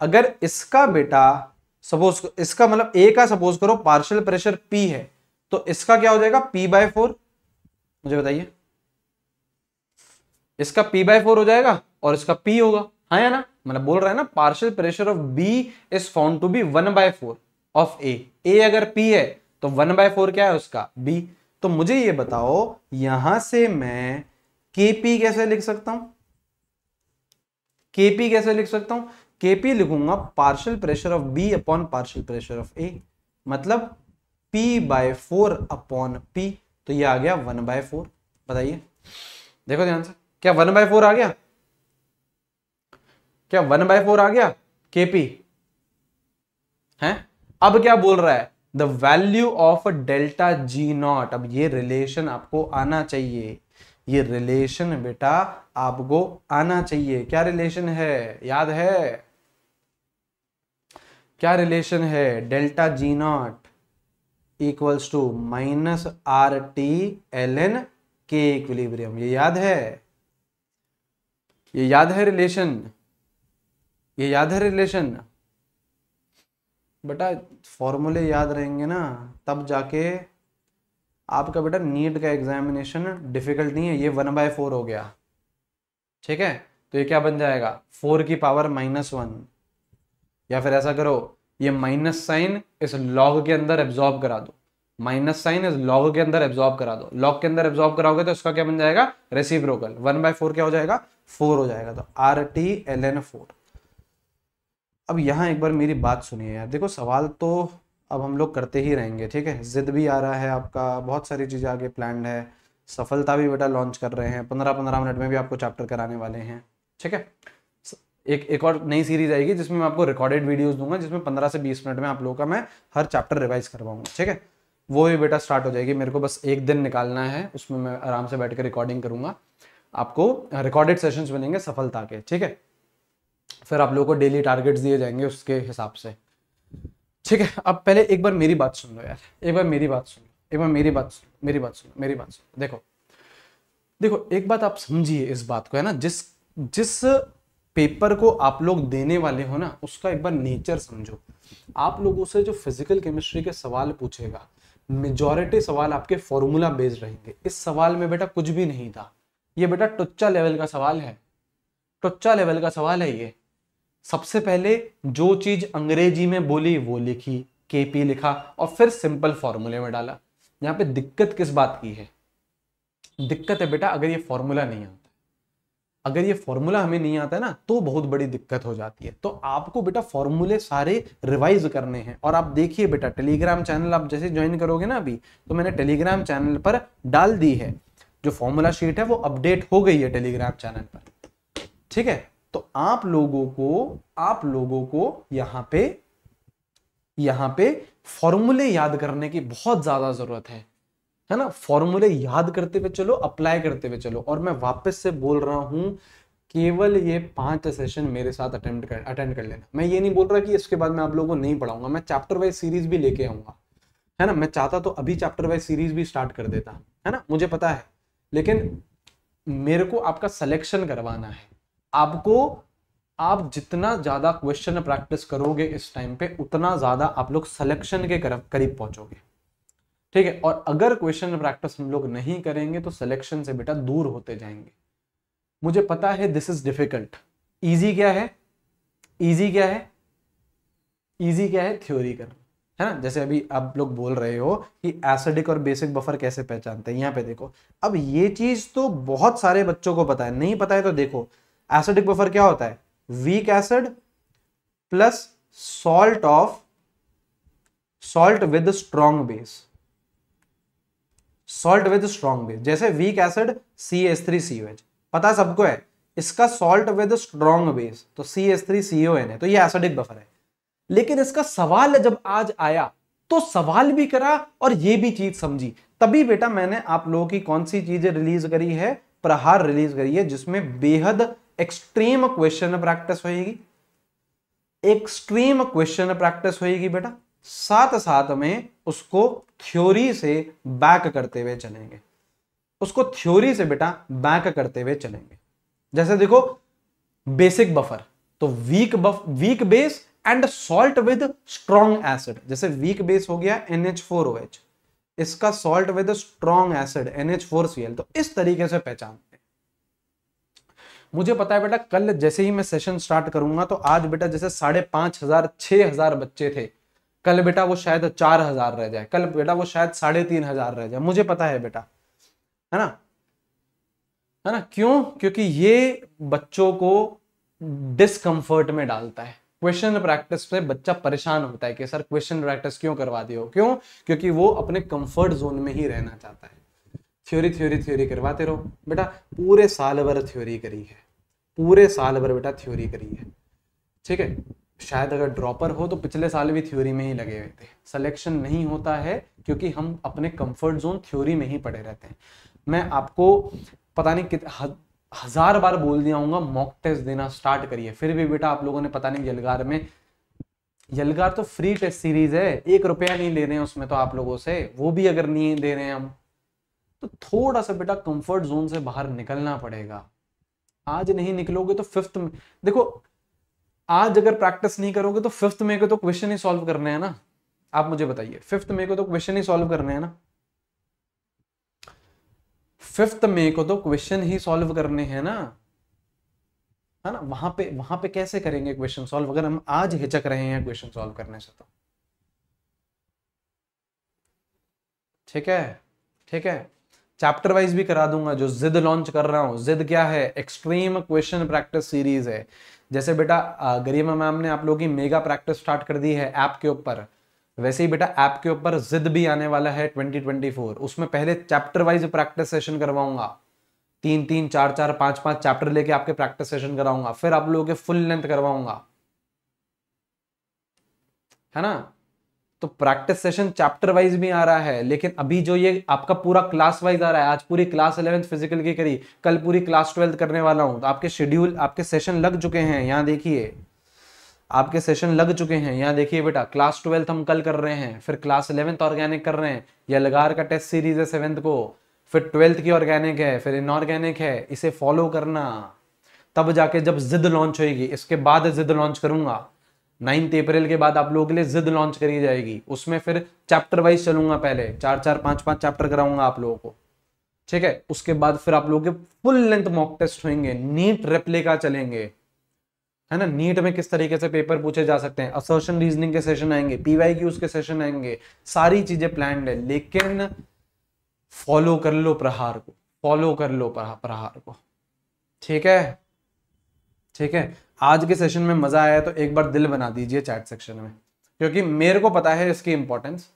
अगर इसका बेटा सपोज इसका मतलब ए का सपोज करो पार्शल प्रेशर पी है तो इसका क्या हो जाएगा पी बाय फोर मुझे बताइए इसका पी बाय फोर हो जाएगा और इसका पी होगा हाँ या ना मतलब बोल रहा है ना partial pressure of B is found to be one by four of A A अगर पी है तो वन बाय फोर क्या है उसका बी तो मुझे ये बताओ यहां से मैं केपी कैसे लिख सकता हूं केपी कैसे लिख सकता हूं केपी लिखूंगा partial pressure of B upon partial pressure of A मतलब P by four upon P तो ये आ गया वन बाय फोर बताइए देखो ध्यान से क्या वन बाय फोर आ गया क्या वन बाय फोर आ गया केपी है अब क्या बोल रहा है the value of delta G not अब ये रिलेशन आपको आना चाहिए ये रिलेशन बेटा आपको आना चाहिए क्या रिलेशन है याद है क्या रिलेशन है delta G not equals to minus R T L N K equilibrium ये याद है ये याद है रिलेशन ये याद है रिलेशन बेटा फॉर्मूले याद रहेंगे ना तब जाके आपका बेटा नीट का एग्जामिनेशन डिफिकल्ट नहीं है ये वन बाय फोर हो गया ठीक है तो ये क्या बन जाएगा फोर की पावर माइनस वन या फिर ऐसा करो ये माइनस साइन इस लॉग के अंदर एब्जॉर्ब करा दो माइनस साइन इस लॉग के अंदर एब्जॉर्ब करा दो लॉग के अंदर एब्जॉर्ब कराओगे तो इसका क्या बन जाएगा रेसिप्रोकल वन बाय फोर क्या हो जाएगा फोर हो जाएगा तो R T L N four अब यहाँ एक बार मेरी बात सुनिए यार देखो सवाल तो अब हम लोग करते ही रहेंगे ठीक है जिद भी आ रहा है आपका बहुत सारी चीज़ें आगे प्लान है सफलता भी बेटा लॉन्च कर रहे हैं पंद्रह पंद्रह मिनट में भी आपको चैप्टर कराने वाले हैं ठीक है एक एक और नई सीरीज आएगी जिसमें मैं आपको रिकॉर्डेड वीडियोस दूंगा जिसमें पंद्रह से बीस मिनट में आप लोगों का मैं हर चैप्टर रिवाइज करवाऊंगा ठीक है वो भी बेटा स्टार्ट हो जाएगी मेरे को बस एक दिन निकालना है उसमें मैं आराम से बैठ कर रिकॉर्डिंग करूंगा आपको रिकॉर्डेड सेशंस बनेंगे सफलता के ठीक है फिर आप लोगों को डेली टारगेट्स दिए जाएंगे उसके हिसाब से ठीक है अब पहले एक बार मेरी बात सुन लो यार एक बार मेरी बात सुन लो एक बार मेरी बात सुन मेरी बात सुन मेरी बात सुन देखो देखो एक बात आप समझिए इस बात को है ना जिस जिस पेपर को आप लोग देने वाले हो ना उसका एक बार नेचर समझो आप लोगों से जो फिजिकल केमिस्ट्री के सवाल पूछेगा मेजोरिटी सवाल आपके फॉर्मूला बेस्ड रहेंगे इस सवाल में बेटा कुछ भी नहीं था ये बेटा टुच्चा लेवल का सवाल है टुच्चा लेवल का सवाल है ये सबसे पहले जो चीज अंग्रेजी में बोली वो लिखी केपी लिखा और फिर सिंपल फॉर्मूले में डाला यहां पे दिक्कत किस बात की है दिक्कत है बेटा अगर ये फॉर्मूला नहीं आता अगर ये फॉर्मूला हमें नहीं आता ना तो बहुत बड़ी दिक्कत हो जाती है तो आपको बेटा फॉर्मूले सारे रिवाइज करने हैं और आप देखिए बेटा टेलीग्राम चैनल आप जैसे ज्वाइन करोगे ना अभी तो मैंने टेलीग्राम चैनल पर डाल दी है जो फॉर्मूला शीट है वो अपडेट हो गई है टेलीग्राम चैनल पर ठीक है तो आप लोगों को आप लोगों को यहाँ पे यहाँ पे फॉर्मूले याद करने की बहुत ज्यादा जरूरत है है ना फॉर्मूले याद करते हुए चलो अप्लाई करते हुए चलो और मैं वापस से बोल रहा हूँ केवल ये पांच सेशन मेरे साथ अटेंड कर अटेंड कर लेना मैं ये नहीं बोल रहा कि इसके बाद मैं आप लोगों को नहीं पढ़ाऊंगा मैं चैप्टर वाइज सीरीज भी लेके आऊंगा है ना मैं चाहता तो अभी चैप्टर वाइज सीरीज भी स्टार्ट कर देता है ना मुझे पता है लेकिन मेरे को आपका सिलेक्शन करवाना है आपको आप जितना ज़्यादा क्वेश्चन प्रैक्टिस करोगे इस टाइम पे उतना ज़्यादा आप लोग सिलेक्शन के करीब पहुंचोगे ठीक है और अगर क्वेश्चन प्रैक्टिस हम लोग नहीं करेंगे तो सिलेक्शन से बेटा दूर होते जाएंगे मुझे पता है दिस इज डिफिकल्ट ईजी क्या है ईजी क्या है ईजी क्या है थ्योरी करना है ना जैसे अभी आप लोग बोल रहे हो कि एसिडिक और बेसिक बफर कैसे पहचानते हैं यहाँ पे देखो अब ये चीज तो बहुत सारे बच्चों को पता है नहीं पता है तो देखो एसिडिक बफर क्या होता है weak acid plus salt of salt with strong base salt with strong base जैसे weak acid C S three C H पता सबको है इसका सॉल्ट विद स्ट्रॉन्ग बेस तो C S three CO N है तो ये एसिडिक बफर है लेकिन इसका सवाल जब आज आया तो सवाल भी करा और ये भी चीज समझी तभी बेटा मैंने आप लोगों की कौन सी चीजें रिलीज करी है प्रहार रिलीज करी है जिसमें बेहद एक्सट्रीम क्वेश्चन प्रैक्टिस होगी एक्सट्रीम क्वेश्चन प्रैक्टिस होगी बेटा साथ साथ में उसको थ्योरी से बैक करते हुए चलेंगे उसको थ्योरी से बेटा बैक करते हुए चलेंगे जैसे देखो बेसिक बफर तो weak buff weak base and salt with strong acid जैसे वीक बेस हो गया NH4OH इसका salt with strong acid NH4Cl तो इस तरीके से पहचानते हैं मुझे पता है बेटा कल जैसे ही मैं सेशन स्टार्ट करूंगा तो आज बेटा जैसे साढ़े पांच हजार छह हजार बच्चे थे कल बेटा वो शायद चार हजार रह जाए कल बेटा वो शायद साढ़े तीन हजार रह जाए मुझे पता है बेटा है ना है ना क्यों क्योंकि ये बच्चों को डिसकंफर्ट में डालता है क्वेश्चन प्रैक्टिस से बच्चा परेशान होता है कि सर क्वेश्चन प्रैक्टिस क्यों करवा दियो क्यों क्योंकि वो अपने कंफर्ट जोन में ही रहना चाहता है थ्योरी थ्योरी थ्योरी करवाते रहो बेटा पूरे साल भर थ्योरी करी है पूरे साल भर बेटा थ्योरी करी है ठीक है शायद अगर ड्रॉपर हो तो पिछले साल भी थ्योरी में ही लगे हुए थे सिलेक्शन नहीं होता है क्योंकि हम अपने कंफर्ट जोन थ्योरी में ही पड़े रहते हैं मैं आपको पता नहीं कित हजार बार बोल दिया हूँ मॉक टेस्ट देना स्टार्ट करिए फिर भी बेटा आप लोगों ने पता नहीं यलगार में यलगार तो फ्री टेस्ट सीरीज है एक रुपया नहीं ले रहे हैं उसमें तो आप लोगों से वो भी अगर नहीं दे रहे हैं हम तो थोड़ा सा बेटा कंफर्ट जोन से बाहर निकलना पड़ेगा आज नहीं निकलोगे तो फिफ्थ में देखो आज अगर प्रैक्टिस नहीं करोगे तो फिफ्थ में को तो क्वेश्चन ही सॉल्व करने हैं ना आप मुझे बताइए फिफ्थ में को तो क्वेश्चन ही सॉल्व करने हैं ना फिफ्थ मे को तो क्वेश्चन ही सॉल्व करने हैं ना है ना वहां पे वहां पे कैसे करेंगे क्वेश्चन सॉल्व अगर हम आज हिचक रहे हैं क्वेश्चन सॉल्व करने से तो ठीक है ठीक है चैप्टर वाइज भी करा दूंगा जो जिद लॉन्च कर रहा हूं जिद क्या है एक्सट्रीम क्वेश्चन प्रैक्टिस सीरीज है जैसे बेटा गरिमा मैम ने आप लोगों की मेगा प्रैक्टिस स्टार्ट कर दी है ऐप के ऊपर वैसे ही बेटा ऐप के ऊपर जिद भी आने वाला है 2024 उसमें पहले चैप्टर वाइज प्रैक्टिस सेशन करवाऊंगा तीन तीन चार चार पांच पांच चैप्टर लेके आपके प्रैक्टिस सेशन कराऊंगा फिर आप लोगों के फुल लेंथ करवाऊंगा है ना तो प्रैक्टिस सेशन चैप्टर वाइज भी आ रहा है लेकिन अभी जो ये आपका पूरा क्लास वाइज आ रहा है आज पूरी क्लास इलेवेंथ फिजिकल की करी कल पूरी क्लास ट्वेल्थ करने वाला हूं तो आपके शेड्यूल आपके सेशन लग चुके हैं यहाँ देखिए आपके सेशन लग चुके हैं यहाँ देखिए बेटा क्लास ट्वेल्थ हम कल कर रहे हैं फिर क्लास इलेवंथ ऑर्गेनिक कर रहे हैं या लगार का टेस्ट सीरीज है सेवेंथ को फिर ट्वेल्थ की ऑर्गेनिक है फिर इनऑर्गेनिक है इसे फॉलो करना तब जाके जब जिद लॉन्च होगी इसके बाद जिद लॉन्च करूंगा नाइन्थ अप्रैल के बाद आप लोगों के लिए जिद लॉन्च करी जाएगी उसमें फिर चैप्टर वाइज चलूंगा पहले चार चार पांच पांच चैप्टर कराऊंगा आप लोगों को ठीक है उसके बाद फिर आप लोगों के फुल लेंथ मॉक टेस्ट होंगे नीट रेप्लिका चलेंगे है ना नीट में किस तरीके से पेपर पूछे जा सकते हैं असोशन रीजनिंग के सेशन आएंगे पीवाई की उसके सेशन आएंगे सारी चीजें प्लान है लेकिन फॉलो कर लो प्रहार को फॉलो कर लो प्रहार को ठीक है ठीक है आज के सेशन में मजा आया तो एक बार दिल बना दीजिए चैट सेक्शन में क्योंकि मेरे को पता है इसकी इंपॉर्टेंस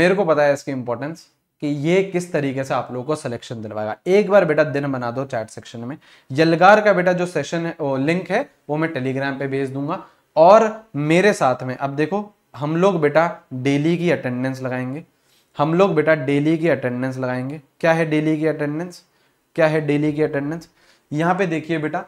मेरे को पता है इसकी इंपॉर्टेंस कि ये किस तरीके से आप लोगों को सिलेक्शन दिलवाएगा एक बार बेटा दिन बना दो चैट सेक्शन में यलगार का बेटा जो सेशन है वो लिंक है वो मैं टेलीग्राम पे भेज दूंगा और मेरे साथ में अब देखो हम लोग बेटा डेली की अटेंडेंस लगाएंगे हम लोग बेटा डेली की अटेंडेंस लगाएंगे क्या है डेली की अटेंडेंस क्या है डेली की अटेंडेंस यहाँ पे देखिए बेटा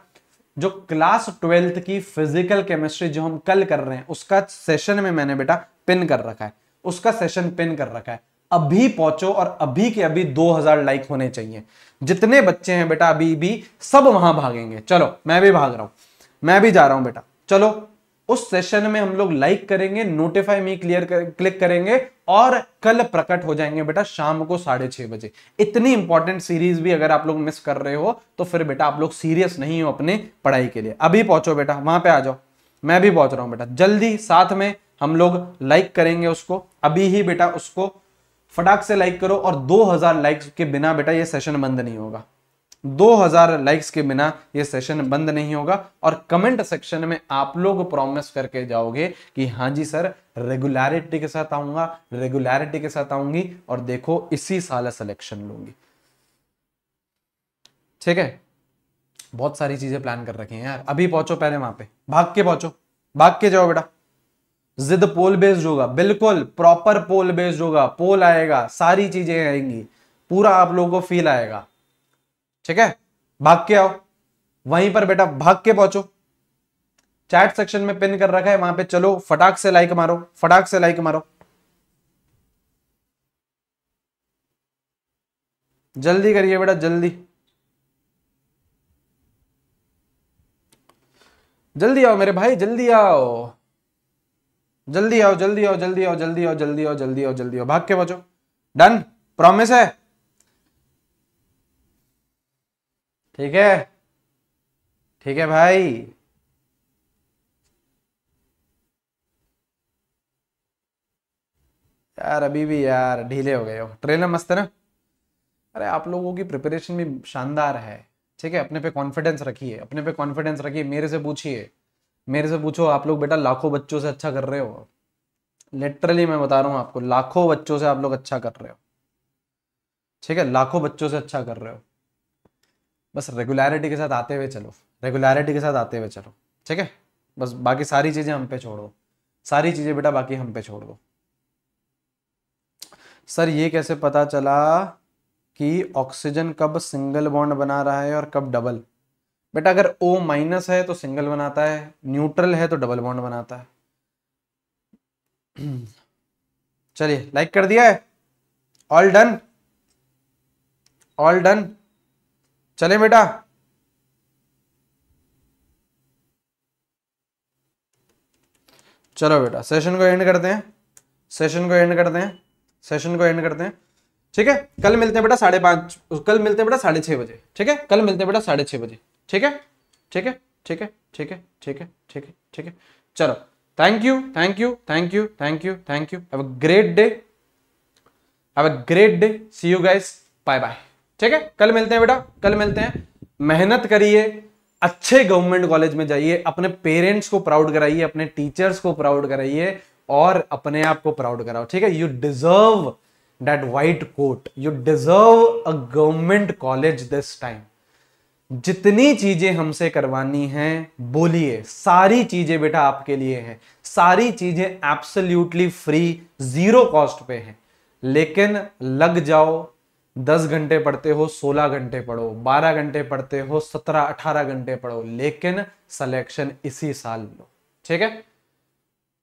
जो क्लास ट्वेल्थ की फिजिकल केमिस्ट्री जो हम कल कर रहे हैं उसका सेशन में मैंने बेटा पिन कर रखा है उसका सेशन पिन कर रखा है अभी पहुंचो और अभी के अभी 2000 लाइक होने चाहिए जितने बच्चे हैं बेटा अभी भी सब वहां भागेंगे चलो मैं भी भाग रहा हूं मैं भी जा रहा हूं बेटा चलो उस सेशन में हम लोग लाइक करेंगे नोटिफाई मी क्लियर कर, क्लिक करेंगे और कल प्रकट हो जाएंगे बेटा शाम को साढ़े छह बजे इतनी इंपॉर्टेंट सीरीज भी अगर आप लोग मिस कर रहे हो तो फिर बेटा आप लोग सीरियस नहीं हो अपने पढ़ाई के लिए अभी पहुंचो बेटा वहां पे आ जाओ मैं भी पहुंच रहा हूं बेटा जल्दी साथ में हम लोग लाइक करेंगे उसको अभी ही बेटा उसको फटाक से लाइक करो और 2000 लाइक्स के बिना बेटा ये सेशन बंद नहीं होगा 2000 लाइक्स के बिना ये सेशन बंद नहीं होगा और कमेंट सेक्शन में आप लोग प्रॉमिस करके जाओगे कि हाँ जी सर रेगुलरिटी के साथ आऊंगा रेगुलरिटी के साथ आऊंगी और देखो इसी साल सिलेक्शन लूंगी ठीक है बहुत सारी चीजें प्लान कर रखी हैं यार अभी पहुंचो पहले वहां पे भाग के पहुंचो भाग के जाओ बेटा जिद पोल बेस्ड होगा बिल्कुल प्रॉपर पोल बेस्ड होगा पोल आएगा सारी चीजें आएंगी पूरा आप लोगों को फील आएगा ठीक है भाग के आओ वहीं पर बेटा भाग के पहुंचो चैट सेक्शन में पिन कर रखा है वहां पे चलो फटाक से लाइक मारो फटाक से लाइक मारो जल्दी करिए बेटा जल्दी जल्दी आओ मेरे भाई जल्दी आओ जल्दी आओ जल्दी आओ जल्दी आओ जल्दी आओ जल्दी आओ जल्दी आओ जल्दी आओ भाग के बचो डन प्रॉमिस है ठीक है ठीक है भाई यार अभी भी यार ढीले हो गए हो ट्रेलर मस्त है ना अरे आप लोगों की प्रिपरेशन भी शानदार है ठीक है अपने पे कॉन्फिडेंस रखिए अपने पे कॉन्फिडेंस रखिए मेरे से पूछिए मेरे से पूछो आप लोग बेटा लाखों बच्चों से अच्छा कर रहे हो लिटरली मैं बता रहा हूँ आपको लाखों बच्चों से आप लोग अच्छा कर रहे हो ठीक है लाखों बच्चों से अच्छा कर रहे हो बस रेगुलरिटी के साथ आते हुए चलो रेगुलरिटी के साथ आते हुए चलो ठीक है बस बाकी सारी चीज़ें हम पे छोड़ो सारी चीज़ें बेटा बाकी हम पे छोड़ दो सर ये कैसे पता चला कि ऑक्सीजन कब सिंगल बॉन्ड बना रहा है और कब डबल बेटा अगर ओ माइनस है तो सिंगल बनाता है न्यूट्रल है तो डबल बॉन्ड बनाता है चलिए लाइक कर दिया है ऑल डन ऑल डन चले बेटा चलो बेटा सेशन को एंड करते हैं सेशन को एंड करते हैं सेशन को एंड करते हैं ठीक है कल मिलते हैं बेटा साढ़े पांच कल मिलते हैं बेटा साढ़े छह बजे ठीक है कल मिलते हैं बेटा साढ़े छह बजे ठीक है ठीक है ठीक है ठीक है ठीक है ठीक है ठीक है चलो thank you thank you thank you thank you thank you have a great day have a great day see you guys bye bye ठीक है कल मिलते हैं बेटा कल मिलते हैं मेहनत करिए अच्छे गवर्नमेंट कॉलेज में जाइए अपने पेरेंट्स को प्राउड कराइए अपने टीचर्स को प्राउड कराइए और अपने आप को प्राउड कराओ ठीक है you deserve that white coat you deserve a government college this time जितनी चीजें हमसे करवानी हैं बोलिए सारी चीजें बेटा आपके लिए हैं सारी चीजें एब्सोल्यूटली फ्री जीरो कॉस्ट पे हैं लेकिन लग जाओ दस घंटे पढ़ते हो सोलह घंटे पढ़ो बारह घंटे पढ़ते हो सत्रह अठारह घंटे पढ़ो लेकिन सिलेक्शन इसी साल लो ठीक है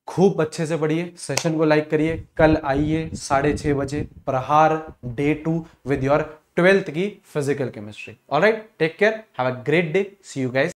खूब अच्छे से पढ़िए सेशन को लाइक करिए कल आइए साढ़े छह बजे Prahar day two with your twelfth की physical chemistry all right take care have a great day see you guys